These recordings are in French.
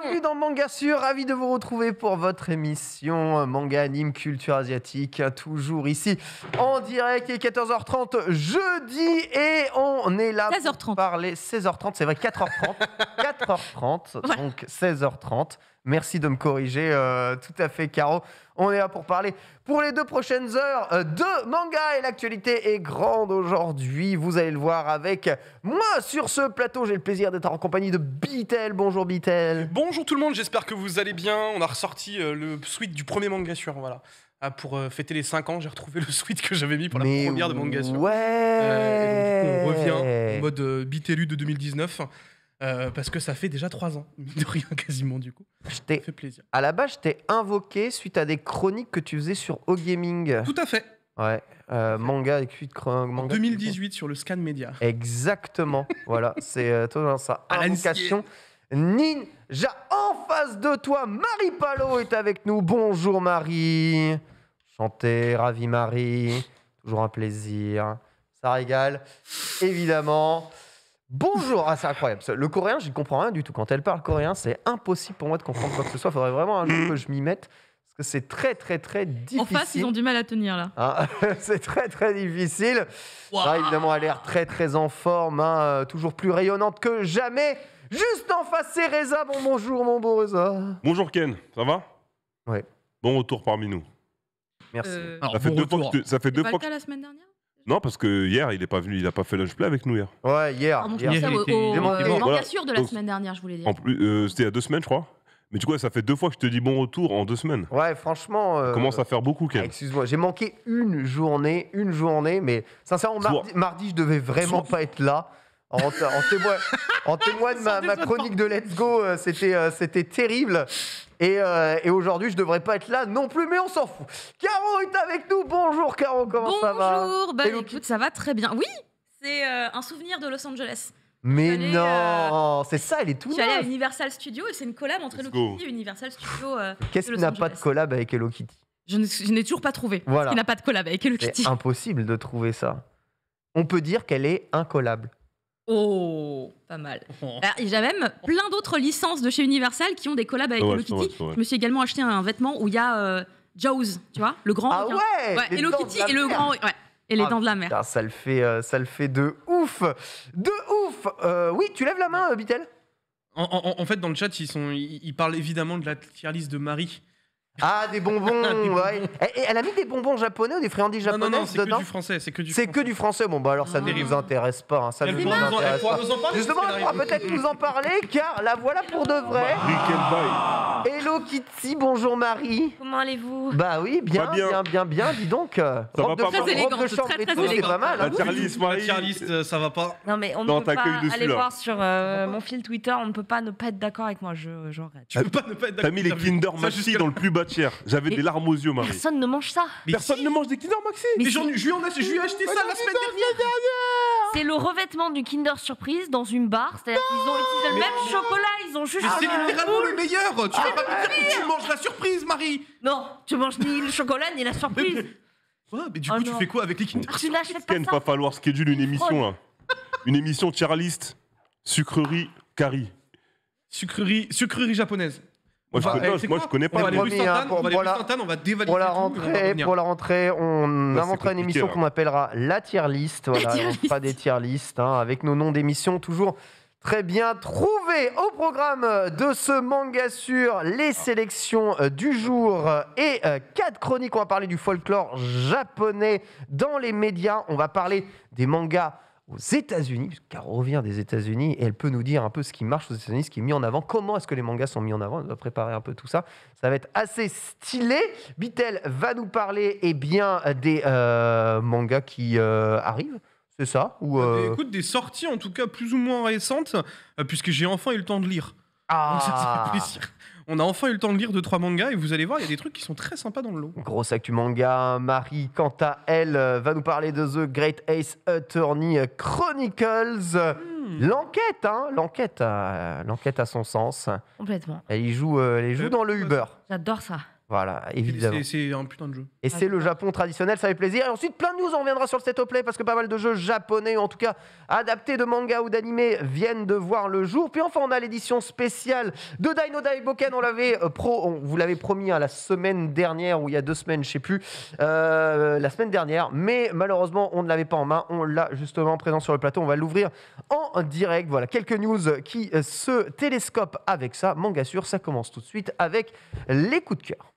bienvenue dans Manga Sur. Ravi de vous retrouver pour votre émission euh, Manga, Anime, Culture Asiatique. Hein, toujours ici en direct, et 14h30 jeudi. Et on est là 16h30. pour parler 16h30, c'est vrai, 4h30. 4h30, donc 16h30. Merci de me corriger, euh, tout à fait, Caro. On est là pour parler pour les deux prochaines heures euh, de manga et l'actualité est grande aujourd'hui. Vous allez le voir avec moi sur ce plateau. J'ai le plaisir d'être en compagnie de Bitel. Bonjour Bitel. Bonjour tout le monde. J'espère que vous allez bien. On a ressorti euh, le suite du premier manga sur voilà. Ah, pour fêter les 5 ans, j'ai retrouvé le suite que j'avais mis pour la première de Manga Ouais. on revient en mode euh, de 2019. Euh, parce que ça fait déjà trois ans, de rien quasiment du coup. ça fait plaisir. À la base, je t'ai invoqué suite à des chroniques que tu faisais sur O-Gaming. Tout à fait. Ouais, euh, manga et cuit euh, manga. 2018 sur le scan média. Exactement, voilà, c'est euh, toi dans sa invocation. Ninja en face de toi, Marie Palo est avec nous. Bonjour Marie. Chantez, ravi Marie. Toujours un plaisir. Ça régale, évidemment. Bonjour, ah, c'est incroyable. Le coréen, je j'y comprends rien du tout. Quand elle parle coréen, c'est impossible pour moi de comprendre quoi que ce soit. Il faudrait vraiment un jour que je m'y mette. Parce que c'est très, très, très difficile. En face, ils ont du mal à tenir, là. Ah, c'est très, très difficile. évidemment, elle a l'air très, très en forme. Hein, euh, toujours plus rayonnante que jamais. Juste en face, c'est Reza. bonjour, mon beau Reza. Bonjour, Ken. Ça va Oui. Bon retour parmi nous. Merci. Euh, ça, fait deux fois que ça fait deux fois. Non, parce que hier, il n'est pas venu, il n'a pas fait lunch play avec nous hier. Ouais, hier. de la semaine dernière, je voulais dire. En plus, euh, c'était à deux semaines, je crois. Mais du coup, ça fait deux fois que je te dis bon retour en deux semaines. Ouais, franchement. Euh, commence à faire beaucoup, Ken. Ah, excuse-moi, j'ai manqué une journée, une journée, mais sincèrement, mardi, mardi je devais vraiment pas être là. En, témoin témoigne, en ma, chronique de Let's Go, euh, euh, c'était, terrible. Et, euh, aujourd'hui, je ne devrais pas être là non plus, mais on s'en fout. Caro est avec nous. Bonjour, Caro, comment ça va Bonjour, bah, écoute, ça va très bien. Oui, c'est un souvenir de Los Angeles. Mais non, c'est ça, elle est tout Je suis allée à Universal Studios et c'est une collab entre Hello Kitty et Universal Studios. Qu'est-ce qui n'a pas de collab avec Hello Kitty Je n'ai toujours pas trouvé. ce qui n'a pas de collab avec Hello Kitty. C'est impossible de trouver ça. On peut dire qu'elle est incollable. Oh, pas mal. Oh. Bah, il même plein d'autres licences de chez Universal qui ont des collabs avec Hello ah Kitty. Je me suis également acheté un vêtement où il y a euh, tu vois, le grand. Ah ouais, Hello Kitty et le grand. et les ah dents de la mer. ça le fait, euh, ça le fait de ouf, de ouf. Euh, oui, tu lèves la main, euh, Bitel. En, fait, dans le chat, ils, sont, parlent évidemment de la tier list de Marie. Ah, des bonbons, ouais. Et- elle a mis des bonbons japonais ou des friandises non, japonaises non, c'est que du français, c'est que du français. Bon, bah alors ça ne ah. nous intéresse pas. Hein. ça Elle pourra parler, Justement, elle pourra peut-être nous en parler, car la voilà pour de vrai. Bah, Hello Kitty, bonjour Marie. Comment allez-vous Bah oui, bien, bien. bien, bien, dis donc. très de, Élégante, très, très c'est élégante. pas mal. Hein. La La euh, ça va pas. Non mais on ne peut pas aller voir sur euh, mon fil Twitter, on ne peut pas ne pas être d'accord avec moi, je, regrette. Ah, tu pas ne pas être T'as mis les Kinder Maxi dans le plus bas j'avais des larmes aux yeux, Marie. Personne ne mange ça. Personne ne mange des Kinder Maxi. Mais Mais je lui ai- acheté ça la semaine dernière. C'est le revêtement du Kinder Surprise dans une barre. C'est-à-dire qu'ils ont utilisé le même chocolat, ils ont juste. Ah, c'est littéralement le meilleur. Tu vas ah, pas me dire que tu manges la surprise, Marie. Non, tu manges ni le chocolat ni la surprise. Ouais, mais du oh coup, tu fais quoi avec les Kinder ah, Tu n'achètes pas Ken, va qui falloir schedule une émission, hein. Une émission tier sucrerie, carie, Sucrerie, sucrerie japonaise. Moi, je, eh, connais, pas. les va pour, la rentrée, pour la rentrée, on inventera une émission qu'on appellera la tier list. Voilà, pas des tier list, hein, avec nos noms d'émissions toujours. Très bien trouvé au programme de ce manga sur les ah. sélections euh, du jour et euh, quatre chroniques. On va parler du folklore japonais dans les médias. On va parler des mangas aux États-Unis, car revient des États-Unis et elle peut nous dire un peu ce qui marche aux États-Unis, ce qui est mis en avant, comment est-ce que les mangas sont mis en avant. Elle doit préparer un peu tout ça. Ça va être assez stylé. Bitel va nous parler eh bien, des euh, mangas qui euh, arrivent. C'est ça ou ah, euh Écoute, des sorties en tout cas plus ou moins récentes, puisque j'ai enfin eu le temps de lire. Ah, Donc ça, ça fait plaisir. On a enfin eu le temps de lire deux trois mangas et vous allez voir, il y a des trucs qui sont très sympas dans le lot. Grosse actu manga. Marie, quant à elle, euh, va nous parler de The Great Ace Attorney Chronicles. Hmm. L'enquête, hein, l'enquête, l'enquête à son sens. Complètement. Elle y joue, les euh, elle joue euh, dans le Uber. J'adore ça. Voilà, évidemment. C'est un putain de jeu. Et c'est le Japon traditionnel, ça fait plaisir. Et ensuite, plein de news, on reviendra sur le set play parce que pas mal de jeux japonais, en tout cas adaptés de manga ou d'animé, viennent de voir le jour. Puis enfin, on a l'édition spéciale de Dino Boken On l'avait euh, pro, on vous l'avait promis hein, la semaine dernière ou il y a deux semaines, je sais plus, euh, la semaine dernière. Mais malheureusement, on ne l'avait pas en main. On l'a justement présent sur le plateau. On va l'ouvrir en direct. Voilà, quelques news euh, qui se télescopent avec ça. Manga sûr, ça commence tout de suite avec les coups de cœur.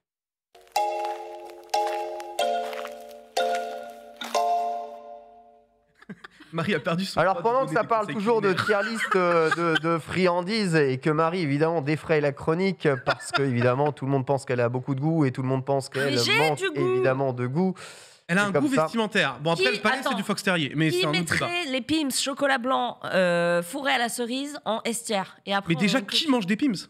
Marie a perdu son. Alors pendant que ça parle toujours de tier list euh, de, de, friandises et que Marie évidemment défraye la chronique parce que évidemment tout le monde pense qu'elle a beaucoup de goût et tout le monde pense qu'elle manque évidemment de goût. Elle a un goût vestimentaire. Bon, après, le palais, c'est du Fox Terrier. Mais c'est un mettrait les Pims chocolat blanc euh, fourré à la cerise en estière et après, Mais déjà, qui mange des Pims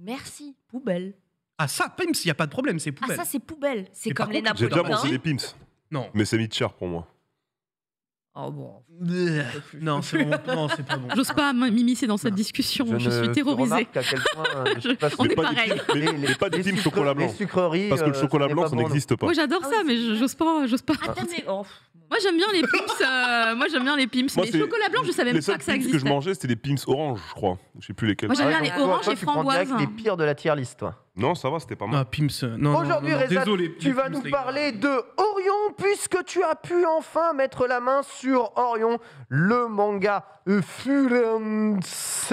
Merci, poubelle. Ah, ça, Pims, il n'y a pas de problème, c'est poubelle. Ah, ça, c'est poubelle. C'est comme les Napoléons. J'ai déjà mangé des Pims. Non. Mais c'est Mitcher pour moi. Oh bon. non, c'est bon. c'est pas bon. J'ose pas m'immiscer dans cette discussion. Je, suis terrorisée. À quel point, on est pareil. Les, les, les, pas des teams chocolat blanc. Parce que le euh, chocolat blanc, ça n'existe pas. Moi, j'adore ah, ça, mais j'ose pas. J'ose pas. Ah, oh, euh, moi, j'aime bien les pimps. moi, j'aime bien les pims. mais chocolat blanc, je savais même pas que ça existait. Ce que je mangeais, c'était des pimps orange, je crois. Je sais plus lesquels. Moi, j'aime bien les oranges et framboises. des hein. pires de la tier list, toi. Non, ça va, c'était pas mal. Ah, euh, Aujourd'hui, tu vas nous parler de Orion, puisque tu as pu enfin mettre la main sur Orion, le manga Fulense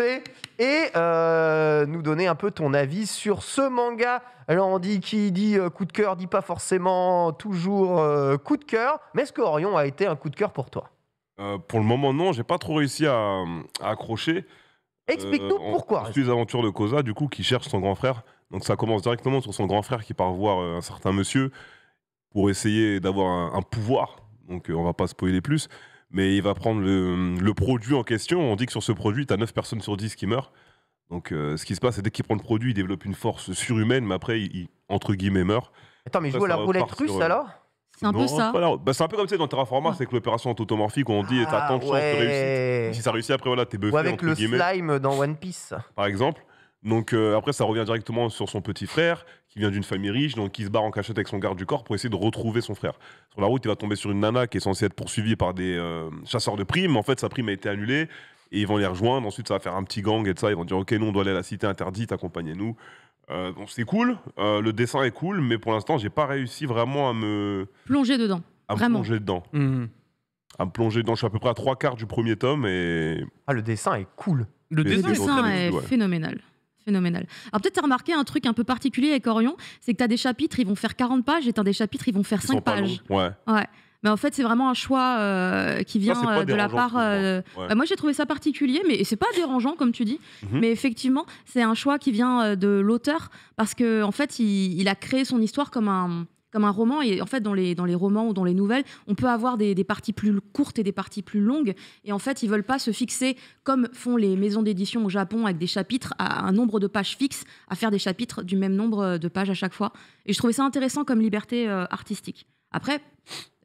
et euh, nous donner un peu ton avis sur ce manga. Alors, on dit qui dit euh, coup de cœur, dit pas forcément toujours coup de cœur, mais est-ce que Orion a été un coup de cœur pour toi Pour le moment, non, j'ai pas trop réussi à, accrocher. Explique-nous pourquoi. les aventures de Koza, du coup, qui cherche son grand frère donc ça commence directement sur son grand frère qui part voir euh, un certain monsieur pour essayer d'avoir un, pouvoir. Donc euh, on va pas spoiler plus, mais il va prendre le, produit en question. On dit que sur ce produit, tu as 9 personnes sur 10 qui meurent. Donc euh, ce qui se passe, c'est dès qu'il prend le produit, il développe une force surhumaine, mais après, il, entre guillemets, meurt. Attends, mais il joue à la roulette russe alors c'est un peu ça. Bah, c'est un peu comme tu dans Terraforma, ah. c'est que l'opération automorphique, on dit t'as ah, tant de chances Si ça réussit, après voilà, t'es buffé. Ou avec le slime dans One Piece. Par exemple. Donc euh, après, ça revient directement sur son petit frère, qui vient d'une famille riche, donc qui se barre en cachette avec son garde du corps pour essayer de retrouver son frère. Sur la route, il va tomber sur une nana qui est censée être poursuivie par des euh, chasseurs de primes. En fait, sa prime a été annulée et ils vont les rejoindre. Ensuite, ça va faire un petit gang et de ça. Ils vont dire Ok, nous, on doit aller à la cité interdite, accompagnez-nous. Euh, c'est cool, le dessin est cool, mais pour l'instant, j'ai pas réussi vraiment à me. Plonger dedans. À me plonger dedans. Mmh. À Je suis à peu près à trois quarts du premier tome et. Ah, le dessin est cool. Le, dessin, est phénoménal phénoménal. Alors peut-être tu as remarqué un truc un peu particulier avec Orion, c'est que tu as des chapitres, ils vont faire 40 pages, et tu des chapitres, ils vont faire 5 pages. ouais. ouais. Mais en fait, c'est vraiment un choix euh, qui vient euh, de la part. Euh, bah, moi, j'ai trouvé ça particulier, mais c'est pas dérangeant comme tu dis. Mhm. Mais effectivement, c'est un choix qui vient de l'auteur parce que en fait, il, a créé son histoire comme un comme un roman. Et en fait, dans les, dans les romans ou dans les nouvelles, on peut avoir des, parties plus courtes et des parties plus longues. Et en fait, ils veulent pas se fixer, comme font les maisons d'édition au Japon, avec des chapitres à un nombre de pages fixes, à faire des chapitres du même nombre euh, de pages à chaque fois. Et je trouvais ça intéressant comme liberté euh, artistique. Après,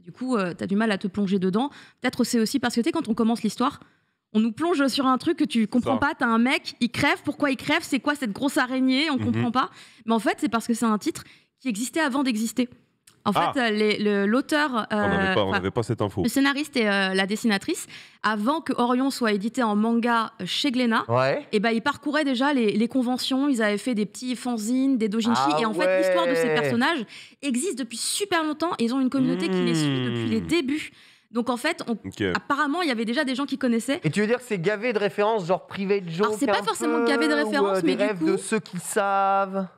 du coup, euh, tu as du mal à te plonger dedans. Peut-être c'est aussi parce que, tu quand on commence l'histoire, on nous plonge sur un truc que tu comprends pas. Tu as un mec, il crève. Pourquoi il crève C'est quoi cette grosse araignée On ne mhm. comprend pas. Mais en fait, c'est parce que c'est un titre qui existait avant d'exister. En fait, ah. euh, l'auteur. Le, on n'avait euh, pas, cette info. Le scénariste et euh, la dessinatrice, avant que Orion soit édité en manga chez Glénat, et eh ben, ils parcouraient déjà les, conventions. Ils avaient fait des petits fanzines, des doujinshi. Ah et en fait, l'histoire de ces personnages existe depuis super longtemps. ils ont une communauté qui les suit depuis les mmh. débuts. Donc en fait, apparemment, il y avait déjà des gens qui connaissaient. Et tu veux dire que c'est gavé de références, genre privé de gens. Alors c'est pas forcément gavé de références, mais des du coup... de ceux qui savent.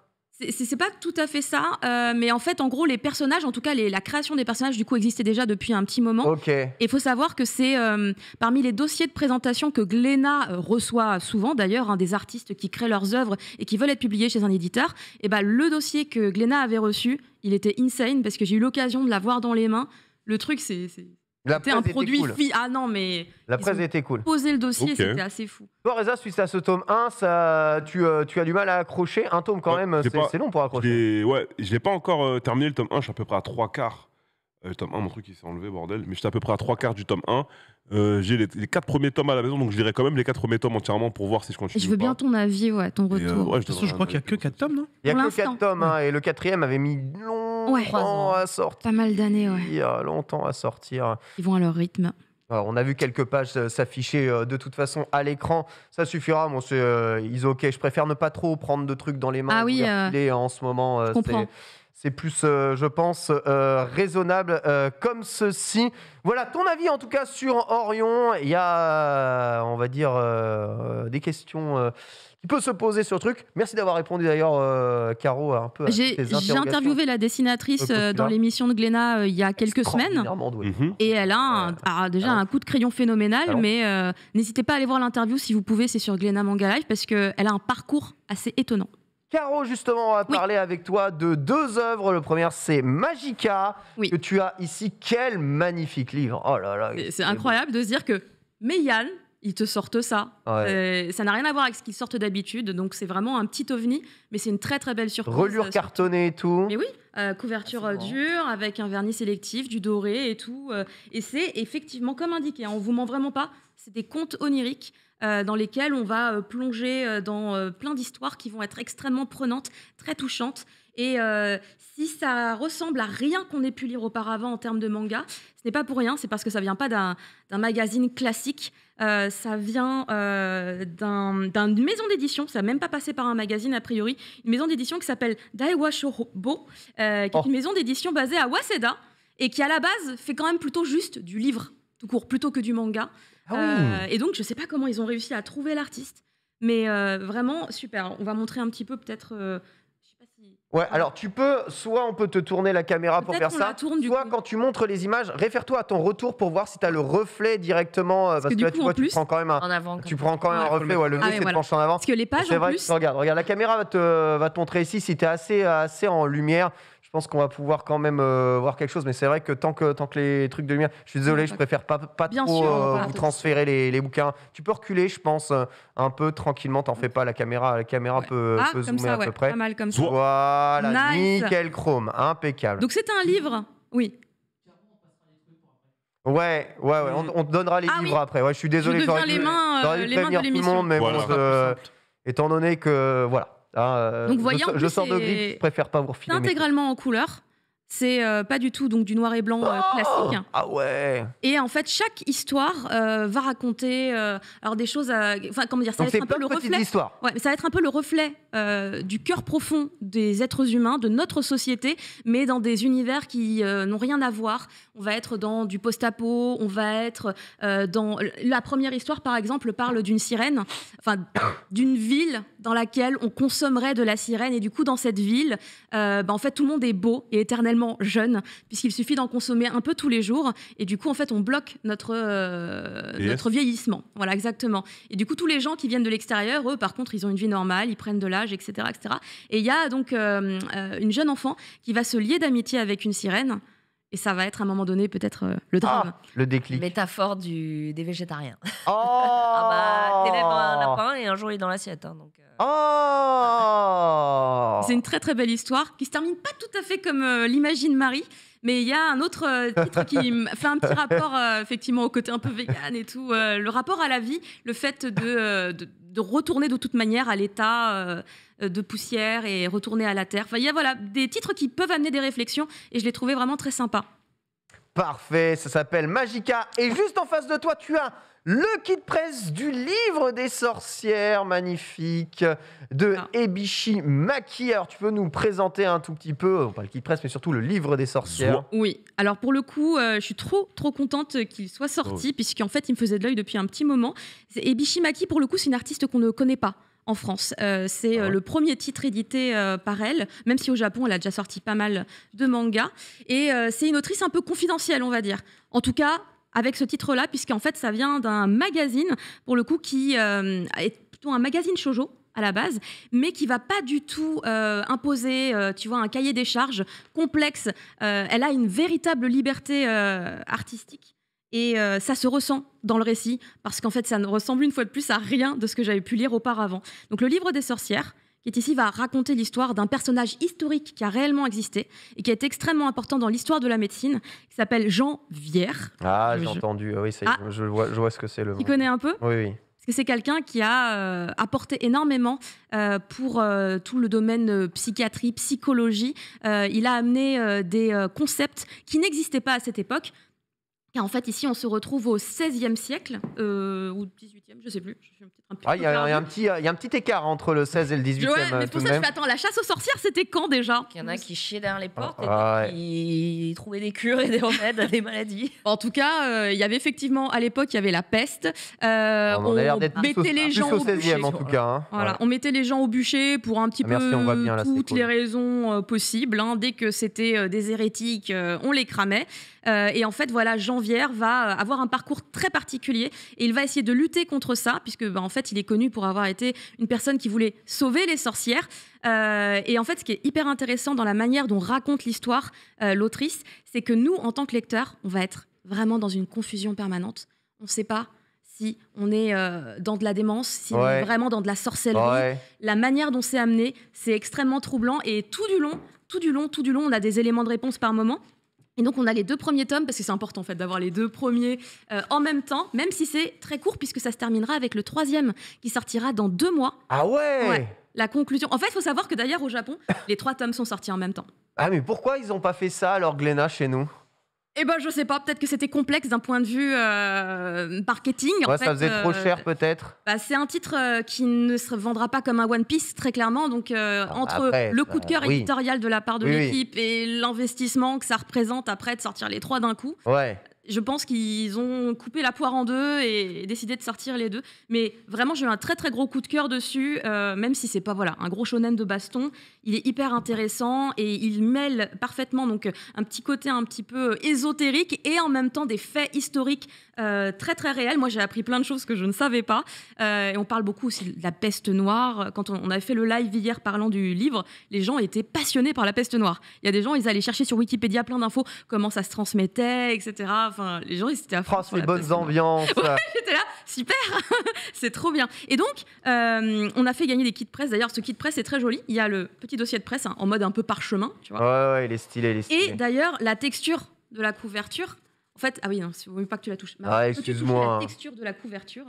C'est pas tout à fait ça, euh, mais en fait, en gros, les personnages, en tout cas, la création des personnages, du coup, existait déjà depuis un petit moment. Et il faut savoir que c'est euh, parmi les dossiers de présentation que Glénat euh, reçoit souvent, d'ailleurs, des artistes qui créent leurs œuvres et qui veulent être publiés chez un éditeur. Et eh ben, le dossier que Glénat avait reçu, il était insane parce que j'ai eu l'occasion de l'avoir dans les mains. Le truc, c'est c'était un produit cool. Ah non, mais. La presse était cool. Poser le dossier, c'était assez fou. Toi, Reza, suite à ce tome 1, ça, euh, tu, as du mal à accrocher. Un tome, quand même, c'est long pour accrocher. Ouais, je l'ai pas encore euh, terminé le tome 1, je suis à peu près à trois quarts. Euh, le tome 1, mon truc, il s'est enlevé, bordel. Mais je suis à peu près à trois quarts du tome 1. J'ai les, quatre premiers tomes à la maison, donc je dirais quand même les quatre premiers tomes entièrement pour voir si je continue. je veux bien ton avis, ouais, ton retour. de toute façon, je crois qu'il y a que quatre tomes, non Il n'y a que quatre tomes, hein, et le quatrième avait mis long longtemps à sortir. Pas mal d'années, ouais. Longtemps à sortir. Ils vont à leur rythme. on a vu quelques pages euh, s'afficher euh, de toute façon à l'écran. Ça suffira, bon, c'est euh, ok Je préfère ne pas trop prendre de trucs dans les mains. Ah oui. en ce moment, je comprends. C'est plus, euh, je pense, euh, raisonnable euh, comme ceci. Voilà ton avis en tout cas sur Orion. Il y a, on va dire, des questions qui peuvent se poser sur le truc. Merci d'avoir répondu d'ailleurs, Caro, un peu. J'ai interviewé la dessinatrice dans l'émission de Glénat il y a quelques semaines. Mhm. Et elle a, déjà un coup de crayon phénoménal, mais n'hésitez pas à aller voir l'interview si vous pouvez, c'est sur Glénat Manga Live, parce qu'elle a un parcours assez étonnant. Caro, justement, on va parler avec toi de deux œuvres. Le premier, c'est Magica, que tu as ici. Quel magnifique livre Oh là là C'est incroyable de se dire que Meyan, il te sortent ça. Euh, ça n'a rien à voir avec ce qu'ils sortent d'habitude, donc c'est vraiment un petit ovni, mais c'est une très très belle surprise. Relure cartonnée et tout. Mais oui, euh, couverture ah, dure, avec un vernis sélectif, du doré et tout. Euh, et c'est effectivement comme indiqué, hein, on ne vous ment vraiment pas, c'est des contes oniriques euh, dans lesquelles on va euh, plonger euh, dans plein d'histoires qui vont être extrêmement prenantes, très touchantes. Et si ça ressemble à rien qu'on ait pu lire auparavant en termes de manga, ce n'est pas pour rien, c'est parce que ça vient pas d'un magazine classique, ça vient d'une maison d'édition, ça n'a même pas passé par un magazine a priori, une maison d'édition qui s'appelle Daiwa Shobo, qui est oh. une maison d'édition basée à Waseda, et qui à la base fait quand même plutôt juste du livre, tout court, plutôt que du manga. Ah euh, et donc, je ne sais pas comment ils ont réussi à trouver l'artiste, mais euh, vraiment super. On va montrer un petit peu peut-être. Euh, ouais, alors tu peux, soit on peut te tourner la caméra pour faire ça, tourne, soit quand tu montres les images, réfère-toi à ton retour pour voir si tu as le reflet directement. Parce, que, coup, tu prends quand même un, en avant, tu prends quand même un reflet, ouais, le mieux ah c'est de en avant. Parce que les pages, en plus... regarde, regarde, la caméra va te, va montrer ici si tu es assez, assez en lumière. Je pense qu'on va pouvoir quand même euh, voir quelque chose. Mais c'est vrai que tant que, tant que les trucs de lumière. Je suis désolé, je préfère pas, trop euh, vous transférer les, bouquins. Tu peux reculer, je pense, euh, un peu tranquillement. T'en fais pas, la caméra, la caméra peut, ah, zoomer à peu près. Pas mal comme ça. Voilà, nickel chrome, impeccable. Donc c'est un livre, oui. Ouais, ouais, ouais. On, hmm. te donnera les ah livres après. Ouais, je suis désolé. Je les mains, les mains de l'émission. étant donné que, voilà, ah, euh, Donc, voyant je, je sors de gris, je préfère pas vous refiler. intégralement en couleur. C'est euh, pas du tout donc du noir et blanc euh, oh classique. ah ouais. Et en fait, chaque histoire euh, va raconter alors des choses. Enfin, comment dire, ça va être un peu le reflet. Ouais, ça va être un peu le reflet du cœur profond des êtres humains, de notre société, mais dans des univers qui n'ont rien à voir. On va être dans du post-apo, on va être dans la première histoire, par exemple, parle d'une sirène, enfin d'une ville dans laquelle on consommerait de la sirène et du coup dans cette ville, ben, en fait tout le monde est beau et éternellement jeune, puisqu'il suffit d'en consommer un peu tous les jours. Et du coup, en fait, on bloque notre, euh, notre vieillissement. Voilà, exactement. Et du coup, tous les gens qui viennent de l'extérieur, eux, par contre, ils ont une vie normale, ils prennent de l'âge, etc., etc. Et il y a donc euh, euh, une jeune enfant qui va se lier d'amitié avec une sirène. Et ça va être à un moment donné peut-être euh, le drame. Ah, le déclic. Métaphore du, des végétariens. Oh ah bah, même un lapin et un jour il est dans l'assiette. Hein, donc, euh. oh C'est une très très belle histoire qui se termine pas tout à fait comme euh, l'imagine Marie, mais il y a un autre titre qui fait un petit rapport effectivement au côté un peu vegan et tout, le rapport à la vie, le fait de de retourner de toute manière à l'état euh, de poussière et retourner à la terre. Enfin, il y a voilà, des titres qui peuvent amener des réflexions et je les trouvais vraiment très sympas. Parfait, ça s'appelle Magica. Et juste en face de toi, tu as le kit presse du livre des sorcières magnifique de ah. Ebishi Maki. Alors, tu peux nous présenter un tout petit peu, pas le kit presse, mais surtout le livre des sorcières. Oui, alors pour le coup, euh, je suis trop, trop contente qu'il soit sorti, puisqu'en fait, il me faisait de l'œil depuis un petit moment. Ebishi Maki, pour le coup, c'est une artiste qu'on ne connaît pas en France. Euh, c'est ah euh, le premier titre édité par elle, même si au Japon, elle a déjà sorti pas mal de mangas. Et c'est une autrice un peu confidentielle, on va dire. En tout cas, avec ce titre-là, puisqu'en fait, ça vient d'un magazine, pour le coup, qui euh, est plutôt un magazine shoujo à la base, mais qui va pas du tout euh, imposer, euh, tu vois, un cahier des charges complexe. elle a une véritable liberté artistique. Et ça se ressent dans le récit, parce qu'en fait, ça ne ressemble une fois de plus à rien de ce que j'avais pu lire auparavant. Donc, le livre des sorcières, qui est ici va raconter l'histoire d'un personnage historique qui a réellement existé et qui est extrêmement important dans l'histoire de la médecine, qui s'appelle Jean Vierre. Ah, j'ai entendu, ah oui, ah. je, vois, ce que c'est le. Tu connais un peu Oui, oui. Parce que c'est quelqu'un qui a euh, apporté énormément euh, pour euh, tout le domaine psychiatrie, psychologie. il a amené des concepts qui n'existaient pas à cette époque en fait, ici, on se retrouve au XVIe siècle, euh, ou XVIIIe, je ne sais plus. ah, il y, a un petit, écart entre le 16 et le 18e. Ouais, mais euh, pour ça, je attends, la chasse aux sorcières, c'était quand déjà Il y en a qui chiaient derrière les ah, portes et ah, qui trouvaient des cures et des remèdes à des maladies. En tout cas, euh, il y avait effectivement, à l'époque, il y avait la peste. Euh, on, mettait les gens au, bûcher. Hein. on mettait les gens au bûcher pour un petit ah, peu toutes les raisons possibles. Hein. Dès que c'était des hérétiques, on les cramait. Euh, et en fait, voilà, Janvière va euh, avoir un parcours très particulier et il va essayer de lutter contre ça, puisque bah, en fait, il est connu pour avoir été une personne qui voulait sauver les sorcières. Euh, et en fait, ce qui est hyper intéressant dans la manière dont raconte l'histoire l'autrice, c'est que nous, en tant que lecteurs, on va être vraiment dans une confusion permanente. On ne sait pas si on est dans de la démence, si on est vraiment dans de la sorcellerie. La manière dont c'est amené, c'est extrêmement troublant et tout du long, tout du long, tout du long, on a des éléments de réponse par moment. Et donc on a les deux premiers tomes, parce que c'est important en fait d'avoir les deux premiers euh, en même temps, même si c'est très court, puisque ça se terminera avec le troisième, qui sortira dans deux mois. Ah ouais, La conclusion. En fait, il faut savoir que d'ailleurs au Japon, les trois tomes sont sortis en même temps. Ah mais pourquoi ils n'ont pas fait ça alors Glénat chez nous eh ben, je sais pas. Peut-être que c'était complexe d'un point de vue euh, marketing. Ouais, ça faisait trop euh, cher, peut-être. Bah, c'est un titre euh, qui ne se vendra pas comme un One Piece, très clairement. Donc, ah bah entre le coup de cœur éditorial de la part de l'équipe et l'investissement que ça représente après de sortir les trois d'un coup, ouais je pense qu'ils ont coupé la poire en deux et décidé de sortir les deux. Mais vraiment, j'ai eu un très très gros coup de cœur dessus, euh, même si c'est pas voilà un gros shonen de baston. Il est hyper intéressant et il mêle parfaitement donc euh, un petit côté un petit peu ésotérique et en même temps des faits historiques euh, très très réels. Moi, j'ai appris plein de choses que je ne savais pas. et on parle beaucoup aussi de la peste noire. Quand on, on avait fait le live hier parlant du livre, les gens étaient passionnés par la peste noire. Il y a des gens, ils allaient chercher sur Wikipédia plein d'infos, comment ça se transmettait, etc. Enfin, les gens, ils étaient à fond France, les bonnes ambiances. Ouais, j'étais là, super, c'est trop bien. Et donc, euh, on a fait gagner des kits presse. D'ailleurs, ce kit presse est très joli. Il y a le petit dossier de presse hein, en mode un peu parchemin, tu vois. Ouais, ouais, il est stylé, Et d'ailleurs, la texture de la couverture. En fait, ah oui, non, ne pas que tu la touches. ah, excuse-moi. La texture de la couverture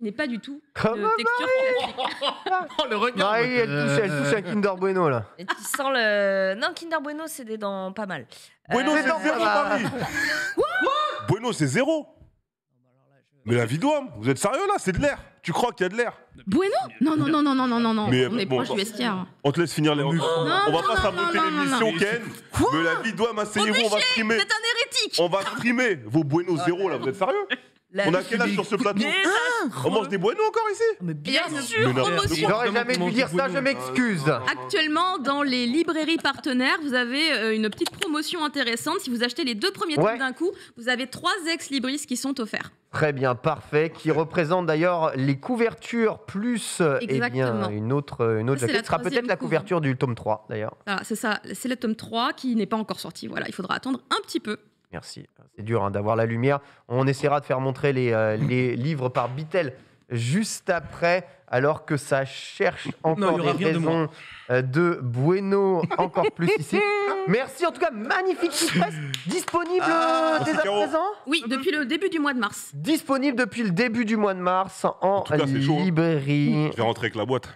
n'est pas du tout Comme de texture oh, le regard elle euh, touche, elle touche un Kinder Bueno là. Et tu sens le. Non, Kinder Bueno, c'est des dents pas mal. Bueno, euh... c'est pas Paris. Bueno, c'est zéro. Bah, Mais la vie d'Ouam, vous êtes sérieux là C'est de l'air. Tu crois qu'il y a de l'air Bueno Non, non, non, non, non, non, non, non. Mais, on est proche du vestiaire. On te laisse finir les muscles. on va pas saboter l'émission, Ken. Mais la vie Vidoam, asseyez-vous, on va streamer. Vous êtes un hérétique. On va streamer. Vos Bueno zéro là, vous êtes sérieux on a quel âge sur ce plateau hein On mange des nous encore ici Bien sûr, promotion. J'aurais jamais dû dire ça, je m'excuse. Ah, Actuellement, dans les librairies partenaires, vous avez euh, une petite promotion intéressante. Si vous achetez les deux premiers tomes d'un coup, vous avez trois ex-libris qui sont offerts. Très bien, parfait. Qui représente d'ailleurs les couvertures plus et euh, eh bien, une autre, euh, une autre Ce sera peut-être la couverture du tome 3 d'ailleurs. c'est ça, c'est le tome 3 qui n'est pas encore sorti. Voilà, il faudra attendre un petit peu. Merci. C'est dur hein, d'avoir la lumière. On essaiera de faire montrer euh, les, livres par Bitel juste après, alors que ça cherche encore des raisons euh, de, Bueno, encore plus ici. Merci en tout cas, magnifique surprise. disponible ah, euh, dès à présent Oui, depuis le début du mois de mars. Disponible depuis le début du mois de mars en, hein. librairie. Je vais rentrer avec la boîte.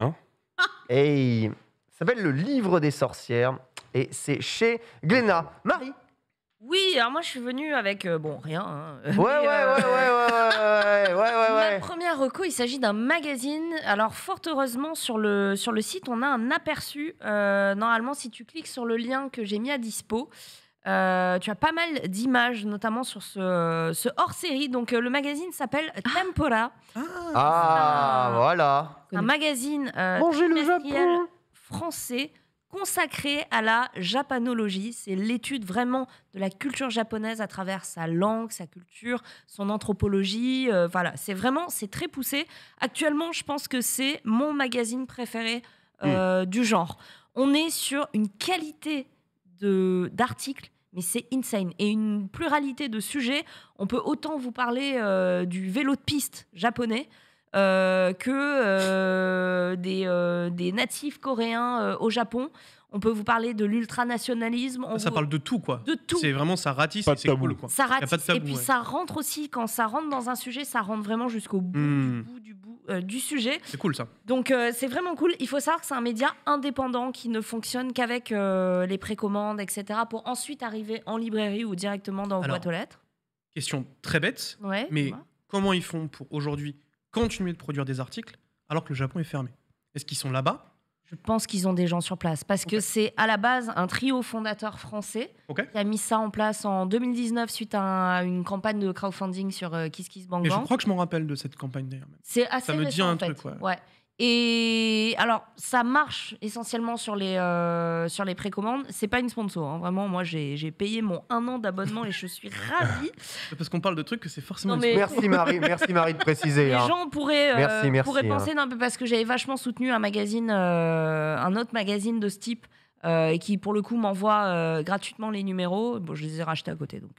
Hein Hey, ça s'appelle Le Livre des Sorcières et c'est chez Glénat. Marie oui, alors moi je suis venue avec euh, bon rien. hein. Ouais, ouais, ouais, ouais, ouais, ouais, ouais, ouais, Ma première reco, il s'agit d'un magazine. Alors fort heureusement sur le sur le site, on a un aperçu. Euh, normalement, si tu cliques sur le lien que j'ai mis à dispo, euh, tu as pas mal d'images, notamment sur ce, ce hors-série. Donc le magazine s'appelle ah. Tempora, Ah, ah voilà. un magazine euh, Mangez le Japon français consacré à la japanologie. C'est l'étude vraiment de la culture japonaise à travers sa langue, sa culture, son anthropologie. Euh, voilà, c'est vraiment, c'est très poussé. Actuellement, je pense que c'est mon magazine préféré euh, hmm. du genre. On est sur une qualité d'articles mais c'est insane. Et une pluralité de sujets. On peut autant vous parler euh, du vélo de piste japonais euh, que euh, euh, des, natifs coréens au Japon. On peut vous parler de l'ultranationalisme. Ça parle de tout, quoi. De tout. C'est vraiment, ça ratisse, c'est cool, quoi. Ça ratisse, et puis ça rentre aussi, quand ça rentre dans un sujet, ça rentre vraiment jusqu'au bout, du hmm. bout, du sujet. C'est cool, ça. Donc, c'est vraiment cool. Il faut savoir que c'est un média indépendant qui ne fonctionne qu'avec les précommandes, etc., pour ensuite arriver en librairie ou directement dans vos boîtes aux lettres. Question très bête, mais comment ils font pour, aujourd'hui, continuer de produire des articles alors que le Japon est fermé Est-ce qu'ils sont là-bas je pense qu'ils ont des gens sur place parce que c'est à la base un trio fondateur français qui a mis ça en place en 2019 suite à une campagne de crowdfunding sur euh, KissKissBankBank. Et je crois que je m'en rappelle de cette campagne d'ailleurs. C'est assez Ça me dit un en truc, et alors, ça marche essentiellement sur les, précommandes. Euh, sur les précommandes. C'est pas une sponsor. Hein. Vraiment, moi, j'ai payé mon un an d'abonnement et je suis ravie. Parce qu'on parle de trucs que c'est forcément. Non, mais... Merci Marie, merci Marie de préciser. Les hein. gens pourraient, euh, pourraient hein. penser, non, parce que j'avais vachement soutenu un magazine, euh, un autre magazine de ce type, et qui pour le coup m'envoie gratuitement les numéros. Bon, je les ai rachetés à côté, donc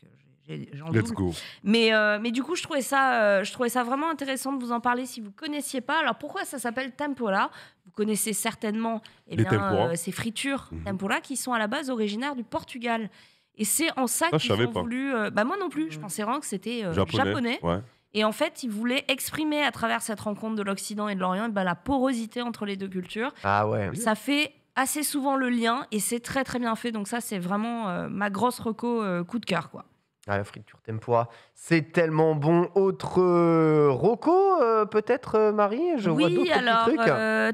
mais, euh, mais du coup, je trouvais, ça, euh, je trouvais ça vraiment intéressant de vous en parler si vous connaissiez pas. Alors pourquoi ça s'appelle Tempura Vous connaissez certainement eh euh, ces fritures mhm. Tempura qui sont à la base originaires du Portugal. Et c'est en ça, ça ah, qu'ils ont voulu. bah moi non plus, je pensais vraiment que c'était japonais. Et en fait, ils voulaient exprimer à travers cette rencontre de l'Occident et de l'Orient bah, la porosité entre les deux cultures. Ah ouais. Ça fait assez souvent le lien et c'est très très bien fait. Donc ça, c'est vraiment ma grosse reco coup de cœur quoi. Ah, la friture c'est tellement bon. Autre euh, Rocco, euh, peut-être, euh, Marie Je oui, alors,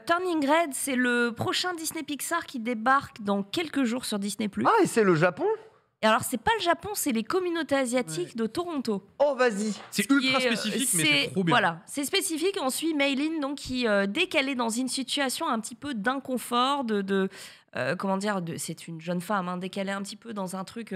Turning Red, c'est le prochain Disney Pixar qui débarque dans quelques jours sur Disney+. Ah, et c'est le Japon et alors, c'est pas le Japon, c'est les communautés asiatiques de Toronto. Oh, vas-y C'est ultra spécifique, mais c'est trop bien. Voilà, c'est spécifique. On suit Maylin, donc, qui, dès qu'elle est dans une situation un petit peu d'inconfort, de... comment dire, c'est une jeune femme, hein, un petit peu dans un truc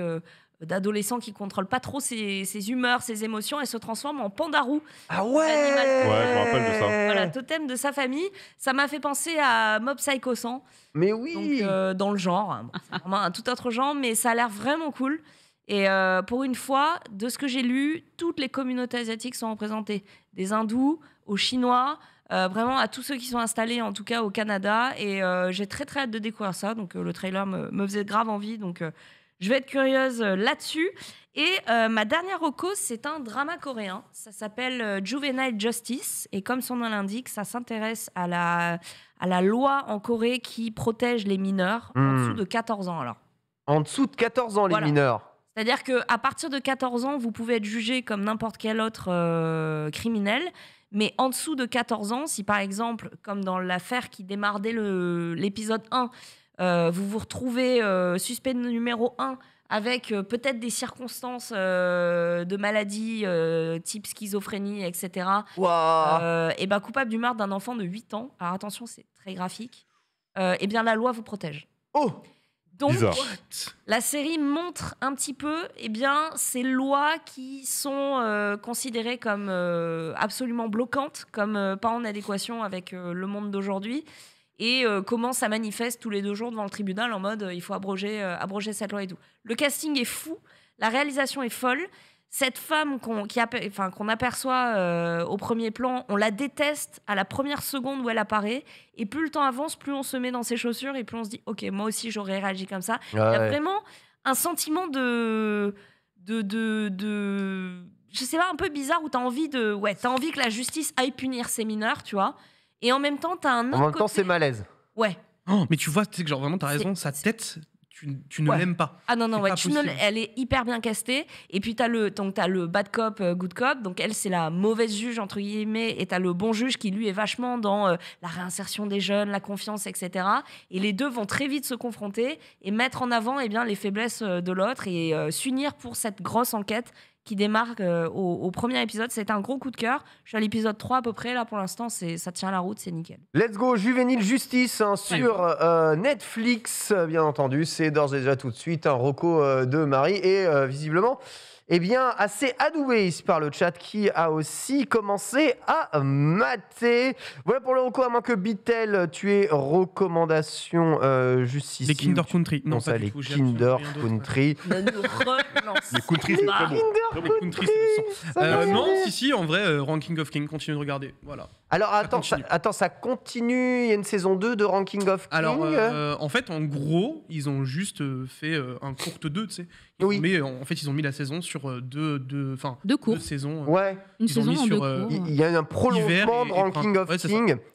d'adolescent qui contrôle pas trop ses, humeurs, ses émotions et se transforme en pandarou. Ah ouais je me rappelle de ça. Voilà, totem de sa famille. Ça m'a fait penser à Mob Psycho 100. Mais oui euh, dans le genre. vraiment un tout autre genre, mais ça a l'air vraiment cool. Et euh, pour une fois, de ce que j'ai lu, toutes les communautés asiatiques sont représentées. Des hindous aux chinois, euh, vraiment à tous ceux qui sont installés, en tout cas au Canada. Et j'ai très très hâte de découvrir ça. Donc le trailer me, me, faisait grave envie. Donc je vais être curieuse euh, là-dessus. Et euh, ma dernière reco, c'est un drama coréen. Ça s'appelle euh, Juvenile Justice. Et comme son nom l'indique, ça s'intéresse à la, à la loi en Corée qui protège les mineurs en hmm. dessous de 14 ans. Alors. En dessous de 14 ans, les mineurs c'est-à-dire qu'à partir de 14 ans, vous pouvez être jugé comme n'importe quel autre criminel, mais en dessous de 14 ans, si par exemple, comme dans l'affaire qui démarre dès l'épisode 1, euh, vous vous retrouvez euh, suspect numéro 1 avec euh, peut-être des circonstances de maladie type schizophrénie, etc. et ben coupable du meurtre d'un enfant de 8 ans, alors attention, c'est très graphique, et bien la loi vous protège. Oh donc, la série montre un petit peu et eh bien, ces lois qui sont considérées comme absolument bloquantes, comme pas en adéquation avec le monde d'aujourd'hui, et euh, comment ça manifeste tous les deux jours devant le tribunal en mode euh, il faut abroger, euh, abroger cette loi et tout. Le casting est fou, la réalisation est folle. Cette femme qu'on aperçoit au premier plan, on la déteste à la première seconde où elle apparaît. Et plus le temps avance, plus on se met dans ses chaussures et plus on se dit Ok, moi aussi j'aurais réagi comme ça. Il y a vraiment un sentiment de. de, de, je sais pas, un peu bizarre où tu as envie de. Ouais, as envie que la justice aille punir ces mineurs, tu vois. Et en même temps, t'as un En même temps, c'est malaise. Ouais. Oh, mais tu vois, tu sais que genre vraiment, t'as raison, sa tête, tu, tu, ne l'aimes pas. Ah non, non, elle est hyper bien castée. Et puis, tu as, le, le bad cop, euh, good cop. Donc, elle, c'est la mauvaise juge, entre guillemets. Et tu as le bon juge qui, lui, est vachement dans euh, la réinsertion des jeunes, la confiance, etc. Et les deux vont très vite se confronter et mettre en avant eh bien, les faiblesses euh, de l'autre et s'unir pour cette grosse enquête qui démarque euh, au, premier épisode. C'est un gros coup de cœur. Je suis à l'épisode 3 à peu près. Là, pour l'instant, ça tient la route, c'est nickel. Let's go, Juvenile Justice hein, sur euh, Netflix, euh, bien entendu. C'est d'ores et déjà tout de suite un roco de Marie. Et visiblement, eh bien, assez adoué par le chat qui a aussi commencé à mater. Voilà pour le recours, à moins que Bitel, tu es recommandation euh, juste ici. Les Kinder Country. Non, ça, les Kinder Country. les Country, c'est bon. Non, country, c'est euh, non, si, si, en vrai, euh, Ranking of King, continue de regarder. Voilà. Alors, attends, ça, continue. Il y a une saison 2 de Ranking of King. Alors, euh, en fait, en gros, ils ont juste fait un court 2, tu sais. Oui. Mais en fait, ils ont mis la saison sur euh, deux, fin, deux, cours. saisons. Euh. Ouais. Ils ont mis sur, euh, Il y a un prolongement de Ranking of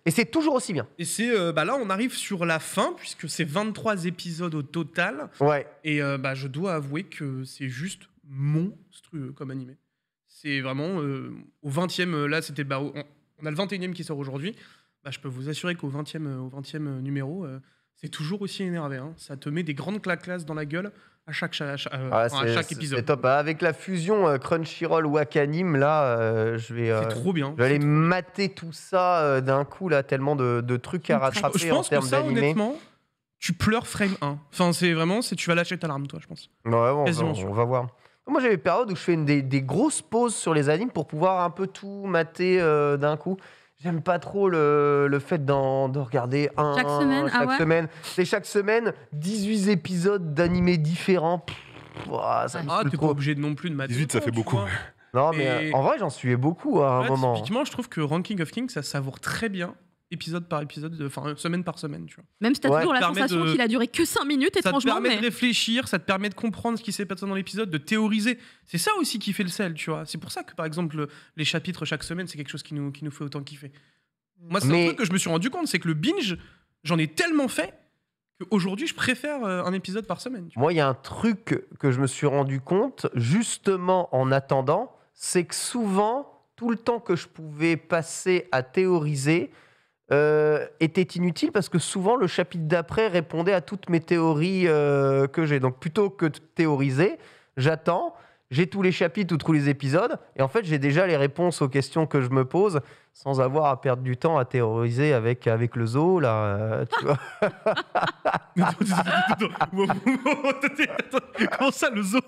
et c'est toujours aussi bien. Et c'est bah là, on arrive sur la fin puisque c'est 23 épisodes au total. Ouais. Et bah, je dois avouer que c'est juste monstrueux comme animé. C'est vraiment au 20e là, c'était bah, on, a le 21e qui sort aujourd'hui. Bah, je peux vous assurer qu'au 20e au 20e numéro c'est toujours aussi énervé. Hein. Ça te met des grandes claques dans la gueule à chaque, euh, ah, chaque, épisode. C'est top. Ah, avec la fusion Crunchyroll Crunchyroll Wakanim, là, euh, je vais, euh, trop bien. aller mater tout ça d'un coup, là, tellement de, trucs à rattraper je, je pense en que ça, honnêtement, tu pleures frame 1. Enfin, c'est vraiment, tu vas lâcher ta larme, toi, je pense. Ouais, on, va voir. Moi, j'avais des périodes où je fais des, grosses pauses sur les animes pour pouvoir un peu tout mater d'un coup. J'aime pas trop le, le fait d'en, de regarder un chaque semaine. Ah C'est chaque semaine 18 épisodes d'animés différents. Ah, pas obligé de non plus de mettre... 18, ça fait beaucoup. Non, mais, euh, en vrai, j'en suivais beaucoup hein, à un moment. Typiquement, je trouve que Ranking of Kings, ça savoure très bien épisode par épisode, enfin semaine par semaine. Tu vois. Même si t'as toujours la sensation qu'il a duré que 5 minutes, étrangement. Ça te permet de réfléchir, ça te permet de comprendre ce qui s'est passé dans l'épisode, de théoriser. C'est ça aussi qui fait le sel, tu vois. C'est pour ça que, par exemple, les chapitres chaque semaine, c'est quelque chose qui nous, qui nous fait autant kiffer. Moi, c'est un truc que je me suis rendu compte, c'est que le binge, j'en ai tellement fait qu'aujourd'hui, je préfère euh, un épisode par semaine. Moi, il y a un truc que je me suis rendu compte, justement en attendant, c'est que souvent, tout le temps que je pouvais passer à théoriser, euh, était inutile parce que souvent le chapitre d'après répondait à toutes mes théories euh, que j'ai. Donc plutôt que de théoriser, j'attends, j'ai tous les chapitres ou tous les épisodes, et en fait j'ai déjà les réponses aux questions que je me pose sans avoir à perdre du temps à théoriser avec, avec le zoo, là, euh, tu vois. Comment ça, le zoo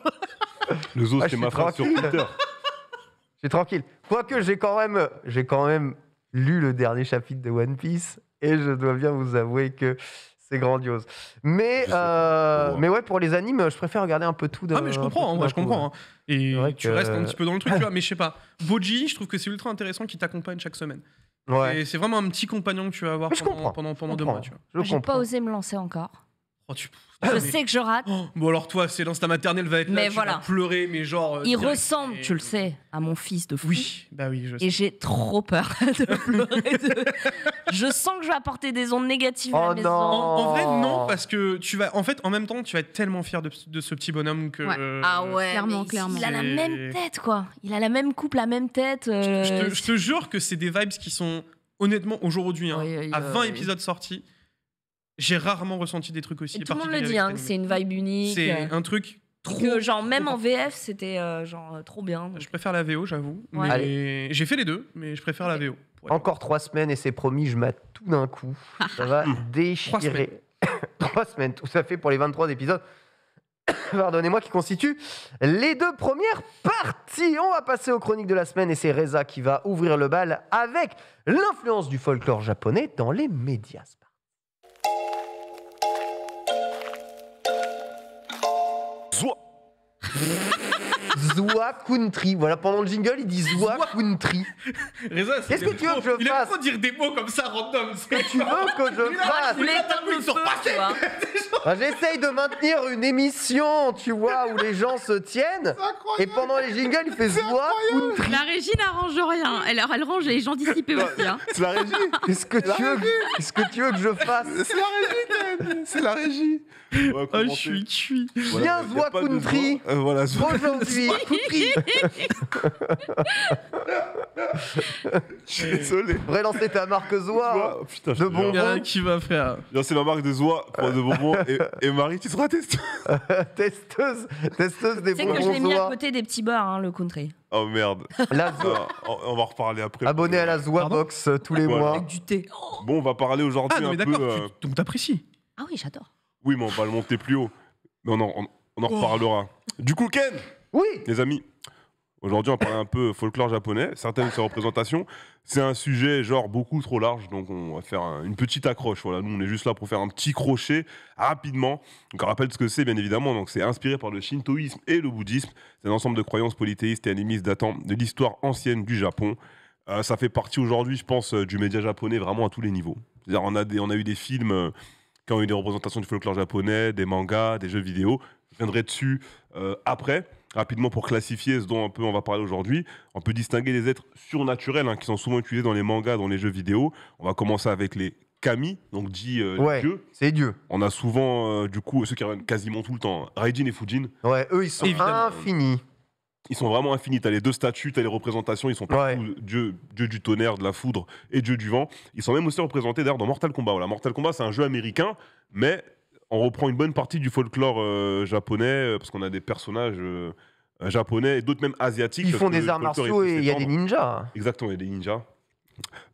Le zoo, ah, c'est ma phrase sur Twitter. Je suis tranquille. Quoique j'ai quand même, j'ai quand même lu le dernier chapitre de One Piece et je dois bien vous avouer que c'est grandiose. Mais, euh, mais ouais, pour les animes, je préfère regarder un peu tout. ah, mais je comprends, moi, hein, je comprends. Hein. Hein. Et tu restes un petit peu dans le truc, tu vois. Mais je sais pas. Boji, je trouve que c'est ultra intéressant qu'il t'accompagne chaque semaine. Ouais. c'est vraiment un petit compagnon que tu vas avoir pendant, pendant, je deux mois. J'ai pas osé me lancer encore. Oh, je sais que je rate. Oh, bon, alors toi, c'est dans ta maternelle va être là, mais tu voilà. vas pleurer, mais genre. Euh, il ressemble, tu le sais, à mon fils de fou. Oui, bah oui, Et j'ai trop peur de pleurer. je sens que je vais apporter des ondes négatives à oh Non. En, vrai, non, parce que tu vas. En fait, en même temps, tu vas être tellement fier de, ce petit bonhomme que. Euh, ah ouais, clairement, clairement. Il a la même tête, quoi. Il a la même coupe, la même tête. Je, te, euh, jure que c'est des vibes qui sont, honnêtement, aujourd'hui, hein, à 20 épisodes sortis j'ai rarement ressenti des trucs aussi. Et tout le monde le dit, hein, c'est une vibe unique. C'est un truc trop. genre, même en VF, c'était euh, genre euh, trop bien. Je préfère la VO, j'avoue. J'ai fait les deux, mais je préfère la VO. Encore trois semaines et c'est promis, je m'attends tout d'un coup. Ça va déchirer. Trois semaines. semaines, tout ça fait pour les 23 épisodes pardonnez-moi, qui constituent les deux premières parties. On va passer aux chroniques de la semaine et c'est Reza qui va ouvrir le bal avec l'influence du folklore japonais dans les médias. Zoua Country. Voilà, pendant le jingle, il dit Zoua Country. Qu'est-ce que tu veux que je il fasse Il dire des mots comme ça random. ce que tu veux que je fasse Il hein. bah, J'essaye de maintenir une émission, tu vois, où les gens se tiennent. Et pendant les jingles, il fait Zoua Country. La régie n'arrange rien. Elle, elle range les gens dissipés bah, aussi. Hein. C'est la régie. Qu'est-ce que, tu veux, -ce que tu veux que je fasse C'est la régie, C'est la régie. Ouais, ah, je suis cuit. Voilà, Zwa Country. Euh, voilà, Aujourd'hui. je suis désolé. Relancer ta marque Zwa. Oh, putain, de bonbons. Il y qui va, frère. C'est ma marque de Zwa pour de bonbons. Et, et, Marie, tu seras testeuse. testeuse. Testeuse des bonbons. Tu sais que je l'ai mis à côté des petits bars, hein, le country. Oh merde. La ah, on va reparler après. Abonné à la Zoua Box euh, tous les mois. Avec du thé. Bon, on va parler aujourd'hui ah, un peu. Euh... Tu, donc t'apprécies. Ah oui, j'adore. Oui, mais on va le monter plus haut. Non, non, on, en oh. reparlera. Du coup, Ken Oui Les amis, aujourd'hui, on va un peu folklore japonais, certaines de ses représentations. C'est un sujet, genre, beaucoup trop large, donc on va faire une petite accroche. Voilà, nous, on est juste là pour faire un petit crochet rapidement. Donc, on rappelle ce que c'est, bien évidemment. Donc, c'est inspiré par le shintoïsme et le bouddhisme. C'est un ensemble de croyances polythéistes et animistes datant de l'histoire ancienne du Japon. Euh, ça fait partie aujourd'hui, je pense, euh, du média japonais vraiment à tous les niveaux. C'est-à-dire, on a, on a eu des films euh, qui ont eu des représentations du folklore japonais, des mangas, des jeux vidéo. Je viendrai dessus euh, après, rapidement pour classifier ce dont un peu on va parler aujourd'hui. On peut distinguer les êtres surnaturels hein, qui sont souvent utilisés dans les mangas, dans les jeux vidéo. On va commencer avec les Kami, donc dit euh, dieux. C'est Dieu. On a souvent, euh, du coup, ceux qui reviennent quasiment tout le temps, Raijin et Fujin. Ouais, eux, ils sont infinis ils sont vraiment infinis. as les deux statues, as les représentations, ils sont partout, dieu, dieu du tonnerre, de la foudre et dieu du vent. Ils sont même aussi représentés d'ailleurs dans Mortal Kombat. Voilà, Mortal Kombat, c'est un jeu américain, mais on reprend une bonne partie du folklore euh, japonais, euh, parce qu'on a des personnages euh, japonais et d'autres même asiatiques. Ils font des arts martiaux et il y a des ninjas. Exactement, il y a des ninjas.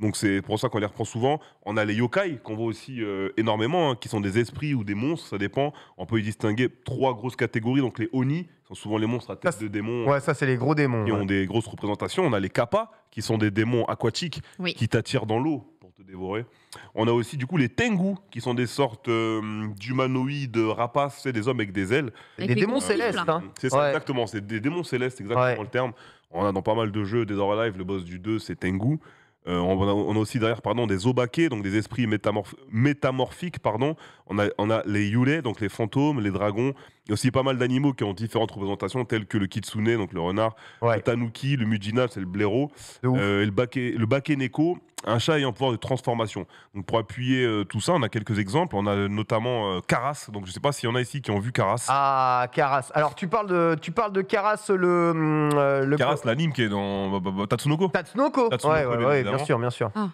Donc c'est pour ça qu'on les reprend souvent. On a les yokai qu'on voit aussi euh, énormément, hein, qui sont des esprits ou des monstres, ça dépend. On peut y distinguer trois grosses catégories. Donc les oni sont souvent les monstres à tête de démons. Ouais, ça c'est les gros démons. Qui ont des grosses représentations. On a les kappa qui sont des démons aquatiques qui t'attirent dans l'eau pour te dévorer. On a aussi du coup les tengu qui sont des sortes euh, d'humanoïdes rapaces, c'est des hommes avec des ailes. des, démons célestes. Hein. hein. C'est ça exactement. C'est des démons célestes, exactement le terme. On a dans pas mal de jeux, des Live, le boss du 2, c'est Tengu. Euh, on, a, aussi derrière pardon, des Obake donc des esprits métamorphiques. Pardon. On, a, les yule, donc les fantômes, les dragons. Il y a aussi pas mal d'animaux qui ont différentes représentations, telles que le kitsune, donc le renard, le tanuki, le mujina, c'est le blaireau, euh, et le bakeneko un chat ayant pouvoir de transformation. Donc pour appuyer euh, tout ça, on a quelques exemples. On a euh, notamment euh, Karas. Caras. Donc je ne sais pas s'il y en a ici qui ont vu Caras. Ah, Caras. Alors tu parles de, tu parles de Caras, le. Hum, le Caras, l'anime qui est dans bah, bah, bah, Tatsunoko. Tatsunoko. Tatsunoko ouais, ouais, bien sûr, bien sûr. Ah.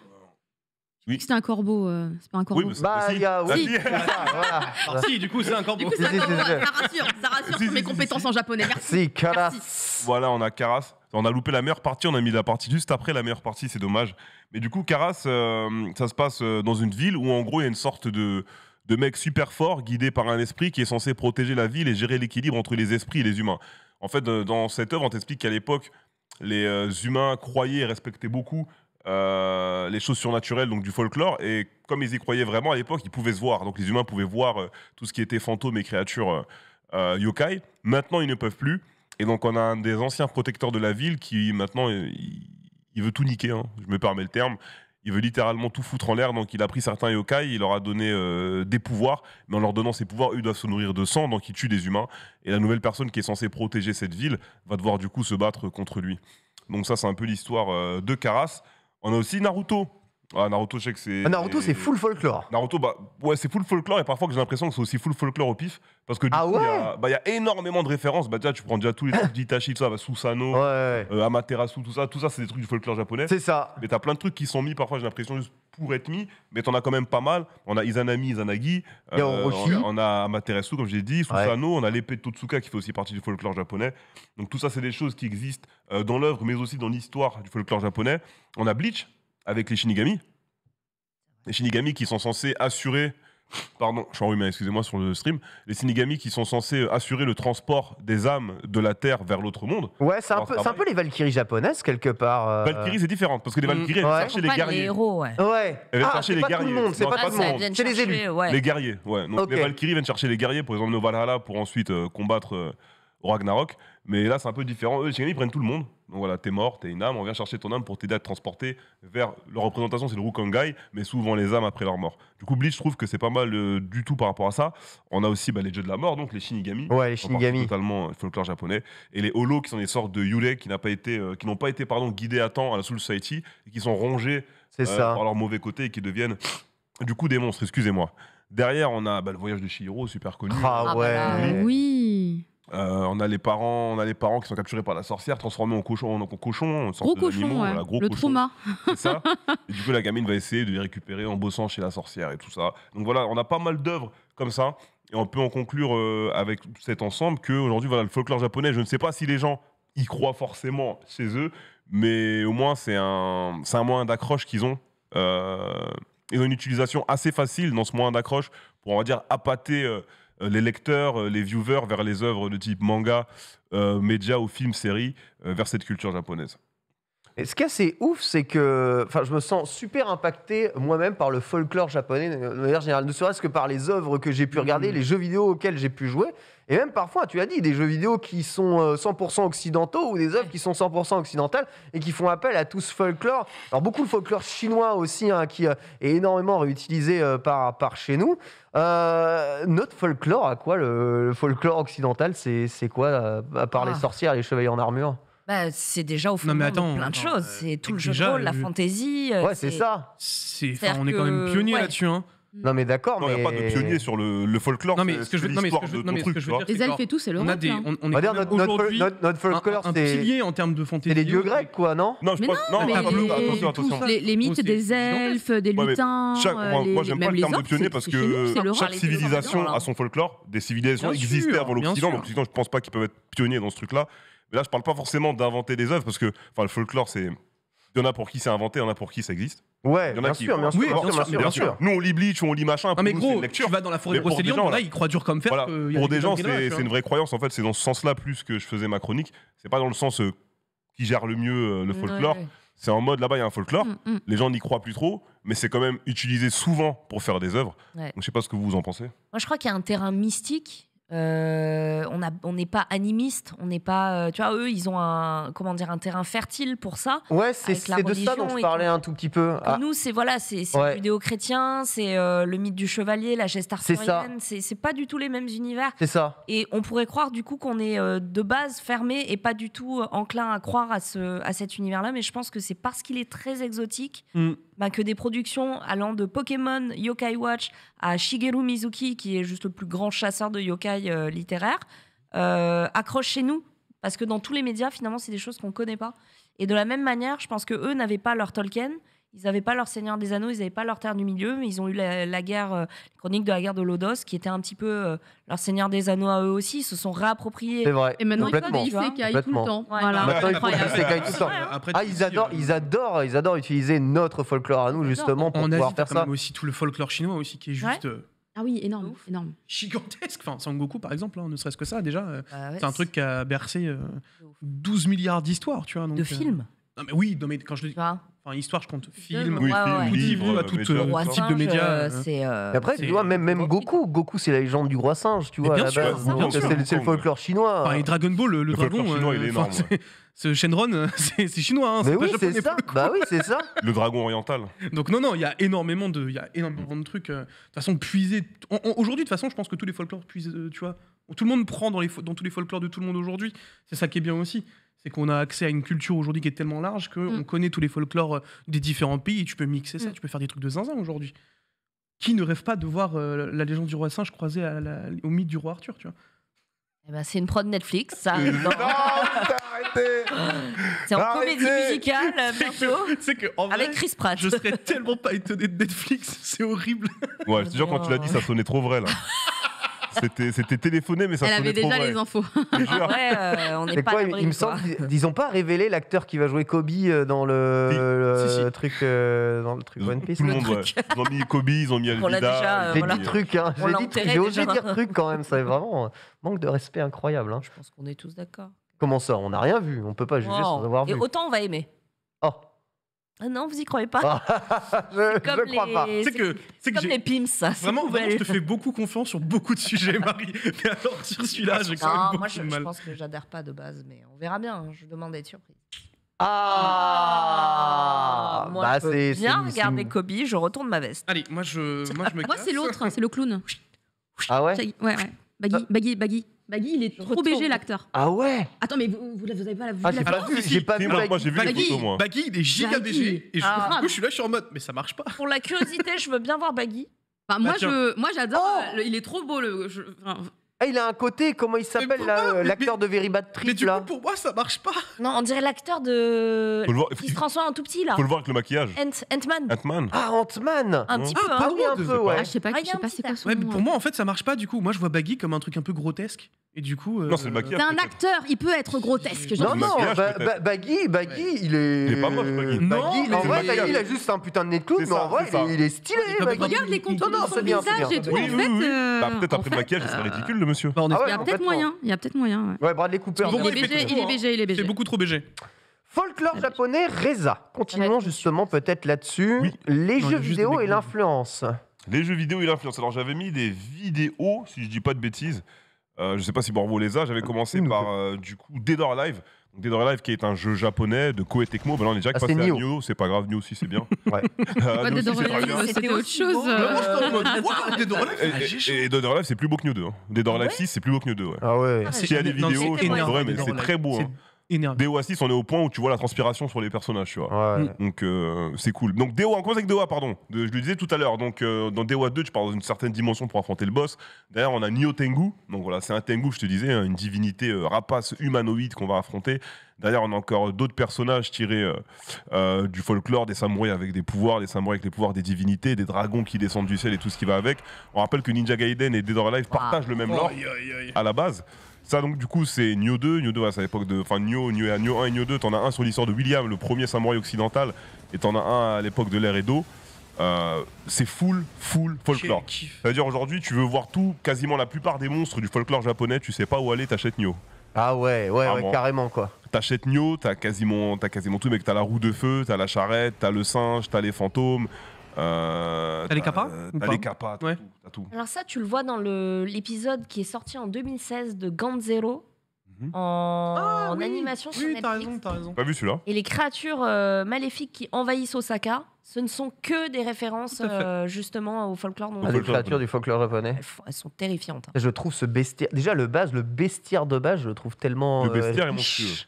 Oui. C'est un corbeau, euh, c'est pas un corbeau. Oui, bah, il y a. Oui. Si. Ah, ah, voilà. si, du coup, c'est un corbeau. Du coup, c'est un corbeau. Ça rassure, ça rassure sur mes compétences en japonais. Merci. Karas. Voilà, on a Karas. On a loupé la meilleure partie, on a mis la partie juste après la meilleure partie, c'est dommage. Mais du coup, Karas, euh, ça se passe euh, dans une ville où en gros il y a une sorte de, mec super fort guidé par un esprit qui est censé protéger la ville et gérer l'équilibre entre les esprits et les humains. En fait, dans cette œuvre, on t'explique qu'à l'époque, les euh, humains croyaient et respectaient beaucoup les choses surnaturelles, donc du folklore. Et comme ils y croyaient vraiment à l'époque, ils pouvaient se voir. Donc les humains pouvaient voir tout ce qui était fantômes et créatures yokai. Maintenant, ils ne peuvent plus. Et donc, on a un des anciens protecteurs de la ville qui, maintenant, il, veut tout niquer. Hein, je me permets le terme. Il veut littéralement tout foutre en l'air. Donc, il a pris certains yokai, il leur a donné euh, des pouvoirs. Mais en leur donnant ces pouvoirs, eux doivent se nourrir de sang, donc ils tuent des humains. Et la nouvelle personne qui est censée protéger cette ville va devoir, du coup, se battre contre lui. Donc, ça, c'est un peu l'histoire euh, de Karas. On a aussi Naruto. Ah, ah, Naruto, c'est. full folklore. Naruto, bah, ouais, c'est full folklore et parfois j'ai l'impression que c'est aussi full folklore au pif. Parce que ah y, a- bah, y a énormément de références. Bah, déjà, tu prends déjà tous les trucs d'Itachi, tout ça, bah, euh, Amaterasu, tout ça. Tout ça, c'est des trucs du folklore japonais. C'est ça. Mais t'as plein de trucs qui sont mis parfois, j'ai l'impression, juste pour être mis. Mais t'en as quand même pas mal. On a Izanami, Izanagi. Euh, on, a Amaterasu, comme j'ai dit. Susanoo. On a l'épée de Totsuka qui fait aussi partie du folklore japonais. Donc tout ça, c'est des choses qui existent euh, dans l'œuvre, mais aussi dans l'histoire du folklore japonais. On a Bleach avec les Shinigami. Les Shinigami qui sont censés assurer. Pardon, je suis excusez-moi sur le stream. Les Shinigami qui sont censés assurer le transport des âmes de la Terre vers l'autre monde. Ouais, c'est un, peu, les Valkyries japonaises, quelque part. Euh. Valkyries, c'est différent, parce que les mm. Valkyries, elles cherchaient chercher les les guerriers. héros, ouais. Ouais. viennent Ah, chercher c'est les pas tout le monde, c'est pas pas tout le monde. C'est les élus. ouais. Les guerriers, ouais. Donc les Valkyries viennent chercher les guerriers pour exemple emmener Valhalla pour ensuite euh, combattre euh, Ragnarok. Mais là, c'est un peu différent. Eux, shinigami prennent tout le monde. Donc voilà, t'es mort, t'es une âme, on vient chercher ton âme pour t'aider à te transporter vers. Leur représentation, c'est le Rukangai, mais souvent les âmes après leur mort. Du coup, Bleach, trouve que c'est pas mal euh, du tout par rapport à ça. On a aussi bah, les Jeux de la mort, donc les Shinigami. Ouais, les Shinigami. Totalement le euh, folklore japonais. Et les Holos, qui sont des sortes de Yurei qui n'ont pas été, euh, qui n'ont pas été pardon, guidés à temps à la Soul Society et qui sont rongés ça. par leur mauvais côté et qui deviennent du coup des monstres, excusez-moi. Derrière, on a bah, le voyage de Shihiro, super connu. Ah, ah ouais. Bah oui. Euh, on a les parents, on a les parents qui sont capturés par la sorcière, transformés en cochon, en, en cochon, gros cochon, le trauma. ça. et du coup, la gamine va essayer de les récupérer en bossant chez la sorcière et tout ça. Donc voilà, on a pas mal d'œuvres comme ça. Et on peut en conclure euh, avec cet ensemble que aujourd'hui, voilà, le folklore japonais, je ne sais pas si les gens y croient forcément chez eux, mais au moins c'est un, c'est un moyen d'accroche qu'ils ont. Euh, ils ont une utilisation assez facile dans ce moyen d'accroche pour, on va dire, appâter euh, les lecteurs, euh, les viewers vers les œuvres de type manga, euh, média ou films, séries, vers cette culture japonaise. Et ce qui est assez ouf, c'est que je me sens super impacté moi-même par le folklore japonais de manière générale, ne serait-ce que par les œuvres que j'ai pu regarder, mm. les jeux vidéo auxquels j'ai pu jouer. Et même parfois, tu as dit, des jeux vidéo qui sont 100% euh, occidentaux ou des œuvres qui sont 100% occidentales et qui font appel à tout ce folklore. Alors beaucoup de folklore chinois aussi, hein, qui euh, est énormément réutilisé euh, par, par chez nous. notre folklore, à quoi le, folklore occidental, c'est quoi, à part les ah. sorcières les chevaliers en armure bah, c'est déjà au fond non, mais attends, plein de choses. C'est tout le jeu de rôle, la fantaisie. Ouais, c'est ça. C'est. on est quand même pionnier là-dessus. Hein. Mm. Non mais d'accord, mais il n'y a pas de pionnier sur le, folklore. Non mais ce que je veux, dire que je, dire, les elfes et tout, c'est l'Europe. On a des, hein. est notre, folklore, c'est un, en termes de fantaisie. les dieux grecs, quoi, non Non, je mais pense, les, mythes oh, des elfes, des lutins. chaque, moi, j'aime pas le terme de pionnier parce que chaque civilisation a son folklore. Des civilisations existaient avant l'Occident, donc l'Occident, je pense pas qu'ils peuvent être pionniers dans ce truc-là. Mais là, je ne parle pas forcément d'inventer des œuvres parce que, enfin, le folklore, c'est il y en a pour qui c'est inventé, il y en a pour qui ça existe. Ouais, bien, sûr, oui, bien, Nous, on lit Bleach, on lit machin. mais gros, lecture. tu vas dans la forêt de Brocéliande, ils croient dur comme fer. Euh, pour des gens, c'est une vraie croyance, en fait. C'est dans ce sens-là, plus que je faisais ma chronique. C'est pas dans le sens euh, qui gère le mieux euh, le folklore. C'est en mode, là-bas, il y a un folklore. Mm, mm. Les gens n'y croient plus trop, mais c'est quand même utilisé souvent pour faire des œuvres. Donc, je sais pas ce que vous en pensez. Moi, je crois qu'il y a un terrain mystique euh, on n'est pas animiste, on n'est pas. Euh, tu vois, eux, ils ont un comment dire un terrain fertile pour ça. Ouais, c'est de ça dont je parlais un tout petit peu. Ah. Nous, c'est voilà, c'est ouais. judéo-chrétien, c'est euh, le mythe du chevalier, la geste arthurienne. C'est pas du tout les mêmes univers. C'est ça. Et on pourrait croire du coup qu'on est de base fermé et pas du tout enclin à croire à ce à cet univers-là, mais je pense que c'est parce qu'il est très exotique. Hmm. Bah, que des productions allant de Pokémon, Yokai Watch à Shigeru Mizuki, qui est juste le plus grand chasseur de yokai euh, littéraire, euh, accrochent chez nous. Parce que dans tous les médias, finalement, c'est des choses qu'on ne connaît pas. Et de la même manière, je pense que eux n'avaient pas leur Tolkien. Ils n'avaient pas leur Seigneur des Anneaux, ils n'avaient pas leur Terre du Milieu, mais ils ont eu la, guerre, euh, chronique de la guerre de Lodos, qui était un petit peu euh, leur Seigneur des Anneaux à eux aussi. Ils se sont réappropriés. C'est vrai. Et maintenant, ils font des tout le temps. ils hein. ah, ils adorent, ils, adorent, ils utiliser notre folklore à nous, justement, pour pouvoir faire ça. On aussi tout le folklore chinois aussi, qui est juste. Euh, ah oui, énorme, énorme. Gigantesque. Enfin, Goku par exemple, hein, ne serait-ce que ça, déjà. Bah c'est un truc qui a bercé 12 milliards d'histoires, tu vois. de films non, mais Oui, non, mais quand je le dis histoire, je compte film, oui, livre, à euh, tout type de médias. Euh, euh, après, tu vois, même, même Goku, Goku, c'est la légende du roi singe, tu vois. c'est le folklore chinois. Enfin, Dragon Ball, le, dragon. Chinois, il est énorme. Ce Shenron, c'est chinois, hein, c'est pas japonais ça. Bah oui, c'est ça. Le dragon oriental. Donc non, non, il y a énormément de, il y a énormément de trucs. De toute façon, puiser. Aujourd'hui, de toute façon, je pense que tous les folklores puisent, tu vois, tout le monde prend dans, dans tous les folklores de tout le monde aujourd'hui. C'est ça qui est bien aussi. C'est qu'on a accès à une culture aujourd'hui qui est tellement large qu'on mm. connaît tous les folklores euh, des différents pays. Et tu peux mixer ça, mm. tu peux faire des trucs de zinzin aujourd'hui. Qui ne rêve pas de voir euh, la légende du roi singe croisée à au mythe du roi Arthur, tu vois eh ben, c'est une prod Netflix, ça. non, arrêtez C'est en comédie musicale bientôt. avec Chris Pratt. Je serais tellement pas étonné de Netflix, c'est horrible. Ouais, je te quand tu l'as dit, ça sonnait trop vrai là. C'était, téléphoné, mais ça Elle avait déjà les infos. Après, euh, on n'est pas. Quoi, Ils me semble qu'ils n'ont pas révélé l'acteur qui va jouer Kobe euh, dans le, truc euh, dans le truc One Piece. le, Ils ont mis Kobe, ils ont mis Alvida. Euh, hein. J'ai dit truc, hein. J'ai osé dire truc quand même. ça C'est vraiment manque de respect incroyable. Hein. Je pense qu'on est tous d'accord. Comment ça On n'a rien vu. On ne peut pas juger sans avoir vu. Et autant on va aimer. Oh. Ah non, vous y croyez pas ah, Je, ne crois pas. C'est que, c'est comme les pims, ça. Vraiment, je te fais beaucoup confiance sur beaucoup de sujets, Marie. mais alors sur celui-là, j'ai quand même beaucoup je, de mal. je pense que j'adhère pas de base, mais on verra bien. Hein, je demande d'être surprise. Ah, ah Moi, bah, je peux bien regarder Kobe, je retourne ma veste. Allez, moi je, moi, je me Moi, c'est l'autre, hein, c'est le clown. Ah ouais, ouais, ouais. Baggy, baggy, baggy. Baggy, il est trop BG l'acteur. Ah ouais Attends, mais vous, vous, avez pas ah, vu la photo j'ai pas vu. Moi, moi j'ai vu Baggy, il est giga BG. Et je, ah. du coup, je suis là, je suis en mode, mais ça marche pas. Pour la curiosité, je veux bien voir Baggy. Enfin, bah, moi, bah, je, moi, j'adore. Oh il est trop beau. Le, ah, il a un côté, comment il s'appelle euh, l'acteur de Very Bad Trip Mais du coup, pour moi, ça marche pas. Non, on dirait l'acteur de. Faut Qui se transforme en tout petit là. Faut le voir avec le maquillage. Ant- man Ant-Man. Ah, Ant-Man Un petit ah, peu, hein. Ah un peu, Ah, je sais pas, ah, je sais pas c'est quoi son Ouais, pour hein. moi, en fait, ça marche pas. Du coup, moi, je vois Baggy comme un truc un peu grotesque. Et du coup. Euh, non, c'est le maquillage. C'est un acteur, il peut être grotesque. Non, non, Baggy, Baggy, il est. Il est pas moche, Baggy. en vrai, Baggy, il a juste un putain de nez de clown, mais en vrai, il est, stylé, Regarde les contours de son visage et tout. Euh, bah, en fait, Peut-être après le maquillage, c'est ridicule monsieur. Bah, ah il y a peut-être moyen. Il y a peut-être moyen. Ouais. Bradley Cooper. Il, est BG, il est BG, il C'est beaucoup trop BG. Folklore ah, japonais, Reza. Continuons justement peut-être là-dessus. Les jeux vidéo et l'influence. Les jeux vidéo et l'influence. Alors j'avais mis des vidéos, si je dis pas de bêtises. Euh, je sais pas si Borbo les a. J'avais euh, commencé par euh, du coup Dead or Dead or Alive qui est un jeu japonais de Koei Tecmo. Ben on est déjà ah, passé à Nioh, c'est pas grave, Nioh aussi c'est bien. ouais. Euh, Dead or Alive, c'était autre chose. Dead or Alive, Et Dead c'est plus beau que Nioh 2. Hein. Dead or Alive 6, ah c'est plus beau que Nioh 2. Ah ouais. Si il y a des vidéos, c'est vrai, mais c'est très beau. Hein. Énervé. DOA 6, on est au point où tu vois la transpiration sur les personnages, mm. Donc euh, c'est cool. Donc DOA, on commence avec DOA, pardon. je le disais tout à l'heure. Donc euh, dans DOA 2, tu pars dans une certaine dimension pour affronter le boss. D'ailleurs, on a Nio Tengu. Donc voilà, c'est un Tengu, je te disais, hein, une divinité euh, rapace humanoïde qu'on va affronter. D'ailleurs, on a encore d'autres personnages tirés du folklore, des samouraïs avec des pouvoirs, des samouraïs avec les pouvoirs des divinités, des dragons qui descendent du ciel et tout ce qui va avec. On rappelle que Ninja Gaiden et Dead or Alive partagent le même oh, lore à la base. Ça, donc, du coup, c'est Nio 2. Nio 2, de. Enfin, Nio, 1 et Nio 2. T'en as un sur l'histoire de William, le premier samouraï occidental, et t'en as un à l'époque de l'ère Edo. Euh, c'est full, full folklore. C'est-à-dire aujourd'hui, tu veux voir tout, quasiment la plupart des monstres du folklore japonais, tu sais pas où aller, t'achètes Nio. Ah ouais, ouais, carrément quoi. T'achètes Nio, t'as quasiment, quasiment tout, mec. T'as la roue de feu, t'as la charrette, t'as le singe, t'as les fantômes. Euh, t'as les euh, capas T'as les capas, ouais. Alors ça, tu le vois dans l'épisode qui est sorti en 2016 de Ganzero. Zero mhm. En, ah animation sur Netflix. raison, t'as raison. Pas vu celui-là. Et les créatures euh, maléfiques qui envahissent Osaka, ce ne sont que des références euh, justement au folklore. Ah, les créatures du folklore japonais. Elles, sont terrifiantes. Hein. Je trouve ce bestiaire. Déjà, le base, le bestiaire de base, je le trouve tellement. Le euh, bestiaire est monstrueux.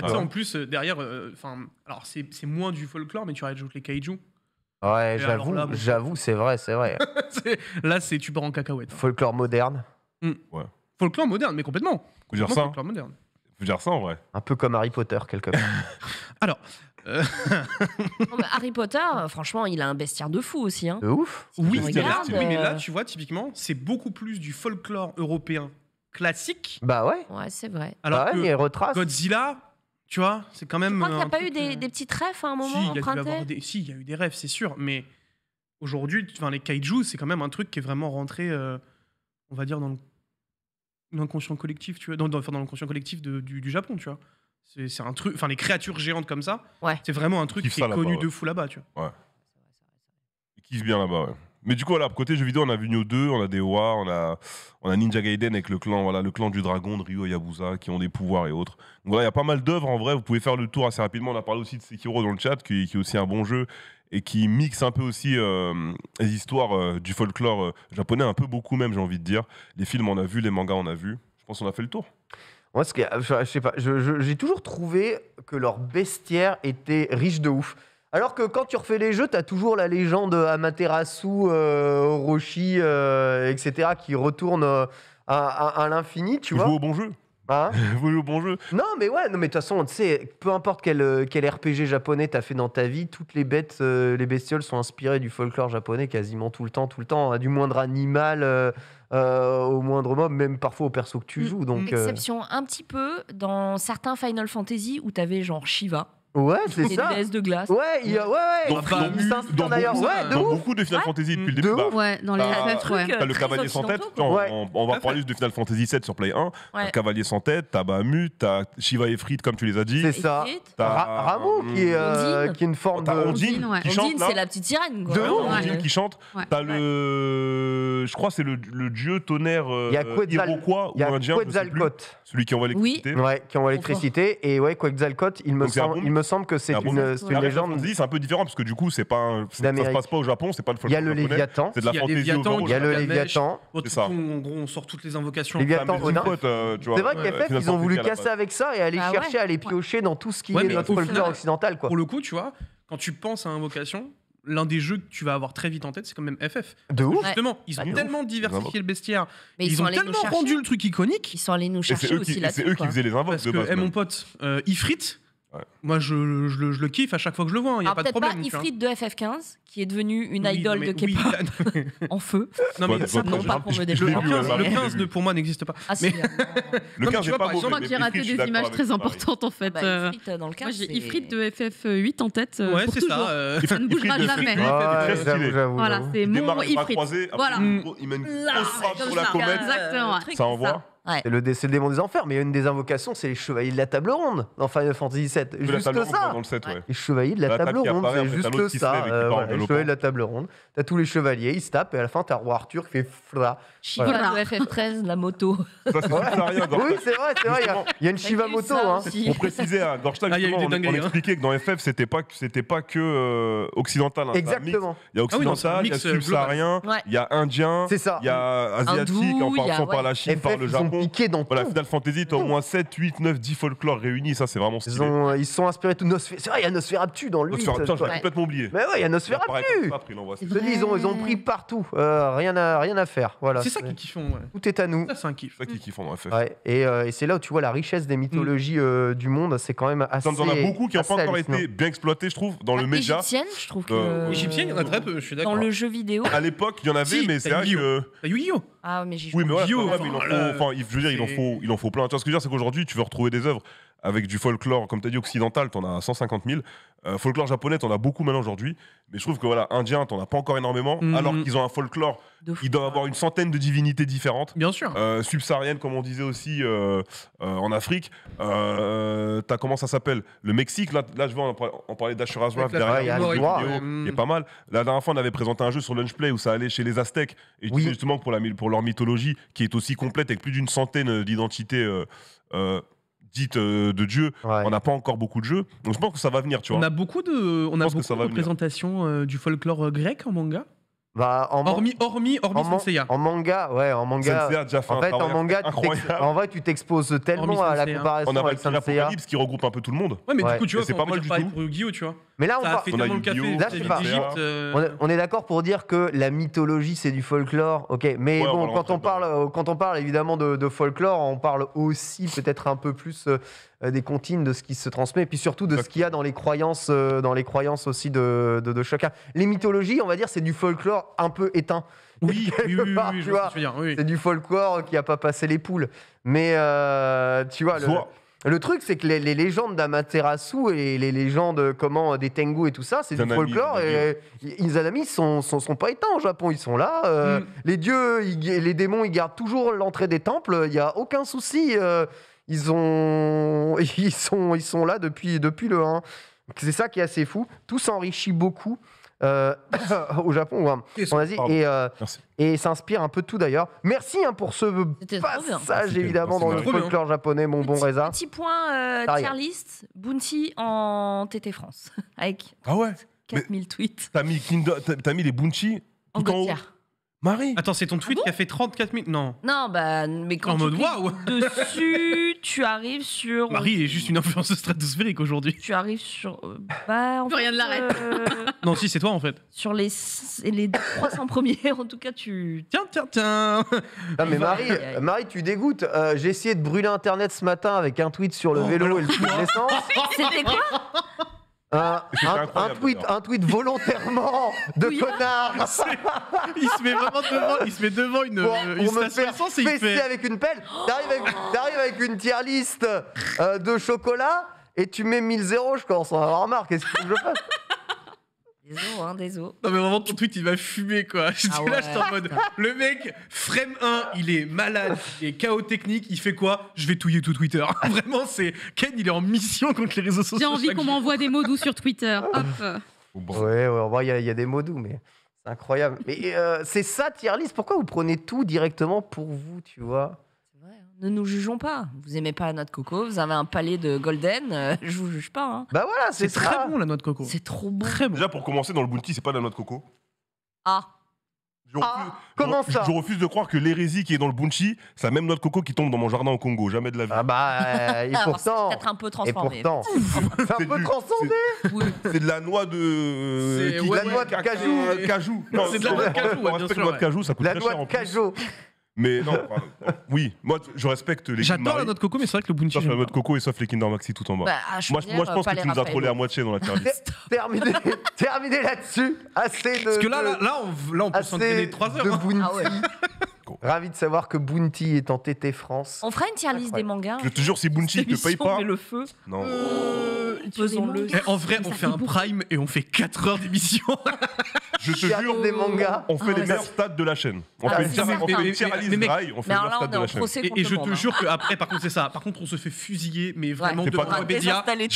Ah, en plus, derrière, enfin, alors c'est moins du folklore, mais tu rajoutes les kaiju. Ouais, j'avoue, j'avoue, c'est vrai, c'est vrai. là, c'est tu pars en cacahuète. Folklore moderne, hmm. Folklore moderne, mais complètement. Faut dire ça. Hein. Folklore moderne. Faut dire ça en vrai. un peu comme Harry Potter, quelque part. Alors, euh, Harry Potter, franchement, il a un bestiaire de fou aussi. hein. De ouf. Oui, mais là, euh, tu vois, typiquement, c'est beaucoup plus du folklore européen classique. Bah ouais. Ouais, c'est vrai. Alors bah ouais, que Godzilla, tu vois, c'est quand même. Tu crois qu'il n'y a euh, pas eu des, euh, des petits rêves à un moment si, Si, il y a eu des rêves, c'est sûr. Mais aujourd'hui, enfin, les kaijus, c'est quand même un truc qui est vraiment rentré, euh, on va dire, dans l'inconscient collectif, tu vois, dans, dans, dans l'inconscient collectif du, du, Japon, tu vois. C'est un truc, enfin, les créatures géantes comme ça, c'est vraiment un truc qui est connu de fou là-bas, tu vois. Ouais. Ils kiffent bien là-bas, ouais. Mais du coup, voilà, côté jeux vidéo, on a Vigno 2, on a des on a, on a Ninja Gaiden avec le clan, voilà, le clan du dragon de Ryu et Yabusa qui ont des pouvoirs et autres. Donc voilà, il y a pas mal d'œuvres en vrai, vous pouvez faire le tour assez rapidement. On a parlé aussi de Sekiro dans le chat, qui, est aussi un bon jeu et qui mixe un peu aussi euh, les histoires euh, du folklore euh, japonais, un peu beaucoup même, j'ai envie de dire. Les films, on a vu, les mangas, on a vu. Je pense qu'on a fait le tour. Moi, ce que, je sais pas, j'ai toujours trouvé que leur bestiaire était riche de ouf. Alors que quand tu refais les jeux, tu as toujours la légende Amaterasu, euh, Orochi, euh, etc. qui retourne euh, à, l'infini, tu joues vois. au bon jeu. Hein au bon jeu. Non, mais ouais, non, mais de toute façon, tu sais, peu importe quel, RPG japonais t'as fait dans ta vie, toutes les bêtes, les bestioles sont inspirées du folklore japonais quasiment tout le temps, tout le temps, hein, du moindre animal au moindre mob, même parfois au perso que tu joues. Donc, Exception un petit peu dans certains Final Fantasy où t'avais genre Shiva. Ouais, c'est ça. Des de glace. Ouais, il y a, ouais, ouais. Dans, ah, bah, dans, d'ailleurs. Beaucoup, ouais, de dans beaucoup de Final Fantasy depuis le début. Bah, ouais, dans les FF, ouais. T'as le Cavalier sans tête. On, on, va parler de Final Fantasy 7 sur Play 1. le Cavalier sans tête, t'as Bahamut, t'as Shiva et Frit, comme tu les as dit. C'est ça. T'as Ra Rameau qui est, euh, qui est une forme de. Ondine, qui chante. c'est la petite sirène. De Ondine qui chante. T'as le. Je crois que c'est le dieu tonnerre euh, iroquois ou indien. Celui qui envoie l'électricité. Ouais, qui envoie l'électricité. Et ouais, Quetzalcoatl, il me semble me semble que c'est une, une légende. C'est un peu différent parce que du coup, c'est pas ça se passe pas au Japon, c'est pas le folklore. Il y a le Léviathan, c'est de la Il y a le Léviathan. On sort toutes les invocations. Léviathan, euh, C'est vrai qu'FF, ils ont voulu casser avec ça et aller bah chercher à les piocher dans tout ce qui est notre folklore occidental. Pour le coup, tu vois, quand tu penses à invocation, l'un des jeux que tu vas avoir très vite en tête, c'est quand même FF. De ouf Justement, ils bah, ont tellement diversifié le bestiaire, ils, ont tellement rendu le truc iconique. Ils sont allés nous chercher aussi là C'est eux qui faisaient les invocations. Parce eh, mon pote, euh, Ifrit, moi, je, je, je, le kiffe à chaque fois que je le vois. Il hein, n'y a pas de problème. Pas Ifrit de FF15, qui est devenu une idole de k en feu. Non, mais ça, non, pas pour me développer. Euh, le 15, le pour moi, n'existe pas. Ah, mais... Euh, le 15, c'est pas Je crois raté des images très importantes, en fait. Bah, euh. Moi, j'ai Ifrit de FF8 en tête. Ouais, c'est ça. Ça ne bougera jamais. Voilà, c'est mon Ifrit. Voilà. Il mène une mmh. grosse frappe sur la comète. Ça envoie. C'est le démon des enfers, mais une des invocations, c'est les chevaliers de la table ronde dans Final Fantasy VII. juste ça. Les chevaliers de la, table ronde, c'est juste ça. Euh, les chevaliers de la table ronde. T'as tous les chevaliers, ils se tapent, et à la fin, t'as roi Arthur qui fait fla. Shiva voilà. FF13, la moto. c'est Oui, c'est vrai, c'est vrai. Il y, a une Shiva moto. Hein. On précisait, dans hein, ah, on, hein. expliquait que dans FF, c'était pas, pas que euh, occidental. Hein, Exactement. Il y a ah occidental, il y a euh, subsaharien, il y a indien, il y a asiatique, en passant par la Chine, par le Japon dans voilà, Final Fantasy, t'as au moins 7, 8, 9, 10 folklore réunis, ça c'est vraiment stylé. Ils, ont, ils sont inspirés de Nosferatu. C'est vrai, il y a Nosferatu dans le Nosferatu, complètement oublié. Mais ouais, il y a Nosferatu. Ils ont, ils ont pris partout, euh, rien, à, rien à faire. Voilà, c'est ça qui kiffent Ouais. Tout est à nous. c'est ça qui kiffent en euh, et, c'est là où tu vois la richesse des mythologies mm. euh, du monde, c'est quand même assez. Il y en a beaucoup qui n'ont pas encore été bien exploités, je trouve, dans le média. Égyptienne, je trouve. Égyptienne, il y en a très peu, je suis d'accord. Dans le jeu vidéo. À l'époque, il y en avait, mais c'est vrai que. yu ah, mais j'ai Oui, mais, ouais, Vieux, mais il en faut, euh, enfin, je veux dire, il en faut, il en faut plein. Tu vois ce que je veux dire, c'est qu'aujourd'hui, tu veux retrouver des œuvres avec du folklore, comme tu as dit, occidental, tu en as 150 000. Euh, folklore japonais, tu en as beaucoup maintenant aujourd'hui. Mais je trouve que voilà, indien, en as pas encore énormément. Mhm. Alors qu'ils ont un folklore, ils doivent avoir une centaine de divinités différentes. Bien sûr. Euh, subsaharienne, comme on disait aussi euh, en Afrique. as comment ça s'appelle Le Mexique, là, là je vais en, parlait parler derrière. Il y a pas mal. La dernière fois, on avait présenté un jeu sur Lunchplay où ça allait chez les Aztèques. Et justement pour, la, pour leur mythologie, qui est aussi complète avec plus d'une centaine d'identités dites euh, de Dieu. On n'a pas encore beaucoup de jeux. Donc je pense que ça va venir, tu vois. On a beaucoup de, on a beaucoup de représentations euh, du folklore euh, grec en manga. Bah, hormis, hormis, hormis en, Senseiya. en manga, ouais, en manga. Senseiya déjà fait en fait, en manga, en vrai, tu t'exposes tellement à la comparaison on a avec Senseiya. On qui regroupe un peu tout le monde. Ouais, mais du coup, tu vois, c'est pas mal du tout. pour Yu-Gi-Oh, tu vois. Mais là, on, on est d'accord pour dire que la mythologie, c'est du folklore, ok. Mais bon, quand on parle, quand on parle évidemment de, folklore, on parle aussi peut-être un peu plus euh, des contines de ce qui se transmet, et puis surtout de ce qu'il y a dans les croyances, euh, dans les croyances aussi de, chacun. Les mythologies, on va dire, c'est du folklore un peu éteint. Oui, oui, oui, part, oui, oui, oui C'est du folklore qui a pas passé les poules. Mais euh, tu vois, le le truc, c'est que les, légendes d'Amaterasu et les légendes euh, comment des Tengu et tout ça, c'est du folklore. Et, et euh, Izanami sont, sont, sont pas éteints au Japon, ils sont là. Euh, mm. Les dieux, les démons, ils gardent toujours l'entrée des temples. Il y a aucun souci. ils ont, ils sont, ils sont là depuis depuis le 1. C'est ça qui est assez fou. Tout s'enrichit beaucoup. Euh, au Japon ou en Asie. Et, euh, s'inspire un peu de tout d'ailleurs. Merci hein, pour ce passage évidemment dans le folklore japonais, mon bon Reza. Petit point euh, tier list, Bounty en TT France. Avec 4000 ah tweets. T'as mis, les Bounty en tout Marie Attends, c'est ton ah tweet qui a fait 34 000 Non. Non, bah, mais quand en mode wow. dessus tu arrives sur. Euh, Marie est juste une influence stratosphérique aujourd'hui. Tu arrives sur. Euh, bah, rien de l'arrêt. Euh, non, si, c'est toi en fait. sur les, les 300 premiers, en tout cas, tu. Tiens, tiens, tiens Non, mais Marie, tu dégoûtes. J'ai essayé de brûler Internet ce matin avec un tweet sur le vélo et le truc de C'était quoi un, tweet, volontairement de connard. Il se met vraiment devant, il se met devant une, pour, une pour me faire fait... avec une pelle. T'arrives avec, avec, une tier list euh, de chocolat et tu mets 1000 zéros. je commence à avoir marre. Qu'est-ce que je fais des os, hein, des Non, mais vraiment, ton tweet, il va fumer quoi. Ah en mode. Le mec, frame 1, il est malade, il est chaos technique, il fait quoi Je vais touiller tout Twitter. vraiment, c'est. Ken, il est en mission contre les réseaux sociaux. J'ai envie qu'on m'envoie des mots doux sur Twitter. Hop. Ouais, ouais, il y, a des mots doux, mais c'est incroyable. Mais euh, c'est ça, Thierry Pourquoi vous prenez tout directement pour vous, tu vois ne nous jugeons pas. Vous aimez pas la noix de coco, vous avez un palais de golden, je euh, je vous juge pas. Hein. Bah voilà, c'est très bon la noix de coco. C'est trop bon. Très bon. Déjà, pour commencer, dans le bounty, c'est pas de la noix de coco. Ah, ah comment ça Je refuse de croire que l'hérésie qui est dans le bounty, c'est la même noix de coco qui tombe dans mon jardin au Congo. Jamais de la vie. Ah bah, euh, et c'est pourtant. être un peu Et transformé. pourtant. C'est un peu transcendé. Oui. C'est de la noix de. Euh, c'est- qui- ouais, noix de cajou. cajou. C'est de la noix de cajou, bien la noix de cajou, ça coûte La très noix cher de en plus. cajou. Mais non, oui, moi je respecte les J'adore la note coco, mais c'est vrai que le Bounty. Sauf la note coco et sauf les Kinder Maxi tout en bas. Bah, moi, moi, je pense que tu nous as trollé à moitié dans la terre. terminé, terminé là-dessus. Assez de. Parce que là, là, là on, là, on peut s'entraîner 3 heures. De hein. Bounty. Ah ouais. Ravi de savoir que Bounty est en TT France. On fera une tier liste des mangas. Je te jure, si Bounty te paye pas. le feu. Non. Euh, le eh, En vrai, on fait, un prime et on fait 4 heures d'émission. Je te jure, des mangas. on fait ah, les meilleurs stats de la chaîne. On ah, fait une tier list dry, on fait les meilleurs stats de la chaîne. Et je te jure hein. qu'après, par contre, c'est ça. Par contre, on se fait fusiller, mais vraiment de Je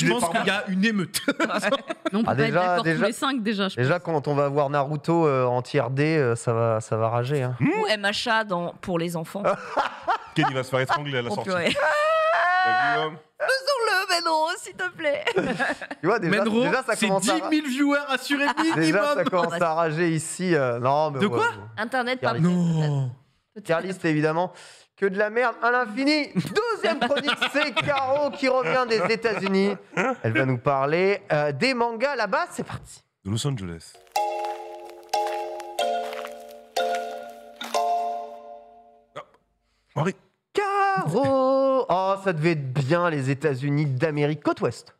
pense qu'il y a une émeute. Ah, on peut pas être les 5 déjà. Déjà, quand on va voir Naruto euh, en tier D, euh, ça va rager. Hein. Hmm Ou MHA pour les enfants. Kenny va se faire étrangler à la oh, sortie. Faisons-le, Menro, s'il te plaît. Tu vois, déjà, Menro, ça c'est 10 commence à... 000 viewers assurés minimum. Déjà, ça commence ah, à rager ici. Euh, non, mais De quoi Internet par Non. Carliste, évidemment. Que de la merde à l'infini. Deuxième chronique, c'est Caro qui revient des États-Unis. Elle va nous parler euh, des mangas là-bas. C'est parti. De Los Angeles. Henri. Caro Oh, ça devait être bien les États-Unis d'Amérique, côte ouest.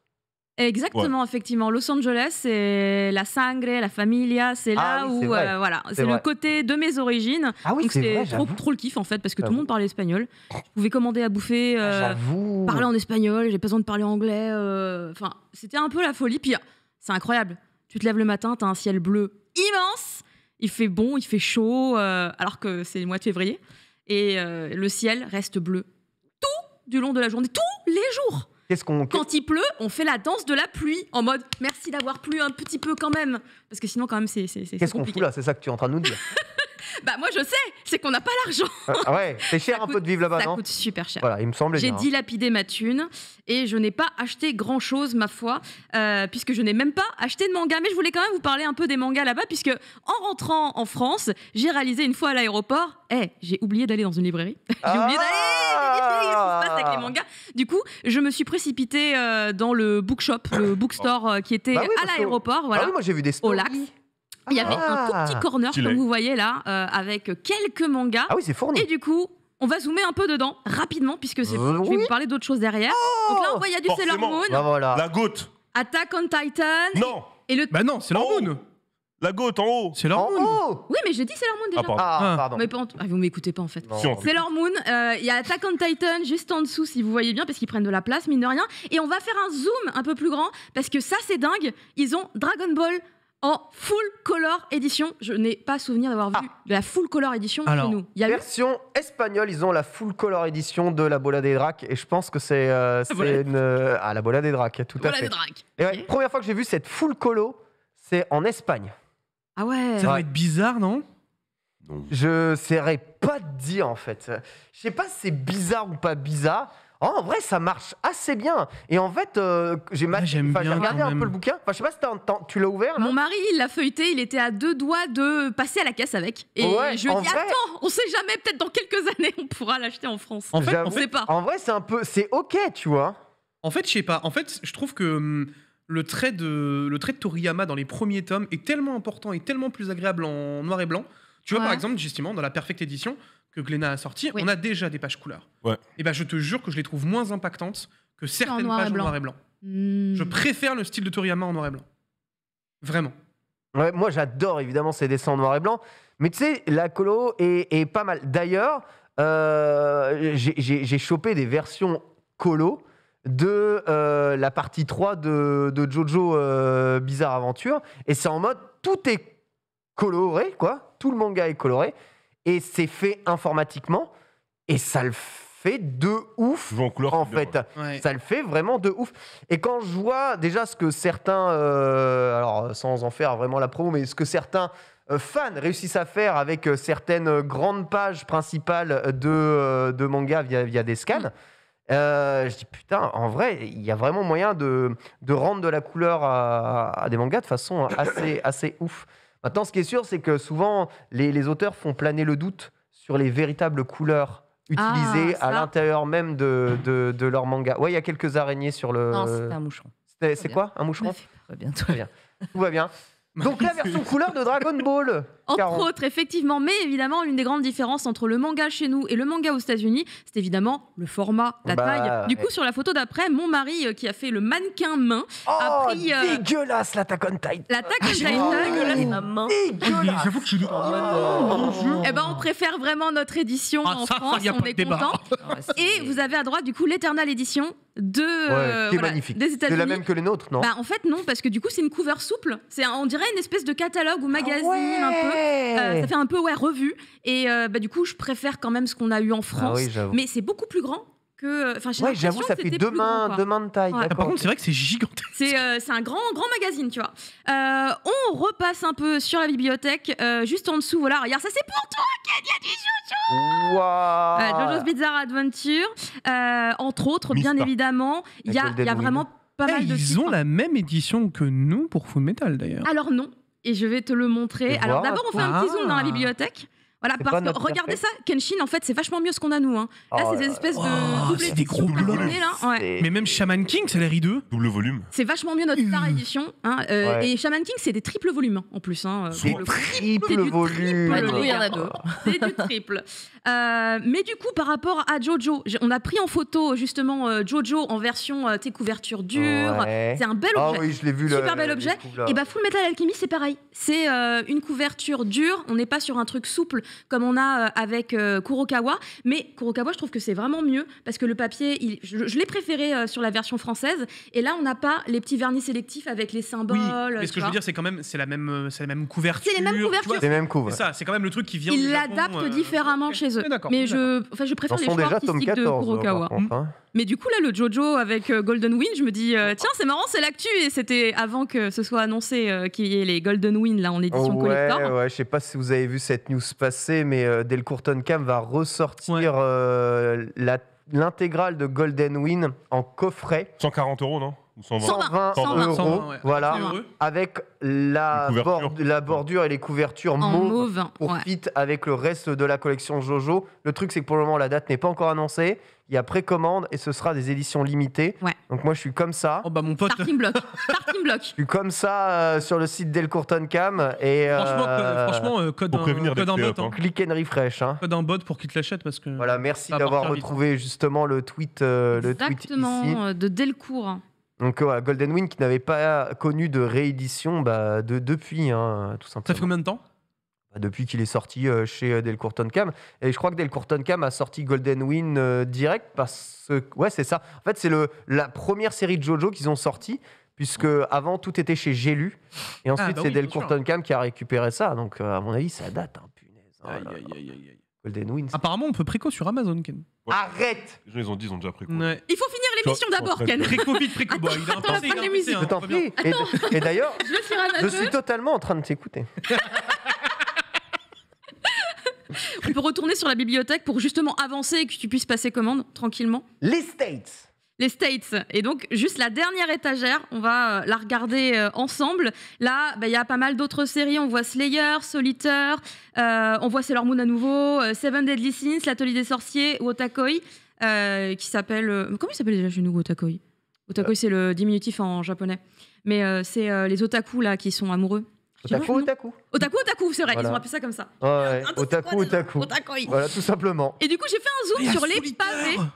Exactement, effectivement. Los Angeles, c'est la sangre, la familia, c'est là ah où euh, voilà, c'est le côté de mes origines. Ah oui, c'est trop, trop, le kiff en fait parce que tout le monde parlait espagnol. Je pouvais commander à bouffer, ah, euh, parler en espagnol, j'ai pas besoin de parler anglais. Euh, enfin, c'était un peu la folie. Puis c'est incroyable. Tu te lèves le matin, t'as un ciel bleu immense, il fait bon, il fait chaud, euh, alors que c'est le mois de février et euh, le ciel reste bleu tout du long de la journée, tous les jours. ce Quand il pleut, on fait la danse de la pluie en mode merci d'avoir plu un petit peu quand même parce que sinon quand même c'est c'est Qu'est-ce qu'on fout là C'est ça que tu es en train de nous dire Bah moi je sais, c'est qu'on n'a pas l'argent. Ah, ah ouais, c'est cher un peu de vivre là-bas. Ça coûte super cher. Voilà, il me semble. J'ai hein. dilapidé ma thune et je n'ai pas acheté grand chose ma foi, euh, puisque je n'ai même pas acheté de manga. Mais je voulais quand même vous parler un peu des mangas là-bas, puisque en rentrant en France, j'ai réalisé une fois à l'aéroport, hé, eh, j'ai oublié d'aller dans une librairie. j'ai oublié d'aller. avec ah les mangas. Du coup, je me suis précipitée euh, dans le bookshop, le bookstore euh, qui était bah à l'aéroport. Voilà. Ah oui, moi j'ai vu des stories. Il y avait un tout petit ah corner, comme vous voyez là, euh, avec quelques mangas. Ah oui, c'est fourni. Et du coup, on va zoomer un peu dedans, rapidement, puisque c'est, oui. Euh, je vais vous parler d'autres choses derrière. Oh Donc là, on voit, il y a du Sailor Moon. Bah, la goutte. Attack on Titan. Non. Et, le... Bah non, c'est Sailor Moon. La goutte en haut. C'est Moon. oui, mais j'ai dit c'est Moon déjà. Ah pardon. Ah. Ah, mais vous m'écoutez pas en fait. C'est Moon. Euh, il y a Attack on Titan juste en dessous si vous voyez bien parce qu'ils prennent de la place mine de rien. Et on va faire un zoom un peu plus grand parce que ça c'est dingue. Ils ont Dragon Ball en full color édition. Je n'ai pas souvenir d'avoir ah. vu la full color édition chez nous. y version espagnole, ils ont la full color édition de la Bola des Dracs et je pense que c'est euh, euh, ah la Bola des Dracs, tout à fait. Des Dracs. Première fois que j'ai vu cette full colo, c'est en Espagne. Ah ouais. Ça va être bizarre, non Je saurais pas te dire en fait. Je sais pas si c'est bizarre ou pas bizarre. Oh, en vrai, ça marche assez bien. Et en fait, euh, j'ai regardé un peu le bouquin. Enfin, je sais pas si tu l'as ouvert. Mon mari, il l'a feuilleté. Il était à deux doigts de passer à la caisse avec. Et je lui ai dit, attends, on sait jamais. Peut-être dans quelques années, on pourra l'acheter en France. En fait, on sait pas. En vrai, c'est un peu, c'est ok, tu vois. En fait, je sais pas. En fait, je trouve que hum, le trait de le trait de Toriyama dans les premiers tomes est tellement important et tellement plus agréable en noir et blanc. Tu vois, par exemple, justement, dans la Perfect Edition, que Glénat a sorti, on a déjà des pages couleurs. Ouais. Et eh ben je te jure que je les trouve moins impactantes que certaines pages en noir et blanc. Hmm. Je préfère le style de Toriyama en noir et blanc. Vraiment. Ouais, moi j'adore évidemment ces dessins en noir et blanc, mais tu sais, la colo est, pas mal. D'ailleurs, euh, j'ai chopé des versions colo de euh, la partie 3 de, Jojo euh, Bizarre Aventure, et c'est en mode tout est coloré, quoi. Tout le manga est coloré et c'est fait informatiquement et ça le fait de ouf en, couleur, en fait ça le fait vraiment de ouf et quand je vois déjà ce que certains euh, alors sans en faire vraiment la promo mais ce que certains euh, fans réussissent à faire avec euh, certaines grandes pages principales de, de manga via, des scans je dis putain en vrai il y a vraiment moyen de, de rendre de la couleur à, à des mangas de façon assez, assez ouf Maintenant, ce qui est sûr, c'est que souvent, les, auteurs font planer le doute sur les véritables couleurs utilisées ah, à l'intérieur même de, de, leur manga. Ouais, il y a quelques araignées sur le. Non, c'est un moucheron. C'est quoi Un mouchon Tout va bien. Tout va bien. Donc la version couleur de Dragon Ball entre autres, effectivement. Mais évidemment, l'une des grandes différences entre le manga chez nous et le manga aux États-Unis, c'est évidemment le format, la bah, taille. Du coup, sur la photo d'après, mon mari euh, qui a fait le mannequin main oh, a pris. Euh, dégueulasse l'attaque on Titan. L'attaque La ah, Titan, dégueulasse ah, j'avoue oh, Dégueulasse. J'avoue qu'il est. Eh ben, on préfère vraiment notre édition ah, en France, on est content. et vous avez à droite, du coup, l'éternelle édition de euh, magnifique. des États-Unis. C'est la même que les nôtres, non bah, En fait, non, parce que du coup, c'est une couverture souple. C'est on dirait une espèce de catalogue ou magazine un peu. Euh, ça fait un peu ouais, revue. Et euh, bah, du coup, je préfère quand même ce qu'on a eu en ah France. mais c'est beaucoup plus grand que. Euh, ouais, j'avoue, ça fait deux mains, de taille. Ah, par contre, c'est vrai que c'est gigantesque. C'est un grand, grand magazine, tu vois. on repasse un peu sur la bibliothèque, juste en dessous. Voilà, regarde, ça c'est pour toi, a du Jojo wow. Jojo's Bizarre Adventure. entre autres, bien évidemment, il y a, vraiment. Pas mal eh, de ils ont la même édition que nous pour Full Metal d'ailleurs. Alors non, et je vais te le montrer. Alors d'abord, on fait un petit zoom dans la bibliothèque. Voilà, parce que regardez ça, Kenshin, en fait, c'est vachement mieux ce qu'on a nous. Hein. Là, oh oh, c'est des espèces de. c'est des Mais même Shaman King, c'est l'air 2 Double volume. C'est vachement mieux notre star édition. Hein, euh, et Shaman King, c'est des triples volumes hein, en plus. Euh, c'est triple volume. a deux. C'est du triple. Euh, mais du coup, par rapport à Jojo, on a pris en photo justement Jojo en version tes couvertures dures. C'est un bel ah objet. Ah oui, je l'ai vu Super bel objet. Et bah, Full Metal Alchemy, c'est pareil. C'est une couverture dure. On n'est pas sur un truc souple comme on a euh, avec euh, Kurokawa. Mais Kurokawa, je trouve que c'est vraiment mieux parce que le papier, je, l'ai préféré euh, sur la version française. Et là, on n'a pas les petits vernis sélectifs avec les symboles. Oui, mais ce que je veux dire, c'est quand même c'est la même c'est couverture. C'est les mêmes couvertures. C'est ça, c'est quand même le truc qui vient. Ils l'adaptent différemment chez eux. Mais, je, je préfère les choix artistiques de Kurokawa. Mais du coup, là, le Jojo avec euh, Golden Wind, je me dis, euh, tiens, c'est marrant, c'est l'actu. Et c'était avant que ce soit annoncé euh, qu'il y ait les Golden Wind, là, en édition ouais, collector. Ouais, je sais pas si vous avez vu cette news passer, mais Del Courton Cam va ressortir l'intégrale de Golden Win en coffret. 140 euros, non 120, euros. Voilà, avec la, la bordure et les couvertures en mauve, pour fit avec le reste de la collection Jojo. Le truc, c'est que pour le moment, la date n'est pas encore annoncée. Il y a précommande et ce sera des éditions limitées. Ouais. Donc moi, je suis comme ça. Oh bah mon pote. block. Starting block. Je suis comme ça euh, sur le site d'Elcourton Cam et franchement, euh, franchement euh, code, un, code bot. Hein. Hein. Click and refresh. Hein. Code un bot pour qu'ils te l'achètent parce que. Voilà, merci d'avoir retrouvé justement le tweet, le tweet ici. de Delcourt. Donc Golden Wind qui n'avait pas connu de réédition bah, de, depuis, hein, tout simplement. Ça fait combien de temps bah, Depuis qu'il est sorti euh, chez euh, Delcourt Cam. Et je crois que Delcourt Cam a sorti Golden Wind euh, direct parce que. Ouais, c'est ça. En fait, c'est la première série de JoJo qu'ils ont sorti. puisque avant tout était chez Gélu et ah, ensuite bah c'est Delcourt Cam qui a récupéré ça donc à mon avis ça date hein, punaise oh Apparemment, on peut préco sur Amazon, Ken. Arrête ils ont dit, ont déjà préco. Il faut finir l'émission d'abord, Ken. Préco vite, préco. Attends, il a un il hein, Je Et, d'ailleurs, suis je suis totalement en train de t'écouter. on peut retourner sur la bibliothèque pour justement avancer et que tu puisses passer commande tranquillement. Les States States. Et donc, juste la dernière étagère, on va euh, la regarder euh, ensemble. Là, bah, il y a pas mal d'autres séries. On voit Slayer, Solitaire, euh, on voit Sailor Moon à nouveau, Seven Deadly Sins, L'Atelier des Sorciers, Otakoi, qui s'appelle. Comment il s'appelle déjà chez nous, Otakoi Otakoi, c'est le diminutif en japonais. Mais c'est les otaku là qui sont amoureux. Otaku, otaku. Otaku, otaku, c'est vrai, ils ont appelé ça comme ça. Ouais, Otaku, otaku. Voilà, tout simplement. Et du coup, j'ai fait un zoom sur les pavés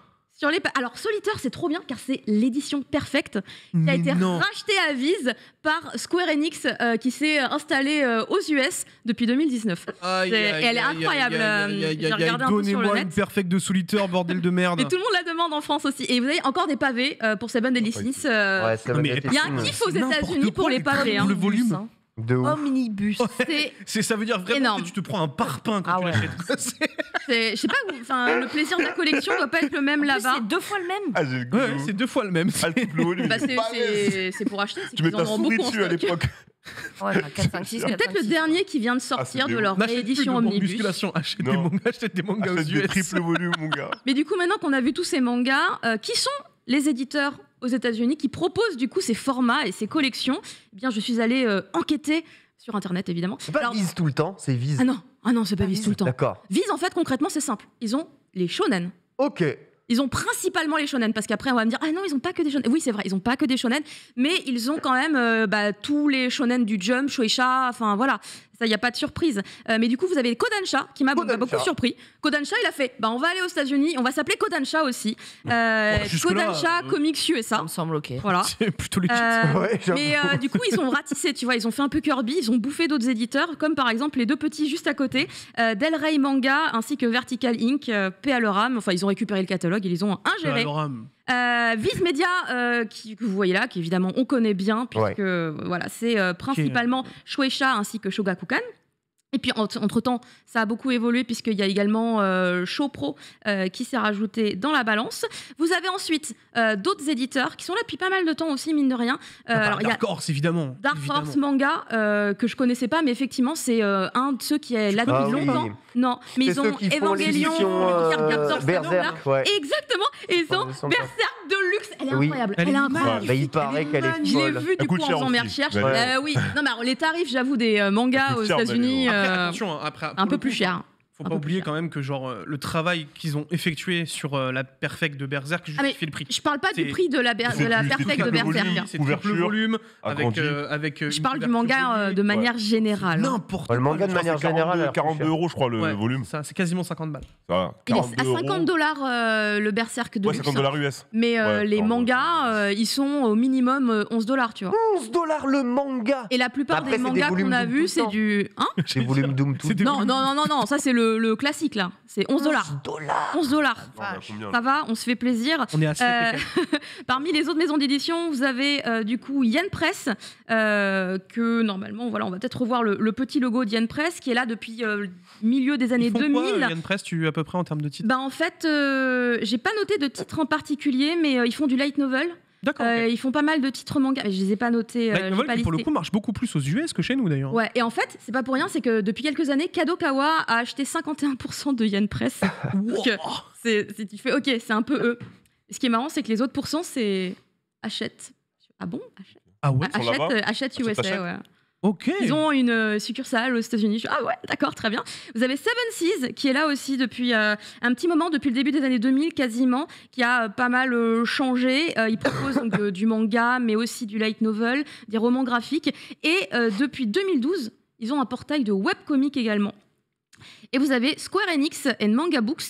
les Alors, Solitaire, c'est trop bien car c'est l'édition perfecte qui a été rachetée à vise par Square Enix euh, qui s'est euh, installée euh, aux US depuis 2019. est, elle est incroyable. Donnez-moi un une perfecte de Solitaire, bordel de merde. Et tout le monde la demande en France aussi. Et vous avez encore des pavés pour ces bonnes Il y a un kiff aux États-Unis pour les pavés. Le hein. volume. Hein. Omnibus. Oh, c'est ça veut dire vraiment tu te prends un parpaing quand ah tu Je sais pas, le plaisir de la collection doit pas être le même là-bas. C'est deux fois le même. Ah, c'est deux fois le même. Ah, bah, c'est pour acheter. Tu mets ta souris dessus à l'époque. Bah, c'est peut-être le dernier qui vient de sortir de leur réédition omnibus. des des mangas aux Mais du coup, maintenant qu'on a vu tous ces mangas, euh, qui sont les éditeurs aux États-Unis qui proposent du coup ces formats et ces collections. Eh bien, je suis allée euh, enquêter sur Internet, évidemment. C'est pas vise tout le temps, c'est vise. Ah non, ah non, c'est pas, ah, vise tout le temps. D'accord. Vise, en fait, concrètement, c'est simple. Ils ont les shonen. Ok. Ils ont principalement les shonen parce qu'après on va me dire ah non ils ont pas que des shonen. Oui c'est vrai ils ont pas que des shonen mais ils ont quand même euh, bah, tous les shonen du Jump, Shueisha, enfin voilà ça, il n'y a pas de surprise. Euh, mais du coup, vous avez Kodansha, qui m'a beaucoup surpris. Kodansha, il a fait bah, on va aller aux États-Unis, on va s'appeler Kodansha aussi. Euh, Kodansha, euh, Comics USA. Ça me semble ok. Voilà. C'est plutôt mais du coup, ils ont ratissé, tu vois, ils ont fait un peu Kirby, ils ont bouffé d'autres éditeurs, comme par exemple les deux petits juste à côté, Del Rey Manga ainsi que Vertical Inc., P. Enfin, ils ont récupéré le catalogue, et ils ont ingéré. Euh, Viz Media, euh, qui, que vous voyez là, qui évidemment on connaît bien, puisque euh, voilà, c'est euh, principalement Shueisha ainsi que Shogakukan, et puis, entre-temps, ça a beaucoup évolué puisqu'il y a également euh, Showpro euh, qui s'est rajouté dans la balance. Vous avez ensuite euh, d'autres éditeurs qui sont là depuis pas mal de temps aussi, mine de rien. Euh, alors, Force, évidemment. Dark évidemment. Horse Manga, euh, que je connaissais pas, mais effectivement, c'est un de ceux qui est là depuis longtemps. Non, mais ils ont Evangelion, Berserk, Exactement, ils ont Berserk de luxe. Elle est incroyable. Elle, est incroyable. Bah, il paraît qu'elle est folle. Je l'ai vu du coup en faisant mes oui, non, mais les tarifs, j'avoue, des mangas aux États-Unis. Euh, attention, hein, après, un peu le plus cher. Faut pas oublier quand même que genre euh, le travail qu'ils ont effectué sur euh, la perfect de Berserk ah, justifie le prix. Je parle pas du prix de la, de perfect de Berserk. C'est le volume avec euh, Je parle du manga de manière générale. N'importe. le manga de manière générale. 42 euros, je crois, le volume. c'est quasiment 50 balles. à 50 dollars le Berserk de Ouais, 50 dollars US. Mais les mangas, ils sont au minimum 11 dollars, tu vois. 11 dollars le manga Et la plupart des mangas qu'on a vu vus, c'est du. Hein J'ai voulu doom tout. Non, non, non, non, non, ça c'est le le, classique là, c'est 11 dollars. 11 dollars. Ah, bah, Ça va, on se fait plaisir. Euh, parmi les autres maisons d'édition, vous avez euh, du coup Yen Press, euh, que normalement, voilà, on va peut-être revoir le, petit logo d'Yen Press qui est là depuis le milieu des années 2000. Quoi, Yen Press, tu à peu près en termes de titres bah, En fait, j'ai pas noté de titre en particulier, mais ils font du light novel. Euh, ils font pas mal de titres manga, mais je les ai pas notés. Euh, bah, pour le coup, marche beaucoup plus aux US que chez nous d'ailleurs. Ouais, et en fait, c'est pas pour rien, c'est que depuis quelques années, Kadokawa a acheté 51% de Yen Press. Euh, c'est, c'est, tu fais, ok, c'est un peu eux. Ce qui est marrant, c'est que les autres pourcents, c'est achète. Ah bon achète. Ah ouais, achète, achète, USA, ouais. Ils ont une euh, succursale aux États-Unis. Ah ouais, d'accord, très bien. Vous avez Seven Seas qui est là aussi depuis euh, un petit moment, depuis le début des années 2000 quasiment, qui a euh, pas mal changé. ils proposent donc du manga, mais aussi du light novel, des romans graphiques. Et depuis 2012, ils ont un portail de webcomic également. Et vous avez Square Enix et Manga Books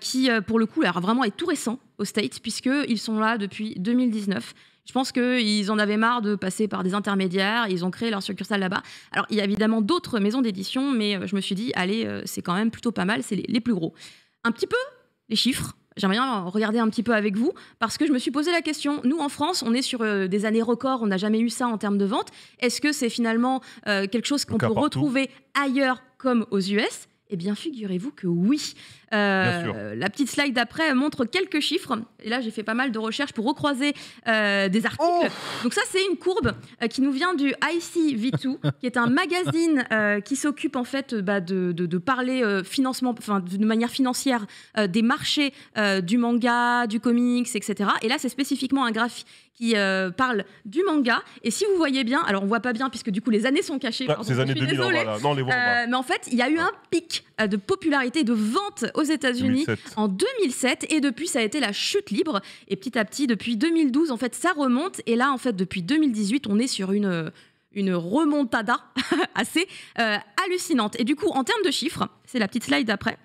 qui, pour le coup, alors vraiment est tout récent aux States, puisqu'ils sont là depuis 2019. Je pense qu'ils en avaient marre de passer par des intermédiaires. Ils ont créé leur succursale là-bas. Alors, il y a évidemment d'autres maisons d'édition, mais euh, je me suis dit, allez, euh, c'est quand même plutôt pas mal. C'est les, plus gros. Un petit peu les chiffres j'aimerais regarder un petit peu avec vous parce que je me suis posé la question. Nous, en France, on est sur euh, des années records, on n'a jamais eu ça en termes de vente. Est-ce que c'est finalement quelque chose qu'on peut retrouver ailleurs comme aux US eh bien, figurez-vous que oui. Euh, la petite slide d'après montre quelques chiffres. Et là, j'ai fait pas mal de recherches pour recroiser euh, des articles. Oh Donc ça, c'est une courbe euh, qui nous vient du ICV2, qui est un magazine qui s'occupe en fait bah, de, parler financement, enfin de manière financière des marchés du manga, du comics, etc. Et là, c'est spécifiquement un graphique qui parle du manga. Et si vous voyez bien, alors on voit pas bien puisque du coup les années sont cachées. Ah, ces années 2000, hein, les mais en fait, il y a eu un pic de popularité, de vente aux États-Unis en 2007 et depuis ça a été la chute libre et petit à petit depuis 2012 en fait ça remonte et là en fait depuis 2018 on est sur une une remontada assez euh, hallucinante. Et du coup, en termes de chiffres, c'est la petite slide d'après.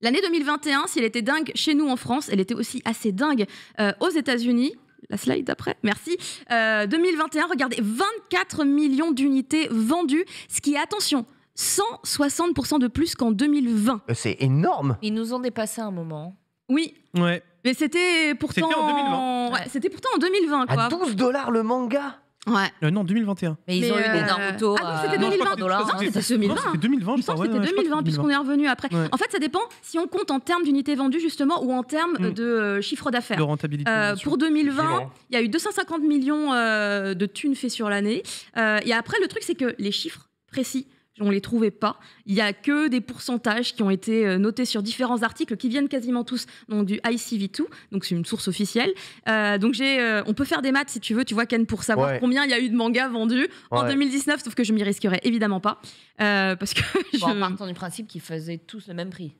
L'année 2021, si elle était dingue chez nous en France, elle était aussi assez dingue euh, aux États-Unis la slide d'après, merci. 2021, euh, regardez, 24 millions d'unités vendues, ce qui est, attention, 160% de plus qu'en 2020. C'est énorme. Ils nous ont dépassé un moment. Oui. Ouais. Mais c'était pourtant. C'était en 2020. Ouais, c'était pourtant en 2020, quoi. À 12 dollars le manga Ouais. non, 2021. Mais ils ont eu des taux Ah c'était 2020. Non, c'était 2020. C'était 2020, je C'était 2020, puisqu'on est revenu après. En fait, ça dépend si on compte en termes d'unités vendues, justement, ou en termes de chiffre d'affaires. De rentabilité. pour 2020, il y a eu 250 millions de thunes faites sur l'année. et après, le truc, c'est que les chiffres précis on ne les trouvait pas. Il y a que des pourcentages qui ont été euh, notés sur différents articles qui viennent quasiment tous du ICV2, donc c'est une source officielle. Euh, donc euh, on peut faire des maths si tu veux, tu vois Ken pour savoir combien il y a eu de mangas vendus en 2019, sauf que je m'y risquerais évidemment pas parce que je... en partant du principe qu'ils faisaient tous le même prix.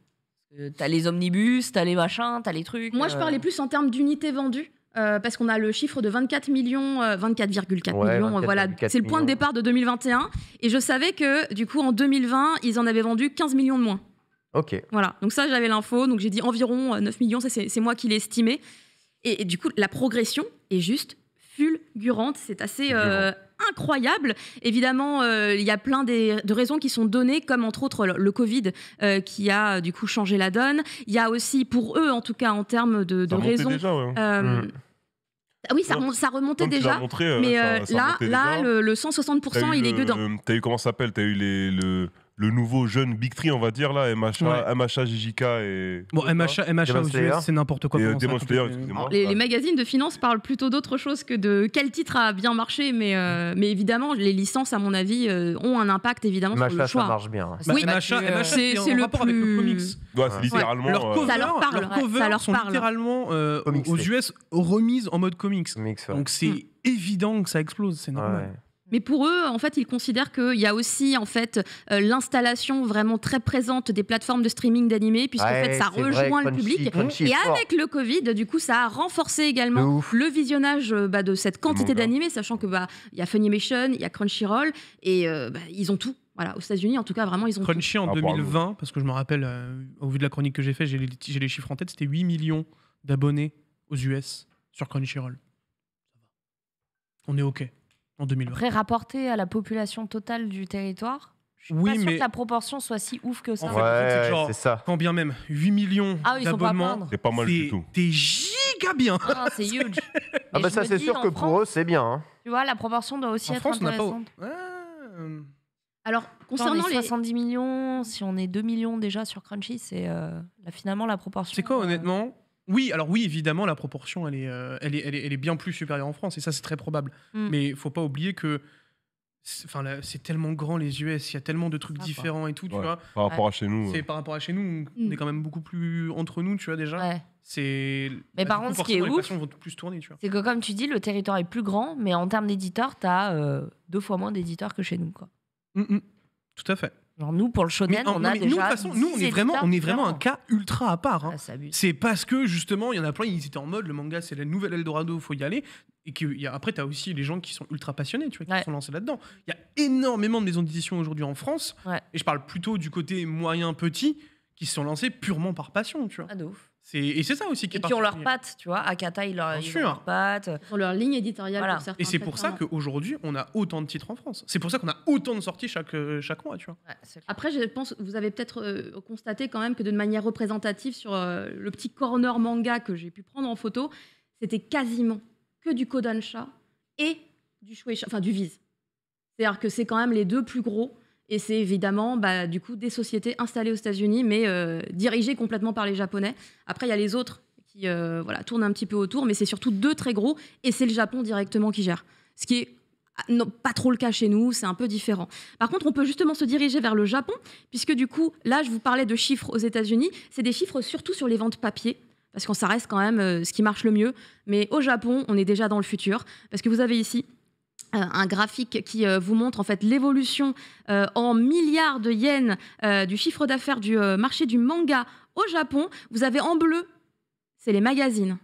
Tu as les omnibus, as les machins, tu as les trucs. Moi je parlais plus en termes d'unités vendues. Euh, parce qu'on a le chiffre de 24 millions, 24,4 euh, millions, euh, voilà, c'est le point de départ de 2021. Et je savais que du coup en 2020, ils en avaient vendu 15 millions de moins. Ok. Voilà, donc ça j'avais l'info, donc j'ai dit environ 9 millions, ça c'est moi qui l'ai estimé. Et, du coup, la progression est juste fulgurante, c'est assez incroyable. Évidemment, euh, il y a plein de raisons qui sont données, comme entre autres le, Covid euh, qui a euh, du coup changé la donne. Il y a aussi, pour eux en tout cas, en termes de, raisons. Hein. Ah oui, ça, ça remontait déjà. mais là, là, le, 160%, il est dedans. T'as eu comment ça s'appelle T'as eu les, le, le nouveau jeune Big Tree, on va dire, là, MHA, ouais. MHA JJK et. Bon, MHA, MHA aux c'est n'importe quoi. Et euh, Demon Les, ah. magazines de finance parlent plutôt d'autre chose que de quel titre a bien marché, mais, euh, mais évidemment, les licences, à mon avis, euh, ont un impact évidemment MHA, sur le choix. ça marche bien. Hein. Bah, oui, bah, MHA, c'est le rapport plus... avec le comics. Ouais, c'est littéralement. Ouais. Leur cover, ça leur parle. ça leur sont parle. littéralement aux US remises en mode comics Donc c'est hmm. évident que ça explose, c'est normal. Mais pour eux, en fait, ils considèrent qu'il y a aussi en fait euh, l'installation vraiment très présente des plateformes de streaming d'animés, puisque fait, ça rejoint le public. et avec le Covid, du coup, ça a renforcé également le visionnage euh, bah, de cette quantité d'animés, sachant que bah il y a Funimation, il y a Crunchyroll, et euh, bah, ils ont tout. Voilà, aux États-Unis, en tout cas, vraiment, ils ont. Crunchy en 2020, ah, parce que je me rappelle, au vu de la chronique que j'ai faite, j'ai les, les chiffres en tête, c'était 8 millions d'abonnés aux US sur Crunchyroll. On est OK en rapporté à la population totale du territoire, je suis pas que la proportion soit si ouf que ça. c'est, ça. Quand bien même, 8 millions ah d'abonnements, c'est pas mal du tout. T'es giga bien. Ah, c'est huge. ah bah ça, c'est sûr que pour eux, c'est bien. Hein. Tu vois, la proportion doit aussi être intéressante. Alors, concernant les, 70 millions, si on est 2 millions déjà sur Crunchy, c'est euh, finalement la proportion. C'est quoi, euh, honnêtement oui, alors oui, évidemment, la proportion, euh, elle est, elle, est, elle est, bien plus supérieure en France, et ça, c'est très probable. Mm. Mais il faut pas oublier que enfin c'est tellement grand les US, il y a tellement de trucs différents et tout, tu vois. Par rapport à chez nous. C'est par rapport à chez nous, on mm. est quand même beaucoup plus entre nous, tu vois déjà. C'est Mais par contre ce qui est ouf, C'est que comme tu dis, le territoire est plus grand, mais en termes d'éditeurs, tu as euh, deux fois moins d'éditeurs que chez nous quoi. Mm, tout à fait. Genre nous pour le shonen, on a déjà. Nous, de nous on est vraiment, on est vraiment un cas ultra à part. Hein. Ah, c'est parce que justement, il y en a plein, ils étaient en mode le manga, c'est la nouvelle Eldorado, faut y aller. Et que, y après, tu as aussi les gens qui sont ultra passionnés, tu vois, qui sont lancés là-dedans. Il y a énormément de maisons d'édition aujourd'hui en France. Et je parle plutôt du côté moyen petit qui se sont lancés purement par passion, tu ah, et c'est ça aussi qui et important. qui ont leurs pattes, tu vois. Akata, ils, leur, ont leurs pattes. Ils leur ligne éditoriale Et c'est pour ça qu'aujourd'hui, on a autant de titres en France. C'est pour ça qu'on a autant de sorties chaque, euh, chaque mois, tu vois. Après, je pense, vous avez peut-être euh, constaté quand même que de manière représentative, sur euh, le petit corner manga que j'ai pu prendre en photo, c'était quasiment que du Kodansha et du Shueisha, enfin du Viz. C'est-à-dire que c'est quand même les deux plus gros. Et c'est évidemment bah, du coup des sociétés installées aux États-Unis, mais euh, dirigées complètement par les Japonais. Après, il y a les autres qui euh, voilà, tournent un petit peu autour, mais c'est surtout deux très gros, et c'est le Japon directement qui gère. Ce qui est ah, pas trop le cas chez nous, c'est un peu différent. Par contre, on peut justement se diriger vers le Japon, puisque du coup, là, je vous parlais de chiffres aux États-Unis, c'est des chiffres surtout sur les ventes papier, parce qu'on ça reste quand même euh, ce qui marche le mieux. Mais au Japon, on est déjà dans le futur, parce que vous avez ici euh, un graphique qui euh, vous montre en fait l'évolution euh, en milliards de yens du chiffre d'affaires du marché du manga au Japon. Vous avez en bleu, c'est les magazines.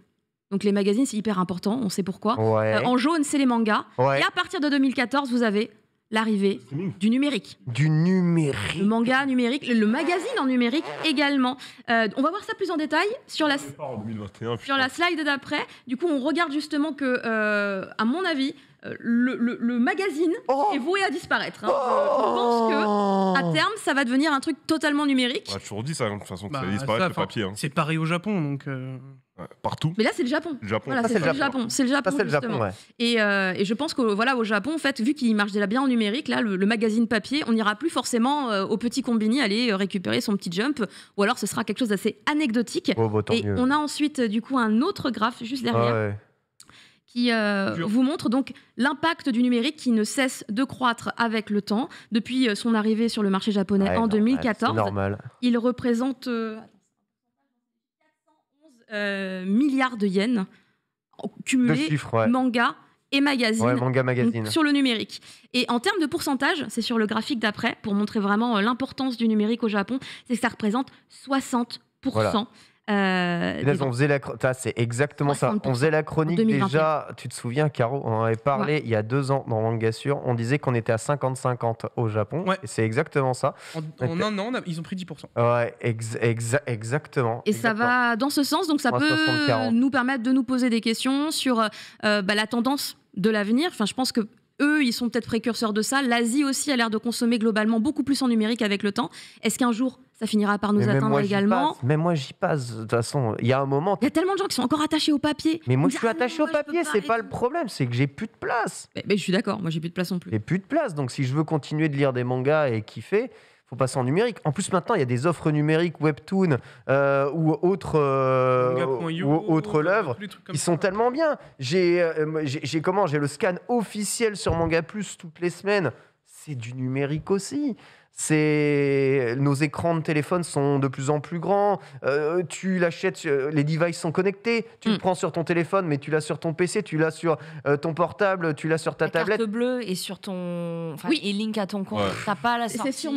Donc les magazines, c'est hyper important, on sait pourquoi. en jaune, c'est les mangas. Et à partir de 2014, vous avez l'arrivée du numérique. Du numérique. Le manga numérique, le, magazine en numérique également. on va voir ça plus en détail sur la, sur la slide d'après. Du coup, on regarde justement que, à mon avis, euh, le, magazine oh. est voué à disparaître. Hein. Oh. je pense qu'à à terme, ça va devenir un truc totalement numérique. On toujours dit ça, de toute façon, bah, ça va disparaître le papier. Hein. C'est pareil au Japon, donc. Euh, partout. Mais là, c'est le Japon. Ah, Japon. c'est le, Japon. Ah, c'est le Japon. Euh, et, je pense que voilà, au Japon, en fait, vu qu'il marche déjà bien en numérique, là, le, magazine papier, on n'ira plus forcément au petit combini aller récupérer son petit jump, ou alors ce sera quelque chose d'assez anecdotique. Oh, bah, et on a ensuite, du coup, un autre graphe juste derrière. Ah, qui euh, vous montre donc l'impact du numérique qui ne cesse de croître avec le temps. Depuis euh, son arrivée sur le marché japonais en 2014, il représente 411 euh, milliards de yens cumulés manga et magazine, sur le numérique. Et en termes de pourcentage, c'est sur le graphique d'après, pour montrer vraiment l'importance du numérique au Japon, c'est que ça représente 60%. Euh, on faisait la c'est exactement ça. On faisait la chronique déjà. Tu te souviens, Caro, on en avait parlé il y a deux ans dans Sur. On disait qu'on était à 50-50 au Japon. Ouais. C'est exactement ça. En, un an, ils ont pris 10%. Ouais, exactement. Et ça va dans ce sens, donc ça peut nous permettre de nous poser des questions sur euh, bah, la tendance de l'avenir. Enfin, je pense que eux, ils sont peut-être précurseurs de ça. L'Asie aussi a l'air de consommer globalement beaucoup plus en numérique avec le temps. Est-ce qu'un jour ça finira par nous attendre atteindre également. Mais moi, j'y passe. De toute façon, il y a un moment. Il y a tellement de gens qui sont encore attachés au papier. Mais moi, je suis ah, attaché au papier, c'est pas, pas le problème, c'est que j'ai plus de place. Mais, je suis d'accord, moi, j'ai plus de place non plus. J'ai plus de place, donc si je veux continuer de lire des mangas et kiffer, faut passer en numérique. En plus, maintenant, il y a des offres numériques, Webtoon euh, euh, ou autres ou autres l'œuvre. Ils sont tellement bien. J'ai euh, j'ai comment J'ai le scan officiel sur Manga Plus toutes les semaines. C'est du numérique aussi c'est nos écrans de téléphone sont de plus en plus grands. Euh, tu l'achètes, les devices sont connectés. Tu le mm. prends sur ton téléphone, mais tu l'as sur ton PC, tu l'as sur euh, ton portable, tu l'as sur ta la tablette. Carte bleue et sur ton, oui, et link à ton compte. T'as pas la sortie.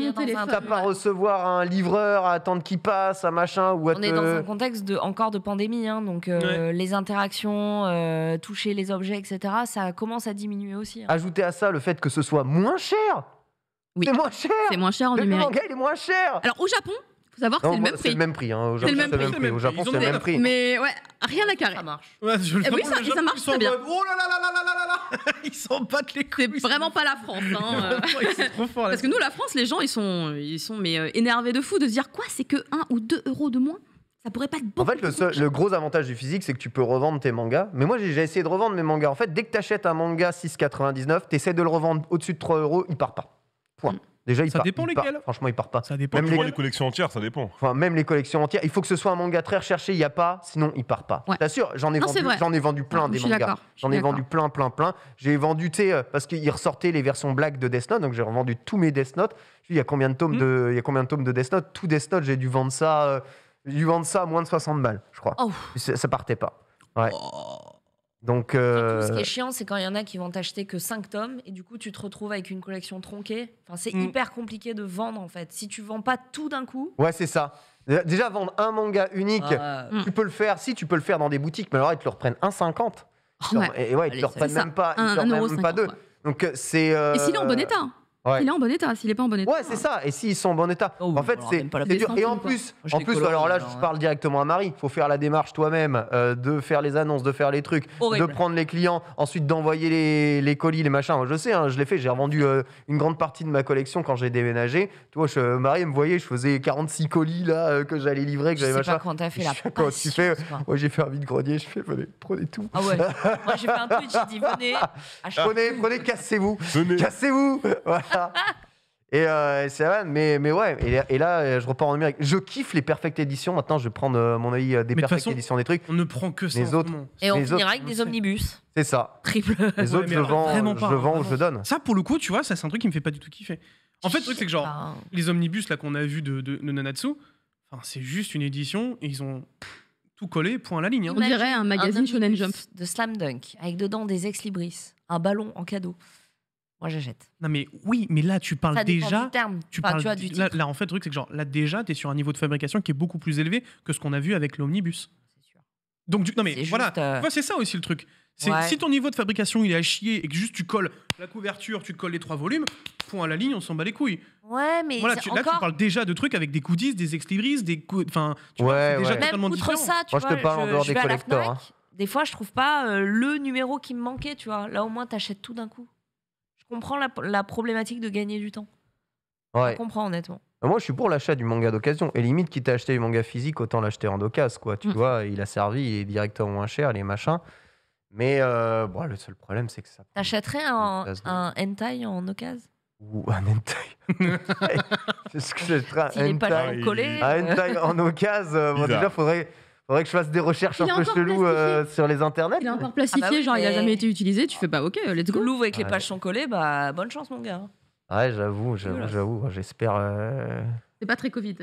T'as pas à recevoir un livreur, à attendre qu'il passe, un machin ou On est dans un contexte encore de pandémie, hein, donc euh, les interactions, toucher les objets, etc. Ça commence à diminuer aussi. Hein. Ajouter à ça le fait que ce soit moins cher. C'est moins cher. C'est moins cher en le numérique. manga, il est moins cher. Alors au Japon, faut savoir que c'est le même prix. Hein. C'est le même prix. Au Japon, c'est le même prix. Mais ouais, rien à carrer. Ça marche. Eh oui, ça, marche très bien. Oh là là là là là là Ils s'en battent les couilles. C'est vraiment pas la France. Hein. Parce que nous, la France, les gens, ils sont, ils sont mais euh, énervés de fou de se dire quoi C'est que 1 ou 2 euros de moins ça pourrait pas être beaucoup. En fait, le, gros avantage du physique, c'est que tu peux revendre tes mangas. Mais moi, j'ai essayé de revendre mes mangas. En fait, dès que tu achètes un manga 6,99, tu essaies de le revendre au-dessus de 3 euros, il part pas. Mm. Déjà, il ça dépend lesquels. franchement, il part pas. Même les... les... collections entières, ça dépend. Enfin, même les collections entières. Il faut que ce soit un manga très recherché. Il n'y a pas, sinon il part pas. Ouais. sûr J'en ai vendu, j'en ai vendu plein des mangas. J'en ai vendu plein, plein, plein. J'ai vendu, euh, parce qu'il ressortait les versions black de Death Note, donc j'ai revendu tous mes Death Note. Il y a combien de tomes hmm. de, il y a combien de tomes de Death Note Tout Death Note, j'ai dû vendre ça, euh, vendre ça à moins de 60 balles, je crois. Oh. Ça, partait pas. Ouais. Oh. Donc, euh, ce qui est chiant, c'est quand il y en a qui vont t'acheter que 5 tomes et du coup, tu te retrouves avec une collection tronquée. Enfin, c'est mm. hyper compliqué de vendre en fait. Si tu vends pas tout d'un coup. Ouais, c'est ça. Déjà, vendre un manga unique, ah. mm. tu peux le faire, si tu peux le faire dans des boutiques, mais alors ils te le reprennent 1,50. Ah et ouais, ils te le reprennent même pas, ils te même pas deux. Donc, euh, c'est. Euh... Et bon état. Hein. Il est en bon état, s'il n'est pas en bon état. Ouais, c'est ça. Et s'ils sont en bon état. Oh, en fait, c'est dur. Et hein, en plus, en plus alors là, je parle hein. directement à Marie. Il faut faire la démarche toi-même euh, de faire les annonces, de faire les trucs, de prendre les clients, ensuite d'envoyer les, colis, les machins. je sais, hein, je l'ai fait. J'ai revendu euh, une grande partie de ma collection quand j'ai déménagé. Tu vois, je, euh, Marie elle me voyait, je faisais 46 colis là que j'allais livrer, que j'avais pas quand t'as fait la je, Quand tu fais, moi j'ai fait un vide-grenier, je fais, venez, prenez tout. Ah ouais. moi j'ai fait un truc, j'ai dit, venez. Prenez, prenez, cassez-vous. Cassez-vous. Euh, et c'est vrai, mais, mais ouais, et, là, je repars en numérique. Je kiffe les perfect éditions. Maintenant, je vais prendre euh, mon avis euh, des perfect éditions des trucs. On ne prend que ça. autres. Et on finira avec des omnibus. C'est ça. Triple. Les autres, je vends, je, vends ou je donne. Ça, pour le coup, tu vois, ça, c'est un truc qui me fait pas du tout kiffer. En fait, le truc, c'est que genre, les omnibus là qu'on a vu de, de, Nanatsu, c'est juste une édition et ils ont tout collé, point à la ligne. Hein. On dirait un magazine Shonen Jump. De Slam Dunk, avec dedans des ex-libris, un ballon en cadeau. Moi, j'achète. Non, mais oui, mais là, tu parles déjà. Tu parles du là, là, en fait, le truc, c'est que genre, là, déjà, tu es sur un niveau de fabrication qui est beaucoup plus élevé que ce qu'on a vu avec l'omnibus. Donc, sûr. non, mais voilà. Euh, c'est ça aussi le truc. Si ton niveau de fabrication il est à chier et que juste tu colles la couverture, tu colles les trois volumes, point à la ligne, on s'en bat les couilles. Ouais, mais voilà, là tu parles déjà de trucs avec des goodies, des exlibris, des Enfin, tu ouais, vois, déjà totalement Même outre ça, tu Moi, vois, je te parle en des collecteurs. Hein. Des fois, je trouve pas euh, le numéro qui me manquait, tu vois. Là, au moins, t'achètes tout d'un coup comprend la, la problématique de gagner du temps. Ouais. Je comprends, honnêtement. Bah, moi, je suis pour l'achat du manga d'occasion. Et limite, qui t'a acheté du manga physique, autant l'acheter en docas, quoi. Tu hmm. vois, il a servi, il est directement moins cher, les machins. Mais euh, bon, le seul problème, c'est que ça. T'achèterais un, un, hentai en occasion Ou un hentai C'est ce que j'achèterais un hentai. Un hentai en occasion, bon, déjà, faudrait faudrait que je fasse des recherches un peu chelou euh, sur les internets. Il est encore plastifié, ah bah genre il a jamais été utilisé. Tu fais pas, ok, let's go. L'ouvre avec les pages sont collées, bah bonne chance mon gars. Ouais, j'avoue, j'avoue, J'espère. Euh, C'est pas très Covid.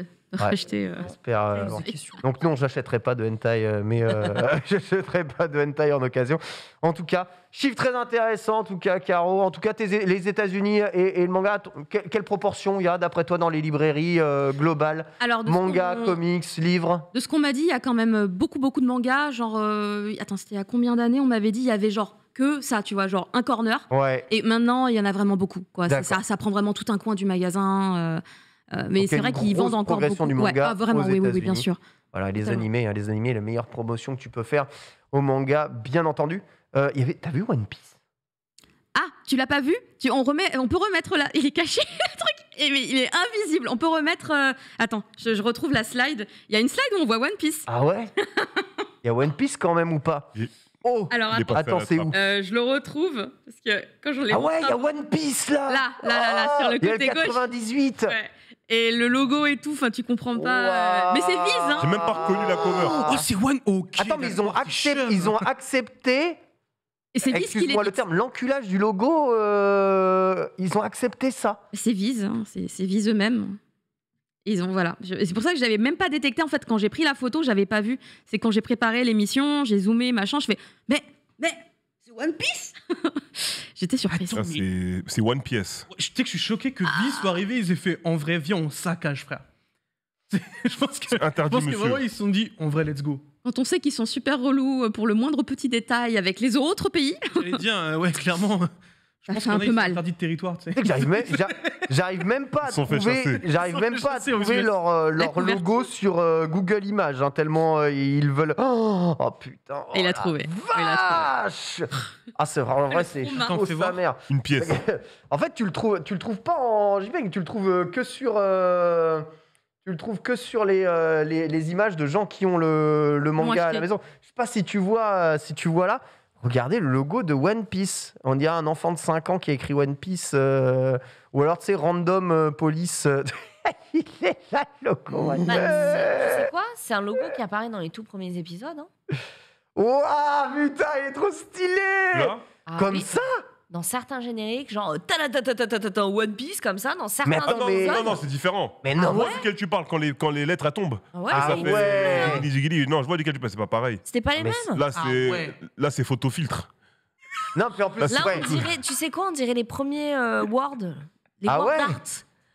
Euh. Euh, Donc non, j'achèterai pas de hentai, euh, mais j'achèterai pas de hentai en occasion. En tout cas, chiffre très intéressant, en tout cas, Caro. En tout cas, les États-Unis et, le manga, quelle proportion il y a d'après toi dans les librairies globales manga, comics, livres. De ce qu'on m'a dit, il y a quand même beaucoup, beaucoup de mangas. Genre, attends, c'était il y a combien d'années On m'avait dit il y avait genre que ça, tu vois, genre un corner. Et maintenant, il y en a vraiment beaucoup. Quoi. Ça, prend vraiment tout un coin du magasin. Euh, mais c'est vrai qu'ils vendent encore beaucoup. Du manga ah, vraiment, aux oui, oui, bien sûr. Voilà, les euh, animés, les animés, la meilleure promotion que tu peux faire au manga, bien entendu. Euh, t'as vu One Piece Ah, tu l'as pas vu tu, on, remet, on peut remettre là, il est caché le truc il est invisible. On peut remettre. Attends, je, retrouve la slide. Il y a une slide où on voit One Piece. Ah ouais Il y a One Piece quand même ou pas Oh Alors attends, c'est où Je le retrouve parce que quand je Ah ouais, il y a One Piece là Là, là, là, sur le ah côté gauche. 98 Ouais et le logo et tout, enfin tu comprends pas. Euh, mais c'est vise, hein J'ai même pas reconnu la cover. Oh, ah. c'est One Ok. Attends, mais ils ont, accepté, ils ont accepté. Et c'est qui moi le terme, l'enculage du logo, euh, ils ont accepté ça. C'est vise, hein, c'est Viz eux-mêmes. Ils ont voilà. C'est pour ça que je n'avais même pas détecté en fait quand j'ai pris la photo, j'avais pas vu. C'est quand j'ai préparé l'émission, j'ai zoomé machin, je fais mais mais C'est One Piece J'étais surprise. C'est One Piece. Tu sais que je suis choqué que ah. soient soit arrivé, ils aient fait en vrai, viens, on saccage, frère. je pense que, interdit, je pense vraiment, ils se sont dit en vrai, let's go. Quand on sait qu'ils sont super relous euh, pour le moindre petit détail avec les autres pays. J'allais dire, euh, ouais, clairement. Ça fait un peu mal. Interdit de territoire, tu sais. J'arrive même, j'arrive même pas à trouver, j'arrive même pas à trouver leur, euh, leur logo sur euh, Google Images, hein, tellement euh, ils veulent. Oh, oh, putain. oh, Il la trouvé. Vache Ah, c'est en vrai, c'est traumatisme. chaud, Attends, sa mère. Une pièce. en fait, tu le trouves, tu le trouves pas en JPEG, tu le trouves euh, que sur, euh, tu le trouves que sur les, euh, les, les images de gens qui ont le, le manga à la maison. Je sais pas si tu vois, euh, si tu vois là, regardez le logo de One Piece. On dirait un enfant de 5 ans qui a écrit One Piece. Euh, ou alors, tu sais, random euh, police. Euh, il est là, le logo. Bah, c'est- quoi C'est un logo qui apparaît dans les tout premiers épisodes. hein Ouah, putain, il est trop stylé ah, Comme ça dans certains génériques, genre euh, One Piece comme ça, dans certains. Mais non, non, c'est différent. Mais ah non. Je vois duquel tu parles quand les, quand les lettres tombent. Ah ouais, ah ouais. Non, je vois duquel tu parles, c'est pas pareil. C'était pas les mêmes. Là, ah c'est là, c'est photofiltre. Non, puis en plus, là, on dirait, tu sais quoi, on dirait les premiers euh, Word, les Word Art.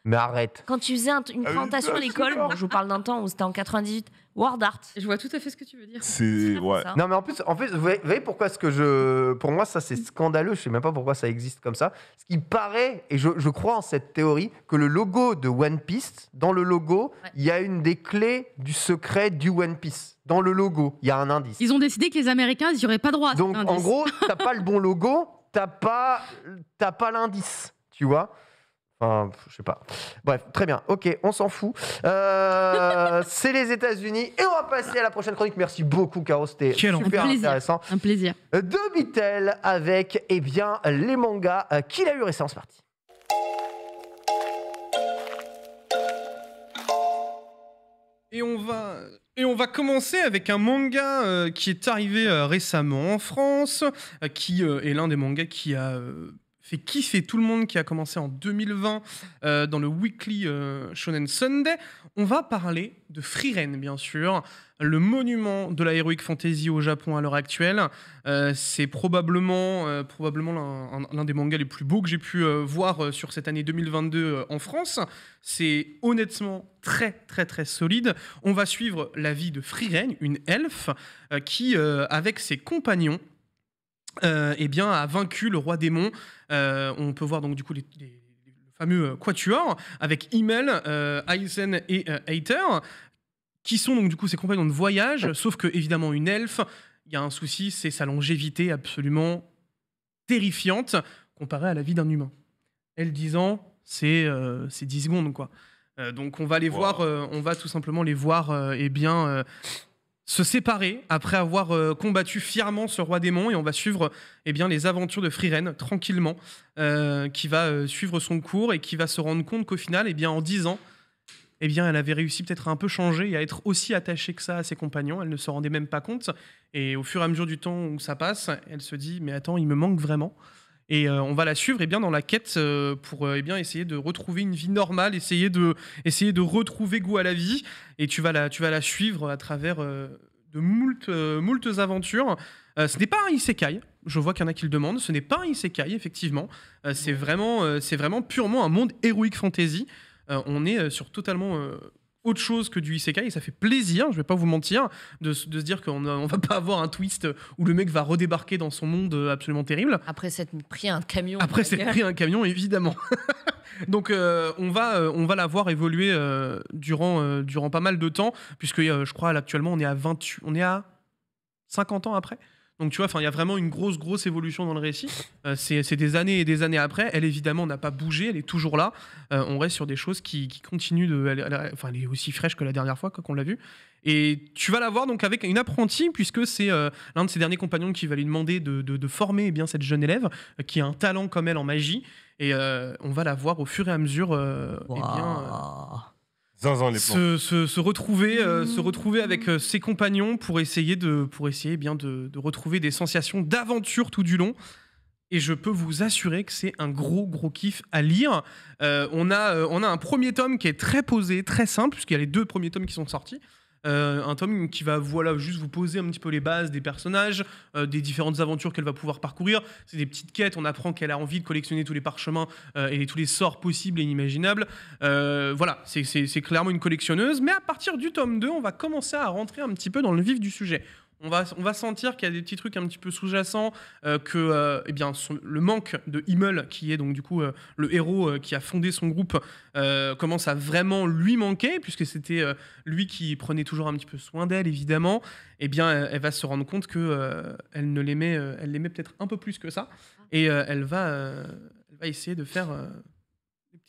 Mais arrête. Quand tu faisais une ah présentation à l'école, je vous parle d'un temps où c'était en 98, Word Art. Je vois tout à fait ce que tu veux dire. C'est ouais. Non mais en plus, en fait vous voyez pourquoi ce que je, pour moi ça c'est scandaleux. Je sais même pas pourquoi ça existe comme ça. Ce qui paraît et je, je crois en cette théorie que le logo de One Piece, dans le logo, il y a une des clés du secret du One Piece. Dans le logo, il y a un indice. Ils ont décidé que les Américains ils n'y auraient pas droit. Donc en gros, t'as pas le bon logo, t'as pas, t'as pas l'indice, tu vois. Enfin, je sais pas. Bref, très bien. Ok, on s'en fout. Euh, c'est les États-Unis et on va passer à la prochaine chronique. Merci beaucoup, Caro. C'était super intéressant. Un plaisir. Euh, de Mittel avec, eh bien, les mangas euh, qu'il a eu récemment. C'est parti. Et on va et on va commencer avec un manga qui est arrivé récemment en France, qui est l'un des mangas qui a fait kiffer tout le monde qui a commencé en 2020 euh, dans le Weekly euh, Shonen Sunday. On va parler de Frieren, bien sûr, le monument de la heroic fantasy au Japon à l'heure actuelle. Euh, c'est probablement, probablement l'un des mangas les plus beaux que j'ai pu voir sur cette année 2022 en France. C'est honnêtement très, très, très solide. On va suivre la vie de Frieren, une elfe, qui, avec ses compagnons, euh, eh bien, a vaincu le roi démon. Euh, on peut voir donc du coup les, le fameux euh, quatuor avec Imel, euh, et Hater, qui sont donc du coup ses compagnons de voyage, sauf que évidemment une elfe, il y a un souci, c'est sa longévité absolument terrifiante comparée à la vie d'un humain. Elle, disant, c'est c'est 10 secondes, quoi. donc on va les voir, on va tout simplement les voir, eh bien se séparer après avoir euh, combattu fièrement ce roi démon et on va suivre eh bien, les aventures de Freeren tranquillement, euh, qui va euh, suivre son cours et qui va se rendre compte qu'au final, eh bien, en 10 ans, eh bien, elle avait réussi peut-être à un peu changer et à être aussi attachée que ça à ses compagnons. Elle ne se rendait même pas compte. Et au fur et à mesure du temps où ça passe, elle se dit, mais attends, il me manque vraiment. Et euh, on va la suivre eh bien, dans la quête euh, pour euh, eh bien, essayer de retrouver une vie normale, essayer de, essayer de retrouver goût à la vie. Et tu vas la, tu vas la suivre à travers de moult, aventures. ce n'est pas un isekai, je vois qu'il y en a qui le demandent. Ce n'est pas un isekai, effectivement. c'est vraiment, c'est vraiment purement un monde héroïque fantasy. on est sur totalement autre chose que du isekai et ça fait plaisir, je vais pas vous mentir, de, se dire qu'on on va pas avoir un twist où le mec va redébarquer dans son monde euh, absolument terrible. Après s'être pris un camion. Après s'être pris un camion, évidemment. Donc euh, on va euh, on va la voir évoluer durant durant pas mal de temps puisque je crois actuellement on est à 20 on est à 50 ans après. Donc tu vois, il y a vraiment une grosse, grosse évolution dans le récit. Euh, c'est des années et des années après. Elle, évidemment, n'a pas bougé, elle est toujours là. Euh, on reste sur des choses qui, continuent de... Elle, est aussi fraîche que la dernière fois qu'on l'a vue. Et tu vas la voir donc avec une apprentie, puisque c'est euh, l'un de ses derniers compagnons qui va lui demander de, former eh bien cette jeune élève, qui a un talent comme elle en magie. Et on va la voir au fur et à mesure... Eh se, retrouver, euh, se mmh. retrouver avec euh, ses compagnons pour essayer de, pour essayer bien de, retrouver des sensations d'aventure tout du long. Et je peux vous assurer que c'est un gros gros kiff à lire. Euh, on, a, on a un premier tome qui est très posé, très simple, puisqu'il y a les deux premiers tomes qui sont sortis. Euh, un tome qui va voilà, juste vous poser un petit peu les bases des personnages, euh, des différentes aventures qu'elle va pouvoir parcourir. C'est des petites quêtes, on apprend qu'elle a envie de collectionner tous les parchemins euh, et tous les sorts possibles et inimaginables. voilà, c'est clairement une collectionneuse. Mais à partir du tome 2, on va commencer à rentrer un petit peu dans le vif du sujet on va, sentir qu'il y a des petits trucs un petit peu sous-jacents, euh, que euh, eh bien, le manque de Himmel, qui est donc du coup euh, le héros qui a fondé son groupe, commence à vraiment lui manquer, puisque c'était lui qui prenait toujours un petit peu soin d'elle, évidemment. Eh bien, elle, va se rendre compte que elle ne l'aimait, elle l'aimait peut-être un peu plus que ça, ah. et elle va, elle va essayer de faire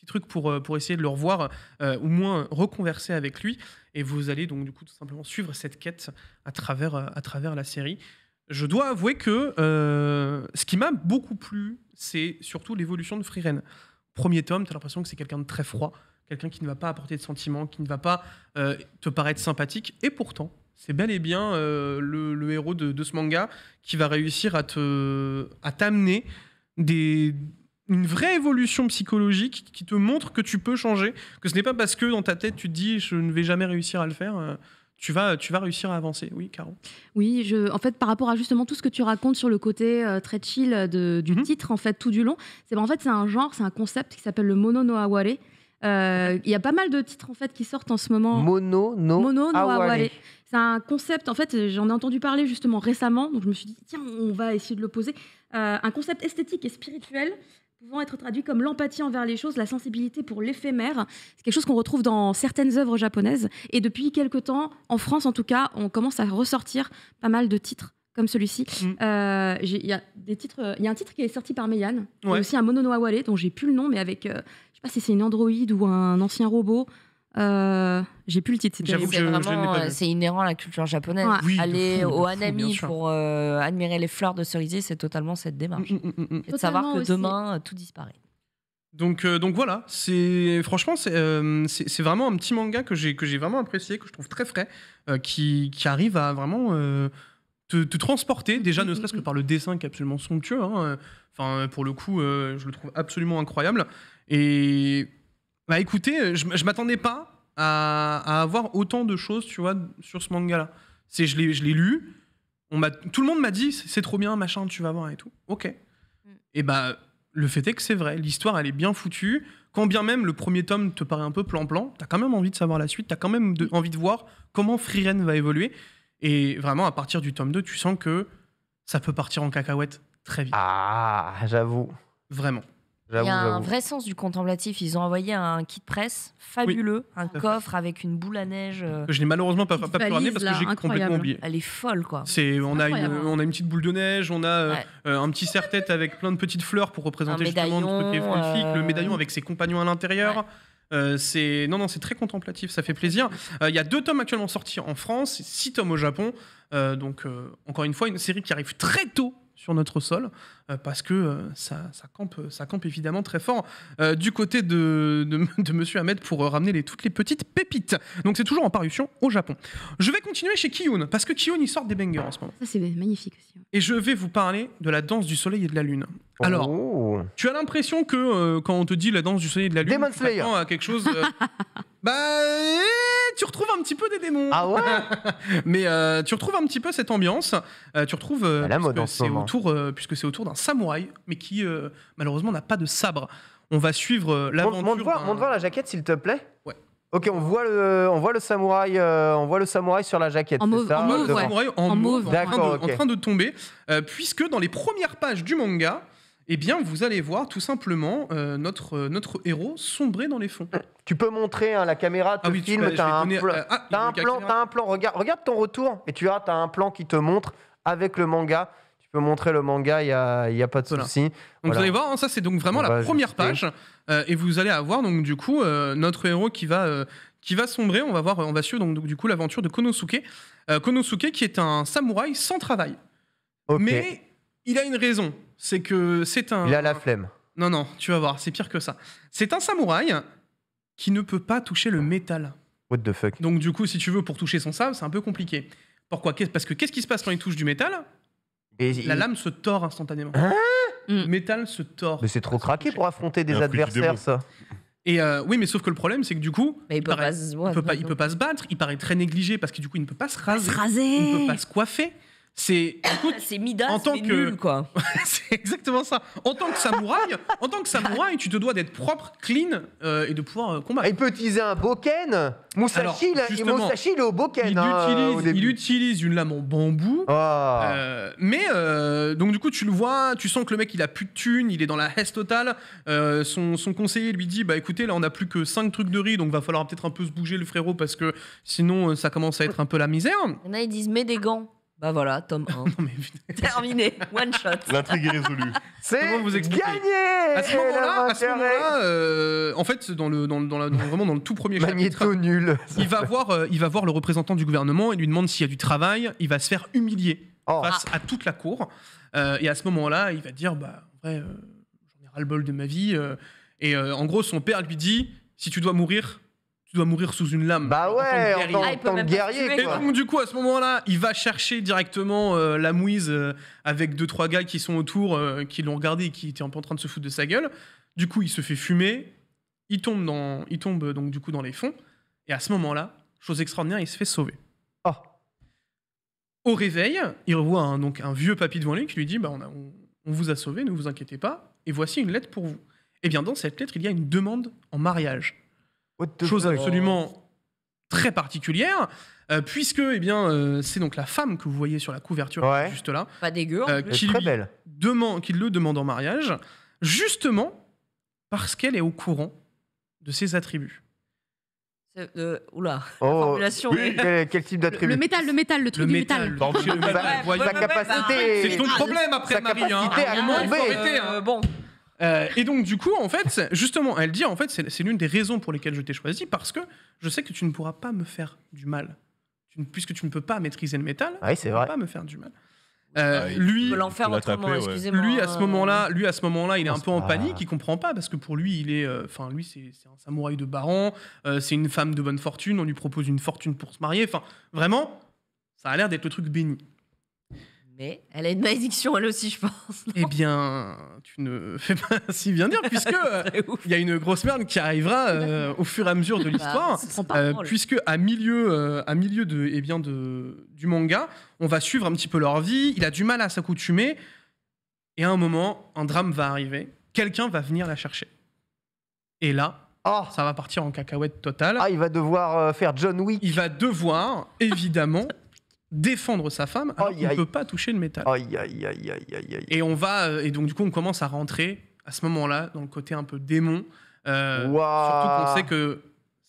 trucs pour, euh, pour essayer de le revoir, euh, ou au moins reconverser avec lui. Et vous allez donc du coup tout simplement suivre cette quête à travers, euh, à travers la série. Je dois avouer que ce qui m'a beaucoup plu, c'est surtout l'évolution de Ren. Premier tome, tu as l'impression que c'est quelqu'un de très froid, quelqu'un qui ne va pas apporter de sentiments, qui ne va pas te paraître sympathique. Et pourtant, c'est bel et bien le, héros de, ce manga qui va réussir à à t'amener des une vraie évolution psychologique qui te montre que tu peux changer, que ce n'est pas parce que dans ta tête tu te dis je ne vais jamais réussir à le faire. Euh, tu vas, tu vas réussir à avancer, oui, Caro. Oui, je, en fait, par rapport à justement tout ce que tu racontes sur le côté euh, très chill de, du mhm. titre, en fait, tout du long, c'est en fait c'est un genre, c'est un concept qui s'appelle le mono no aware. Euh, il y a pas mal de titres en fait qui sortent en ce moment. Mono no, mono, C'est un concept, en fait, j'en ai entendu parler justement récemment, donc je me suis dit, tiens, on va essayer de le poser. un concept esthétique et spirituel pouvant être traduit comme l'empathie envers les choses, la sensibilité pour l'éphémère. C'est quelque chose qu'on retrouve dans certaines œuvres japonaises. Et depuis quelque temps, en France en tout cas, on commence à ressortir pas mal de titres comme celui-ci. Mm. Euh, il y, a des titres, euh, y a un titre qui est sorti par Meiyan, ouais. aussi un Mononoa Wale, dont j'ai plus le nom, mais avec, je euh, je sais pas si c'est une androïde ou un ancien robot. Euh, j'ai plus le titre. Euh, c'est inhérent à la culture japonaise. Aller au Hanami pour euh, admirer les fleurs de cerisier, c'est totalement cette démarche. Mm, mm, mm, et de savoir que demain, tout disparaît. Donc, donc voilà, franchement c'est vraiment un petit manga que j'ai vraiment apprécié, que je trouve très frais, qui, arrive à vraiment te, transporter déjà ne serait-ce que par le dessin qui est absolument somptueux. Hein, enfin pour le coup, je le trouve absolument incroyable et bah écoutez, euh, je, m'attendais pas à, avoir autant de choses, tu vois, sur ce manga-là. C'est, je l'ai, je l'ai lu, on m'a, tout le monde m'a dit c'est trop bien, machin, tu vas voir et tout. Ok. Mm. Et bah, le fait est que c'est vrai, l'histoire elle est bien foutue. Quand bien même le premier tome te paraît un peu plan-plan, t'as quand même envie de savoir la suite, t'as quand même envie de voir comment Freeren va évoluer. Et vraiment, à partir du tome 2, tu sens que ça peut partir en cacahuète très vite. Ah, j'avoue. Vraiment. Il y a un vrai sens du contemplatif. Ils ont envoyé un kit presse fabuleux, un coffre avec une boule à neige. Euh, je n'ai malheureusement pas, pu ramener parce que j'ai complètement oublié. Elle est folle, quoi. C'est, on, a une, hein. on a une petite boule de neige, on a euh, euh, un petit serre-tête avec plein de petites fleurs pour représenter justement le truc le médaillon avec ses compagnons à l'intérieur. c'est non non c'est très contemplatif ça fait plaisir il y a deux tomes actuellement sortis en France six tomes au Japon donc encore une fois une série qui arrive très tôt sur notre sol euh, parce que euh, ça, campe, euh, ça campe évidemment très fort du côté de, Monsieur Ahmed pour ramener les, toutes les petites pépites. Donc c'est toujours en parution au Japon. Je vais continuer chez Kiyun, parce que Kiyun, il sort des bangers en ce moment. Ça, c'est magnifique aussi. Hein. Et je vais vous parler de la danse du soleil et de la lune. Alors, oh. tu as l'impression que quand on te dit la danse du soleil et de la lune, Demon à quelque chose. bah, eh, tu retrouves un petit peu des démons. Ah ouais. Mais tu retrouves un petit peu cette ambiance. tu retrouves. la mode en ce Autour, puisque c'est autour d'un samouraï, mais qui euh, malheureusement n'a pas de sabre. On va suivre euh, l'aventure. Montre, moi la jaquette, s'il te plaît. Ouais. Ok, on voit le, on voit le samouraï, euh, on voit le samouraï sur la jaquette. En ça en mauve, en, mauve, en, train de, tomber, puisque dans les premières pages du manga, eh bien, vous allez voir tout simplement notre, notre héros sombrer dans les fonds. Tu peux montrer hein, la caméra, te ah filme, tu ah, un, plan, un plan, regarde, regarde ton retour et tu as, as un plan qui te montre avec le manga montrer le manga, il n'y a, pas de souci. Donc vous allez voir, hein, ça c'est donc vraiment la bah, première page. Euh, et vous allez avoir donc du coup euh, notre héros qui va, euh, qui va sombrer. On va voir, on va suivre donc, du coup l'aventure de Konosuke. Konosuke qui est un samouraï sans travail. Mais il a une raison. C'est que c'est un. Il a la flemme. Non, non, tu vas voir, c'est pire que ça. C'est un samouraï qui ne peut pas toucher le métal. What the fuck Donc du coup, si tu veux, pour toucher son sabre, c'est un peu compliqué. Pourquoi Parce que qu'est-ce qui se passe quand il touche du métal la lame se tord instantanément. Hein mm. Métal se tord. Mais c'est trop craqué pour affronter des adversaires, ça. Et euh, oui, mais sauf que le problème, c'est que du coup, il, peut pas peut pas, se battre, il paraît très négligé parce que du coup, il ne peut pas se raser. il ne peut pas se coiffer. C'est Midas, en tant nul, quoi. c'est exactement ça. En tant que samouraï, en tant que samouraï, tu te dois d'être propre, clean euh, et de pouvoir euh, combattre. Il peut utiliser un boken. Musashi, il, au boken. Hein, il, utilise, une lame en bambou. Ah. Euh, mais donc du coup, tu le vois, tu sens que le mec il a plus de thunes, il est dans la hesse totale. Son, conseiller lui dit bah écoutez, là on a plus que 5 trucs de riz, donc va falloir peut-être un peu se bouger le frérot parce que sinon ça commence à être un peu la misère. Il ils disent mets des gants. Bah voilà, tome 1. Terminé, one shot. L'intrigue est résolue. C'est vous gagné À ce moment-là, moment euh, en fait, dans le, dans, dans, la, vraiment dans le tout premier Magnéto nul. Il va, voir, euh, il va voir le représentant du gouvernement et lui demande s'il y a du travail. Il va se faire humilier oh. face à toute la cour. Euh, et à ce moment-là, il va dire Bah, en vrai, euh, j'en ai ras-le-bol de ma vie. et en gros, son père lui dit Si tu dois mourir, doit mourir sous une lame. Bah ouais, en tant que guerrier. Ah, et donc, du coup, à ce moment-là, il va chercher directement euh, la mouise euh, avec deux, trois gars qui sont autour, euh, qui l'ont regardé et qui étaient en train de se foutre de sa gueule. Du coup, il se fait fumer. Il tombe, dans, il tombe donc du coup dans les fonds. Et à ce moment-là, chose extraordinaire, il se fait sauver. Oh. Au réveil, il revoit un, donc un vieux papy devant lui qui lui dit bah, on, on vous a sauvé, ne vous inquiétez pas, et voici une lettre pour vous. Et eh bien dans cette lettre, il y a une demande en mariage. Chose absolument très particulière. Euh, puisque eh bien euh, c'est donc la femme que vous voyez sur la couverture juste là, pas dégueu, euh, qui, très belle. qui le demande en mariage, justement parce qu'elle est au courant de ses attributs. oula, la oh, oui, quel, type d'attribut le, métal, le métal, le truc du métal. métal. Bah, le sa capacité. C'est ton problème après, Marie. Hein, à un moment, hein. bon. Euh, et donc, du coup, en fait, justement, elle dit, en fait, c'est l'une des raisons pour lesquelles je t'ai choisi, parce que je sais que tu ne pourras pas me faire du mal. puisque tu ne peux pas maîtriser le métal, tu ne pourras pas me faire du mal. Ah, euh, lui, Lui à ce euh. moment-là, lui à ce moment-là, il est un ah, peu en panique, il comprend pas parce que pour lui, il est, enfin lui, c'est un samouraï de baron, c'est une femme de bonne fortune, on lui propose une fortune pour se marier, enfin vraiment, ça a l'air d'être le truc béni. Mais elle a une malédiction, elle aussi, je pense. Eh bien, tu ne fais pas si bien dire, puisque euh, il y a une grosse merde qui arrivera euh, au fur et à mesure de bah, l'histoire, euh, puisque à milieu, à milieu de, et eh bien de, du manga, on va suivre un petit peu leur vie. Il a du mal à s'accoutumer, et à un moment, un drame va arriver. Quelqu'un va venir la chercher. Et là, ah. Ça va partir en cacahuète totale. Ah, il va devoir faire John Wick. Il va devoir, évidemment, défendre sa femme alors ne peut pas toucher le métal. et on va euh, et donc du coup on commence à rentrer à ce moment-là dans le côté un peu démon. Euh, surtout qu'on sait que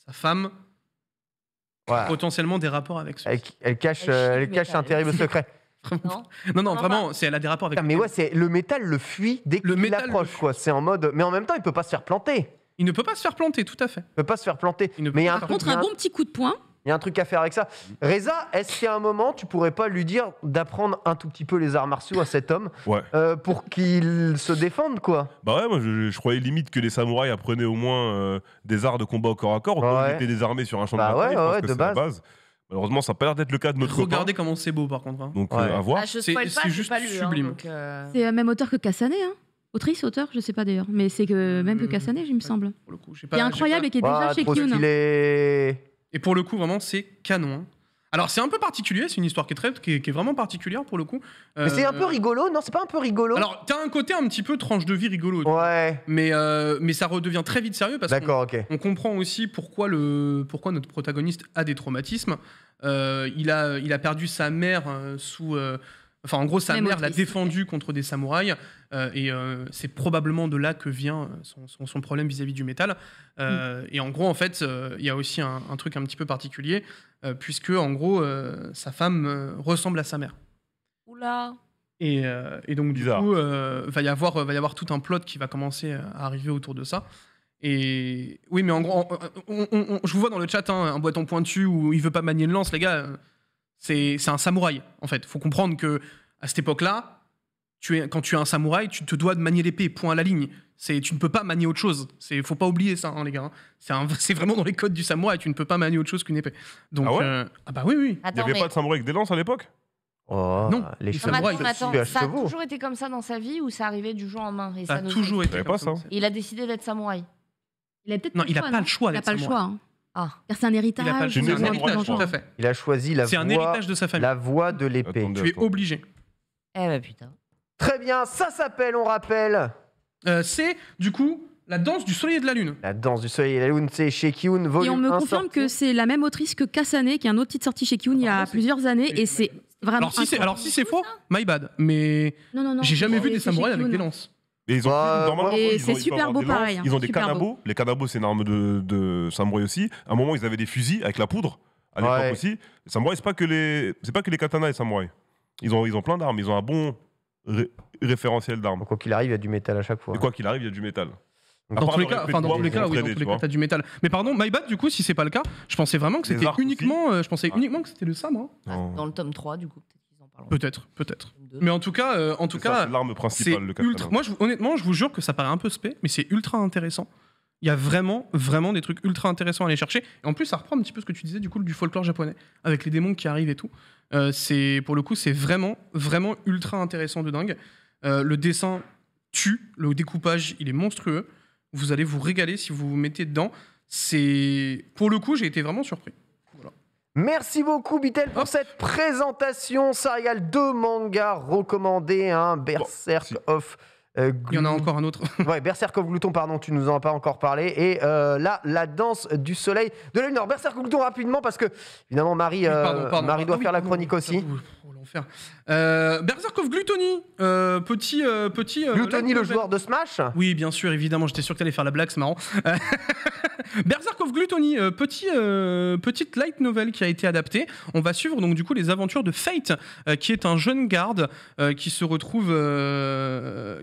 sa femme a potentiellement des rapports avec. Elle, elle cache, elle, euh, cache un terrible secret. Non. non, vraiment, c'est elle a des rapports avec. Ah, mais ouais, c'est le métal le fuit dès qu'il l'approche, quoi. C'est en mode, mais en même temps, il peut pas se faire planter. Il ne peut pas se faire planter, tout à fait. Il peut pas se faire planter. mais par contre, un bon petit coup de poing. Il y a un truc à faire avec ça. Reza, est-ce qu'à un moment, tu pourrais pas lui dire d'apprendre un tout petit peu les arts martiaux à cet homme euh, pour qu'il se défende, quoi Bah ouais, moi je, croyais limite que les samouraïs apprenaient au moins euh, des arts de combat au corps à corps, On ouais. ils des armées sur un champ de bah bataille, parce de base. Malheureusement, ça n'a pas l'air d'être le cas de notre Regardez comment c'est beau, par contre. Hein. Donc, euh, à voir. Ah, c'est juste hein, sublime. c'est même auteur que Cassané. Hein. Autrice, auteur, je sais pas d'ailleurs. Mais c'est que même que Cassané, hmm. il me semble. Il est incroyable et qui est déjà ah, chez Kyun. Est... Hein. Et pour le coup, vraiment, c'est canon. Hein. Alors, c'est un peu particulier, c'est une histoire qui est, très, qui est, vraiment particulière pour le coup. Mais c'est un euh, peu rigolo, non C'est pas un peu rigolo Alors, t'as un côté un petit peu tranche de vie rigolo. Ouais. Mais, euh, mais ça redevient très vite sérieux parce qu'on on comprend aussi pourquoi, le, pourquoi notre protagoniste a des traumatismes. Euh, il, a, il a perdu sa mère sous, Enfin, en gros, sa mère l'a défendu contre des samouraïs, euh, et euh, c'est probablement de là que vient euh, son, problème vis-à-vis du métal. Mm. Et en gros, en fait, il y a aussi un, truc un petit peu particulier, puisque en gros, sa femme ressemble à sa mère. Oula. Et, donc, du coup, va y avoir, va y avoir tout un plot qui va commencer à arriver autour de ça. Et oui, mais en gros, je vous vois dans le chat, hein, un boiton pointu où il veut pas manier une lance, les gars. C'est un samouraï, en fait. Il faut comprendre que à cette époque-là, quand tu es un samouraï, tu te dois de manier l'épée, point à la ligne. Tu ne peux pas manier autre chose. C'est faut pas oublier ça, hein, les gars. Hein. C'est vraiment dans les codes du samouraï, tu ne peux pas manier autre chose qu'une épée. ah, ouais euh, ah bah oui, oui. Il n'y avait pas de samouraï avec des lances à l'époque oh, non, les ah, ça a toujours été comme ça dans sa vie ou ça arrivait du jour en main ça, a toujours été ça. Il a décidé d'être samouraï. Il a non, il n'a pas, le choix. Il n'a pas le choix. Hein. Ah, c'est un héritage. Il a, Il a choisi la voie, de l'épée. Tu es obligé. Eh ben putain. Très bien, ça s'appelle, on rappelle. Euh, c'est du coup la danse du soleil et de la lune. La danse du soleil et de la lune, c'est chez Kyun, Et on me confirme que c'est la même autrice que Kasane, qui est un autre titre sorti chez Kyun il y a plusieurs années, et c'est vraiment. Alors si c'est faux, my bad, mais j'ai jamais vu des samouraïs avec des lances. Bah, et ils ont c'est super beau pareil. Hein. ils ont des canabos. Les canabos, c'est une arme de, samouraï aussi. À un moment, ils avaient des fusils avec la poudre. À aussi. Les c'est pas que les, c'est pas que les katanas et samouraïs. Ils ont, ils ont plein d'armes. Ils ont un bon référentiel d'armes. Quoi qu'il arrive, il y a du métal à chaque fois. quoi qu'il arrive, il y a du métal. Dans tous les cas, enfin, dans tous les cas, oui, dans cas, du métal. Mais pardon, my bad, du coup, si c'est pas le cas, je pensais vraiment que c'était uniquement, euh, je pensais ah. uniquement que c'était le sabre. Hein. Ah, dans le tome 3, du coup, Peut-être, peut-être. Mais en tout cas, euh, en tout cas, l'arme principale. Le ultra... Moi, je, honnêtement, je vous jure que ça paraît un peu spé, mais c'est ultra intéressant. Il y a vraiment, vraiment des trucs ultra intéressants à aller chercher. Et en plus, ça reprend un petit peu ce que tu disais du coup du folklore japonais avec les démons qui arrivent et tout. Euh, c'est pour le coup, c'est vraiment, vraiment ultra intéressant de dingue. Euh, le dessin tue, le découpage, il est monstrueux. Vous allez vous régaler si vous vous mettez dedans. C'est pour le coup, j'ai été vraiment surpris. Merci beaucoup Bitel pour cette présentation. Ça régale deux mangas recommandés, hein. Berserk of euh, Il y en a encore un autre. ouais, Berserk of Glouton, pardon, tu nous en as pas encore parlé. Et euh, là, la danse du soleil de la lune. Berserk of Glouton rapidement parce que évidemment Marie, euh, Marie doit ah faire la chronique aussi. Euh, Berserk of Gluttony, euh, petit. Euh, petit Gluttony, le joueur de Smash Oui, bien sûr, évidemment, j'étais sûr que t'allais faire la blague, c'est marrant. Berserk of Gluttony, petit, petite light novel qui a été adaptée. On va suivre donc du coup les aventures de Fate, qui est un jeune garde qui se retrouve.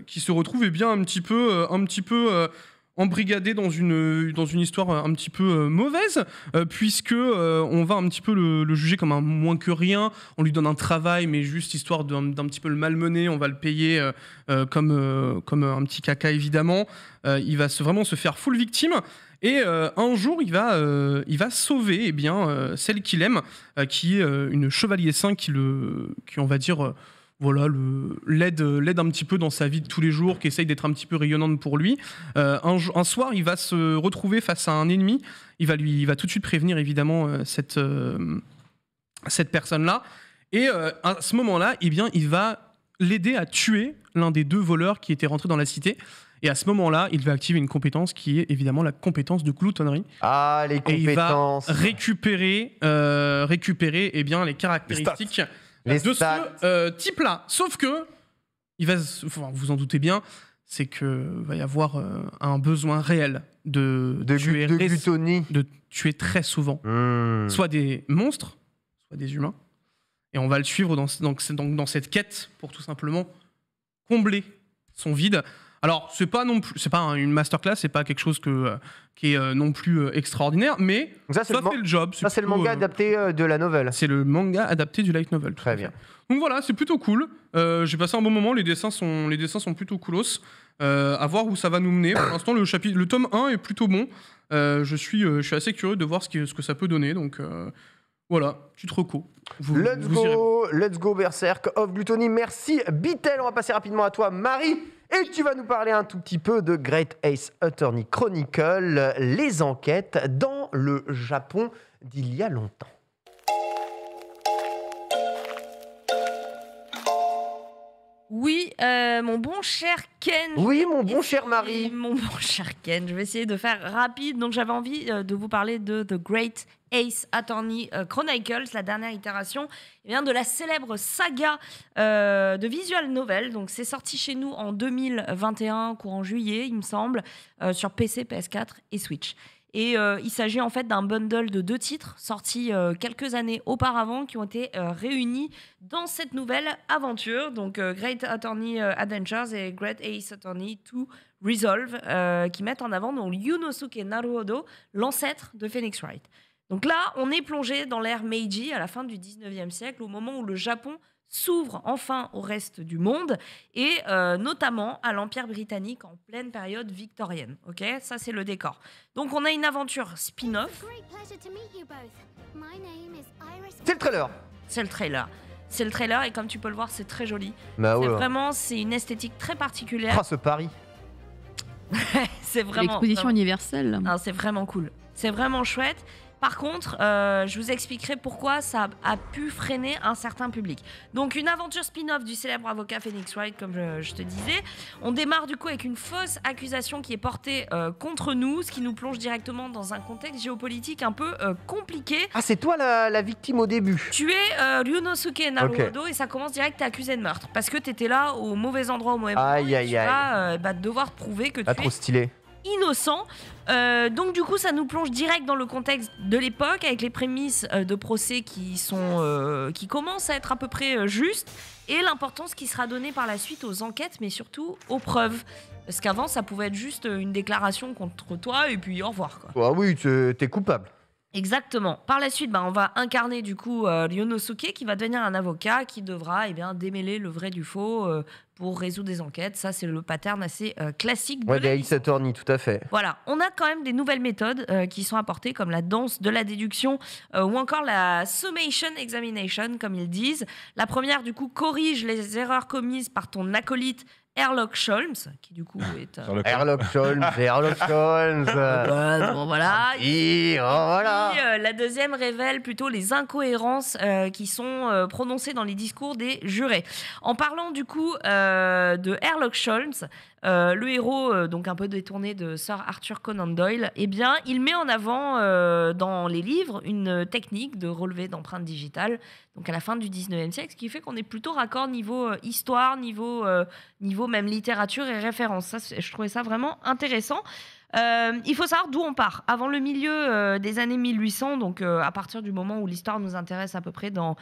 qui se retrouve, Et bien, un petit peu. un petit peu embrigadé dans une, euh, dans une histoire euh, un petit peu euh, mauvaise, puisque on va un petit peu le, juger comme un moins que rien, on lui donne un travail, mais juste histoire d'un petit peu le malmener, on va le payer comme, comme un petit caca évidemment, il va se, vraiment se faire full victime, et un jour il va, il va sauver eh bien, celle qu'il aime, qui est une chevalier saint qui, le, qui on va dire voilà, l'aide l'aide un petit peu dans sa vie de tous les jours, qui essaye d'être un petit peu rayonnante pour lui. Euh, un, soir, il va se retrouver face à un ennemi. Il va, lui, il va tout de suite prévenir, évidemment, euh, cette, euh, cette personne-là. Et à ce moment-là, eh il va l'aider à tuer l'un des deux voleurs qui étaient rentrés dans la cité. Et à ce moment-là, il va activer une compétence qui est évidemment la compétence de cloutonnerie Ah, les compétences. Et il va récupérer, récupérer eh bien, les caractéristiques de ce euh, type-là. Sauf que, il va, vous en doutez bien, c'est qu'il va y avoir euh, un besoin réel de, tuer, de, tuer très souvent, hmm. soit des monstres, soit des humains. Et on va le suivre dans cette quête pour tout simplement combler son vide. Alors, c'est pas non plus, c'est pas une masterclass, c'est pas quelque chose que, euh, qui est euh, non plus euh, extraordinaire, mais ça, fait le job. Ça, c'est le manga adapté de la novel. C'est le manga adapté du light novel. Très bien. Donc voilà, c'est plutôt cool. J'ai passé un bon moment, les dessins sont, les dessins sont plutôt coolos. à voir où ça va nous mener. Pour l'instant, le, chapitre, le tome 1 est plutôt bon. je, suis, je suis assez curieux de voir ce, ce que ça peut donner. Donc, voilà, tu te recours. let's go, let's go Berserk of Gluttony. Merci Bitel, on va passer rapidement à toi Marie. Et tu vas nous parler un tout petit peu de Great Ace Attorney Chronicle, les enquêtes dans le Japon d'il y a longtemps. Oui, euh, mon bon cher Ken. Oui, mon bon cher Marie. Mon bon cher Ken. Je vais essayer de faire rapide. Donc, j'avais envie euh, de vous parler de The Great Ace Attorney euh, Chronicles, la dernière itération et eh bien, de la célèbre saga de visual novel. Donc, c'est sorti chez nous en 2021, courant juillet, il me semble, sur PC, PS4 et Switch. Et euh, il s'agit en fait d'un bundle de deux titres sortis euh, quelques années auparavant qui ont été euh, réunis dans cette nouvelle aventure. Donc Great Attorney Adventures et Great Ace Attorney 2 Resolve qui mettent en avant donc Yunosuke Naruhodo, l'ancêtre de Phoenix Wright. Donc là, on est plongé dans l'ère Meiji à la fin du 19e siècle, au moment où le Japon s'ouvre enfin au reste du monde et euh, notamment à l'Empire britannique en pleine période victorienne. Ok, ça c'est le décor. Donc on a une aventure spin-off. C'est le trailer. C'est le trailer. C'est le trailer et comme tu peux le voir, c'est très joli. Bah, Vraiment, c'est une esthétique très particulière. Ah, ce pari. c'est vraiment. L'exposition universelle. Ah, c'est vraiment cool. C'est vraiment chouette. Par contre, euh, je vous expliquerai pourquoi ça a pu freiner un certain public. Donc une aventure spin-off du célèbre avocat Phoenix Wright, comme je, te disais. On démarre du coup avec une fausse accusation qui est portée euh, contre nous, ce qui nous plonge directement dans un contexte géopolitique un peu euh, compliqué. Ah, c'est toi la, victime au début. Tu es Ryunosuke Naruhodo et ça commence direct, t'es accusé de meurtre parce que tu étais là au mauvais endroit au mauvais moment. tu bah, devoir prouver que tu trop stylé innocent. Euh, donc du coup, ça nous plonge direct dans le contexte de l'époque, avec les prémices euh, de procès qui sont, euh, qui commencent à être à peu près justes, et l'importance qui sera donnée par la suite aux enquêtes, mais surtout aux preuves. Parce qu'avant, ça pouvait être juste une déclaration contre toi, et puis au revoir. Quoi. Ah oui, t'es coupable. Exactement. Par la suite, bah, on va incarner du coup euh, qui va devenir un avocat qui devra eh bien, démêler le vrai du faux euh, pour résoudre des enquêtes. Ça, c'est le pattern assez euh, classique. Oui, ouais, tout à fait. Voilà. On a quand même des nouvelles méthodes euh, qui sont apportées, comme la danse de la déduction ou encore la summation examination, comme ils disent. La première, du coup, corrige les erreurs commises par ton acolyte Herlock Sholmes, qui du coup ah, est. Euh, Herlock Sholmes, Herlock Sholmes. Ah, bon, voilà. Oh, voilà. Euh, la deuxième révèle plutôt les incohérences euh, qui sont prononcées dans les discours des jurés. En parlant du coup de Herlock Sholmes, euh, le héros, euh, donc un peu détourné de Sir Arthur Conan Doyle, eh bien, il met en avant euh, dans les livres une technique de relevé d'empreintes digitales, donc à la fin du 19e siècle, ce qui fait qu'on est plutôt raccord niveau histoire, niveau, niveau même littérature et référence. Ça, je trouvais ça vraiment intéressant. Euh, il faut savoir d'où on part. Avant le milieu euh, des années 1800, donc euh, à partir du moment où l'histoire nous intéresse à peu près dans,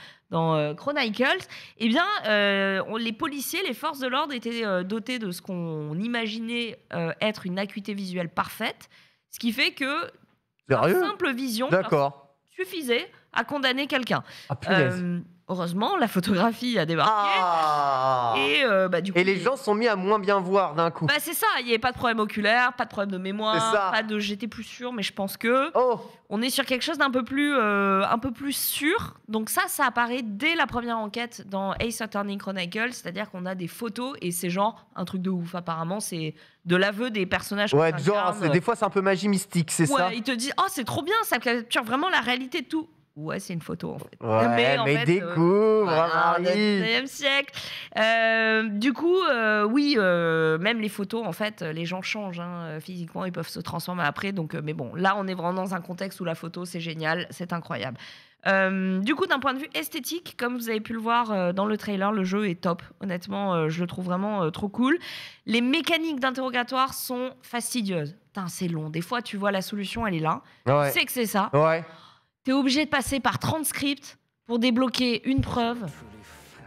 Chronicles, eh bien, les policiers, les forces de l'ordre étaient dotés de ce qu'on imaginait être une acuité visuelle parfaite, ce qui fait que simple vision suffisait à condamner quelqu'un. Ah, euh, heureusement, la photographie a débarqué. Ah. Et, euh, bah, du et les gens sont mis à moins bien voir d'un coup. Bah, c'est ça, il n'y avait pas de problème oculaire, pas de problème de mémoire, pas de j'étais plus sûr, mais je pense que oh. on est sur quelque chose d'un euh, peu plus sûr. Donc ça, ça apparaît dès la première enquête dans Ace Attorney Chronicles c'est-à-dire qu'on a des photos et c'est genre un truc de ouf. Apparemment, c'est de l'aveu des personnages. Ouais, des fois c'est un peu magie mystique, c'est ça. Ils te disent, oh c'est trop bien, ça capture vraiment la réalité de tout. Ouais, c'est une photo en fait. mais, découvre, euh, euh, du coup, euh, oui, euh, même les photos, en fait, les gens changent hein. physiquement, ils peuvent se transformer après. Donc, mais bon, là, on est vraiment dans un contexte où la photo, c'est génial, c'est incroyable. du coup, d'un point de vue esthétique, comme vous avez pu le voir dans le trailer, le jeu est top. Honnêtement, je le trouve vraiment trop cool. Les mécaniques d'interrogatoire sont fastidieuses. Putain, c'est long. Des fois, tu vois la solution, elle est là. Tu sais que c'est ça. Ouais t'es obligé de passer par 30 scripts pour débloquer une preuve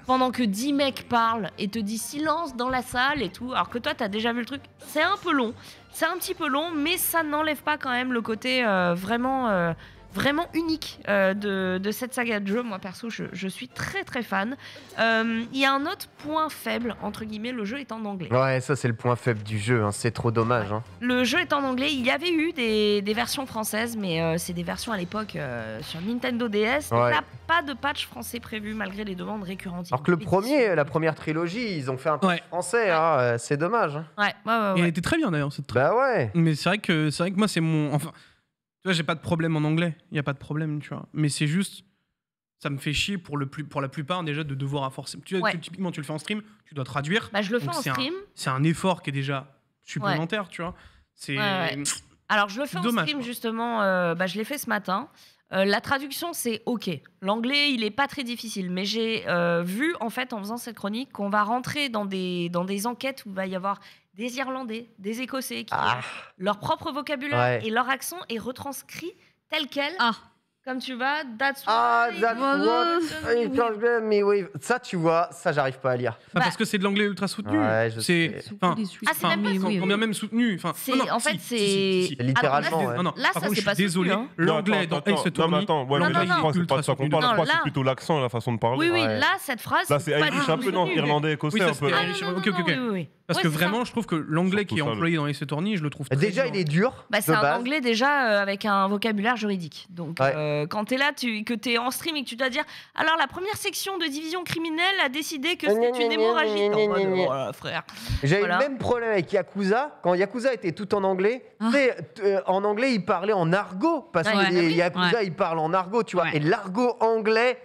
pendant que 10 mecs parlent et te disent silence dans la salle et tout, alors que toi, t'as déjà vu le truc. C'est un peu long, c'est un petit peu long, mais ça n'enlève pas quand même le côté euh, vraiment euh, vraiment unique euh, de, cette saga de jeu. Moi, perso, je, suis très très fan. Euh, il y a un autre point faible, entre guillemets, le jeu est en anglais. Ouais, ça c'est le point faible du jeu, hein. c'est trop dommage. Hein. Le jeu est en anglais, il y avait eu des, versions françaises, mais euh, c'est des versions à l'époque sur Nintendo DS. n'y a pas de patch français prévu malgré les demandes récurrentes. Alors que le premier, la première trilogie, ils ont fait un patch français, hein. c'est dommage. Ouais, ouais, ouais. Il était très bien d'ailleurs cette Bah ouais. Mais c'est vrai que, c'est vrai que moi, c'est mon. Tu vois, j'ai pas de problème en anglais. Il n'y a pas de problème, tu vois. Mais c'est juste. Ça me fait chier pour, le plus, pour la plupart déjà de devoir à forcer. Tu, typiquement, tu le fais en stream, tu dois traduire. Bah, je le fais en stream. C'est un effort qui est déjà supplémentaire, tu vois. C'est. Alors, je le fais en stream, justement. Euh, bah, je l'ai fait ce matin. Euh, la traduction, c'est OK. L'anglais, il n'est pas très difficile, mais j'ai euh, vu, en fait, en faisant cette chronique, qu'on va rentrer dans des, dans des enquêtes où il va y avoir des Irlandais, des Écossais, qui ah. ont leur propre vocabulaire et leur accent est retranscrit tel quel. Ah. Comme tu vas, that's ah, what ah, that's what what me with. Ça, tu vois, ça, j'arrive pas à lire. parce que c'est de l'anglais ultra soutenu. Ouais, c'est. Enfin, ah, c'est même pas Combien même soutenu. Enfin, en fait, c'est. littéralement. ouais. non, non. Là, ça, c'est je suis désolé. Hein. L'anglais dans Ace Attorney. Non, mais attends, ouais, non, mais là, je crois c'est pas ça c'est plutôt l'accent, la façon de parler. Oui, oui, là, cette phrase. Là, c'est Irish un peu, non Irlandais, écossais un peu. Ah, ok, ok, ok. Parce que vraiment, je trouve que l'anglais qui est employé dans les tournis, je le trouve très Déjà, il est dur. c'est un anglais déjà avec un vocabulaire juridique. Donc, quand tu es là, tu, que tu es en stream et que tu dois dire Alors, la première section de division criminelle a décidé que c'était une hémorragie. Voilà, frère. J'avais le même problème avec Yakuza. Quand Yakuza était tout en anglais, en anglais, il parlait en argot. Parce que les Yakuza, il parle en argot, tu vois. Et l'argot anglais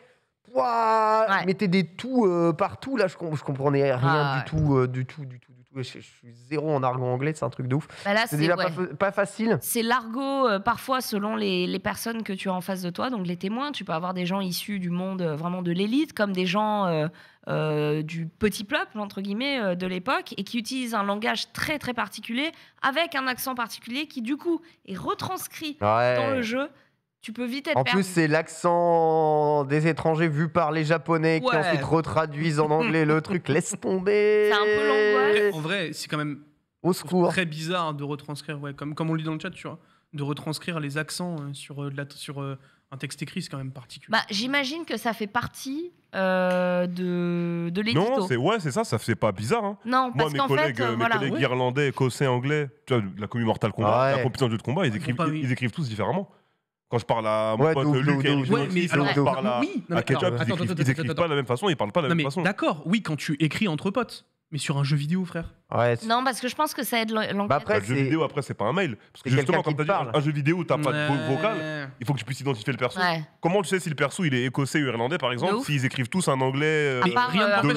Wouah Mais mettez des tout euh, partout. Là, je, je comprenais rien ah, euh, du, tout, du, tout, du tout, du tout, je, suis zéro en argot anglais, c'est un truc de ouf. Bah c'est déjà pas, facile. C'est l'argot, euh, parfois, selon les, les, personnes que tu as en face de toi, donc les témoins. Tu peux avoir des gens issus du monde vraiment de l'élite, comme des gens du petit peuple, entre guillemets, de l'époque, et qui utilisent un langage très, très particulier, avec un accent particulier qui, du coup, est retranscrit dans le jeu tu peux vite être. En plus, c'est l'accent des étrangers vu par les Japonais qui ensuite retraduisent en anglais le truc. Laisse tomber. C'est un peu l'angoisse. En vrai, c'est quand même au secours. Très bizarre hein, de retranscrire, ouais, comme, comme on lit dit dans le chat, tu vois, de retranscrire les accents euh, sur, euh, la, sur euh, un texte écrit, c'est quand même particulier. Bah, J'imagine que ça fait partie de, de l'édito. Non, c'est ouais, ça, ça fait pas bizarre. Hein. Non, parce Moi, mes collègues, fait, collègues irlandais, écossais, anglais, tu vois, la commune Mortal Kombat, la compétence de de combat, ils écrivent, ils écrivent tous différemment. Quand je parle à mon pote Luc et ouais, je parle à, oui, Ketchup, ils, n'écrivent pas de la même façon, ils parlent pas de la même façon. D'accord, oui, quand tu écris entre potes. Mais sur un jeu vidéo, frère. Ouais, Non, parce que je pense que ça aide l'enquête. Bah, après, Un jeu vidéo, après, c'est pas un mail. Parce que justement, quand comme tu t'as dit, un jeu vidéo, t'as pas de vocal. Il faut que tu puisses identifier le perso. Comment tu sais si le perso il est écossais ou irlandais, par exemple, s'ils écrivent tous un anglais. rien de Mais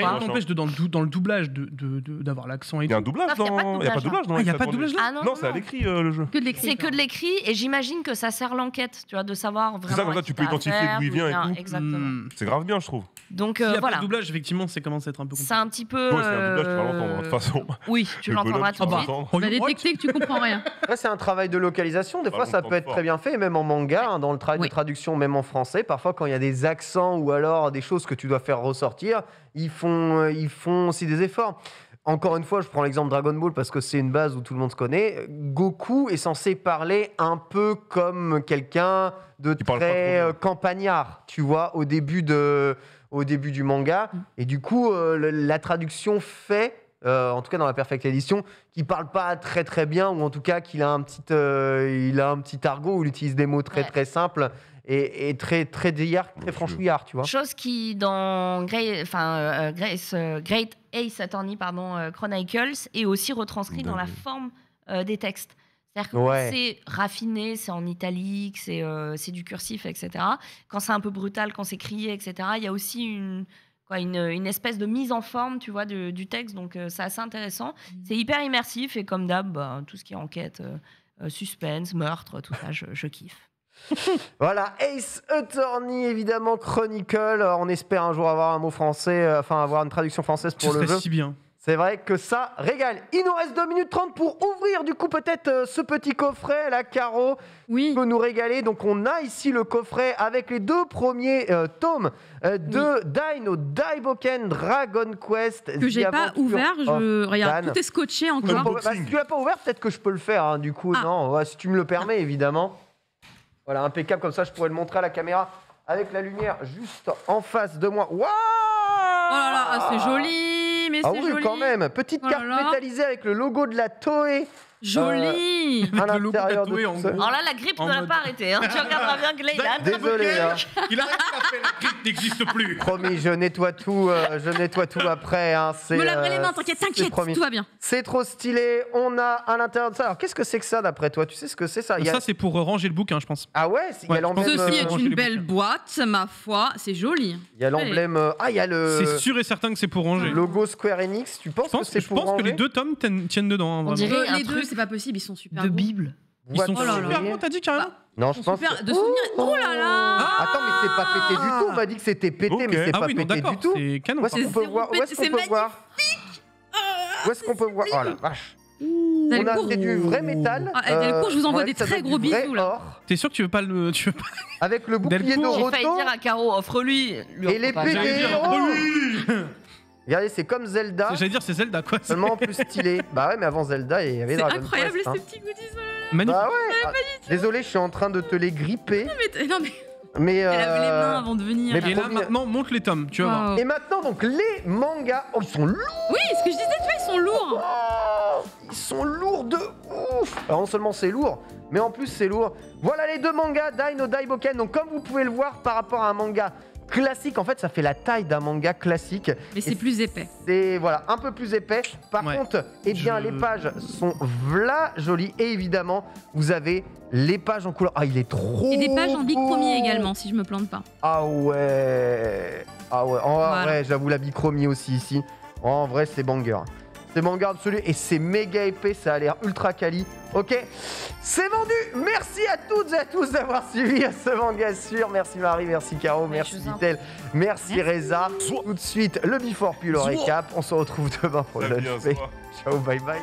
rien ne n'empêche euh, de dans le, doublage de- de- de- d'avoir l'accent et Il y a un doublage non Il y a pas de doublage dans. Ah, il n'y a pas de doublage là ah, non, c'est à l'écrit euh, le jeu. C'est que de l'écrit et j'imagine que ça sert l'enquête, tu vois, de savoir vraiment. comme ça, à tu peux identifier d'où il vient et tout. Exactement. Hmm. C'est grave bien, je trouve. Donc euh, voilà, Le doublage, effectivement, c'est commence à être un peu c'est un petit peu c'est un tu vas hein, de toute façon. Euh, oui, tu l'entendras tout de suite. On que tu comprends rien. c'est un travail de localisation. Des fois, ça peut être très bien fait, même en manga, hein, dans le travail de traduction, même en français. Parfois, quand il y a des accents ou alors des choses que tu dois faire ressortir, ils font, euh, ils font aussi des efforts. Encore une fois, je prends l'exemple Dragon Ball parce que c'est une base où tout le monde se connaît. Goku est censé parler un peu comme quelqu'un de très euh, campagnard, tu vois, au début de, au début du manga. Mm. Et du coup, euh, la traduction fait euh, en tout cas dans la Perfect Edition, qui parle pas très très bien, ou en tout cas qu'il a un petit, euh, il a un petit argot où il utilise des mots très très simples et, très très très franchouillard, tu vois. Chose qui dans enfin, Great Ace Attorney pardon, Chronicles est aussi retranscrit bah dans la forme des textes cest c'est raffiné, c'est en italique, c'est euh, du cursif, etc. Quand c'est un peu brutal, quand c'est crié, etc., il y a aussi une, quoi, une, une, espèce de mise en forme, tu vois, du, texte. Donc, euh, c'est assez intéressant. Mmh. C'est hyper immersif et comme d'hab, bah, tout ce qui est enquête, euh, suspense, meurtre, tout ça, je, kiffe. voilà, Ace Attorney, évidemment, Chronicle. On espère un jour avoir un mot français, enfin avoir une traduction française pour le jeu. si bien. C'est vrai que ça régale. Il nous reste 2 minutes 30 pour ouvrir du coup peut-être euh, ce petit coffret, la Caro, oui. qui peut nous régaler. Donc on a ici le coffret avec les deux premiers euh, tomes euh, de Dino Daiboken Dragon Quest. Que j'ai pas ouvert, oh, regarde, tout est scotché encore. Bah, si tu l'as pas ouvert, peut-être que je peux le faire hein, du coup. Ah. Non, si tu me le ah. permets évidemment. Voilà, impeccable, comme ça je pourrais le montrer à la caméra avec la lumière juste en face de moi. Waouh Oh là là, ah, c'est joli ah oui, quand même. Petite oh carte métallisée avec le logo de la Toei Joli euh, Alors oh là, la grippe ne l'a pas arrêté. Hein. Tu regarderas bien que là, il Désolé. Hein. Il a la grippe n'existe plus. Promis, je nettoie tout, euh, je nettoie tout après. Hein. Me laverai euh, les mains, t'inquiète, t'inquiète, tout va bien. C'est trop stylé, on a à l'intérieur de ça. Alors qu'est-ce que c'est que ça d'après toi Tu sais ce que c'est ça Ça, c'est pour euh, ranger le bouquin, je pense. Ah ouais, y a Ceci est une belle boîte, ma foi, c'est joli. Il y a l'emblème. Ah, il y a le. C'est sûr et certain que c'est pour ranger. Logo Square Enix, tu penses que c'est pour ranger Je pense que les deux tomes tiennent dedans. Hein, on dirait les deux c'est pas possible, ils sont super de bibles Bible. Ils sont oh là super t'as dit carrément bah, Non, je pense. de souvenirs. Oh, oh là là Attends, mais c'est pas pété du tout. On m'a dit que c'était pété, mais c'est ah pas pété du tout. c'est canon. Où est-ce peut voir Où est-ce qu'on peut voir ah, Où est-ce qu'on peut voir Oh la vache On a fait du vrai métal. Ah, eh, Delcourt, je vous envoie euh, des très gros bisous, là. T'es sûr que tu veux pas le. Tu veux pas... Avec le bouclier de Roto Je vais dire à Caro, offre-lui. Et les pas. Regardez, c'est comme Zelda. J'allais dire, c'est Zelda quoi. Seulement plus stylé. bah ouais, mais avant Zelda, il y avait Dragon incroyable Quest, incroyable ces hein. petits goodies. Oh magnifique. Bah ouais. Ah, désolé, je suis en train de te les gripper. Non mais. Non, Elle avait les euh, mains avant de venir. Mais là, maintenant, monte les tomes, tu vas voir. Et maintenant, donc, les mangas. Oh, ils sont lourds Oui, ce que je disais, tu vois, ils sont lourds oh, Ils sont lourds de ouf Alors, non seulement c'est lourd, mais en plus, c'est lourd. Voilà les deux mangas, Dai no Daiboken. Donc, comme vous pouvez le voir, par rapport à un manga classique. En fait, ça fait la taille d'un manga classique. Mais c'est plus épais. C'est voilà, un peu plus épais. Par contre, eh bien, les pages sont vla jolies. Et évidemment, vous avez les pages en couleur. Ah, il est trop. Et des pages en bichromie également, si je me plante pas. Ah ouais. Ah ouais. en vrai, j'avoue la bichromie aussi ici. en vrai, c'est banger manga absolu et c'est méga épais, ça a l'air ultra quali. Ok C'est vendu Merci à toutes et à tous d'avoir suivi ce manga sûr. Merci Marie, merci Caro, merci Vitel, merci, Reza. Tout de suite, le Before puis le récap. On se retrouve demain pour le Ciao, bye bye.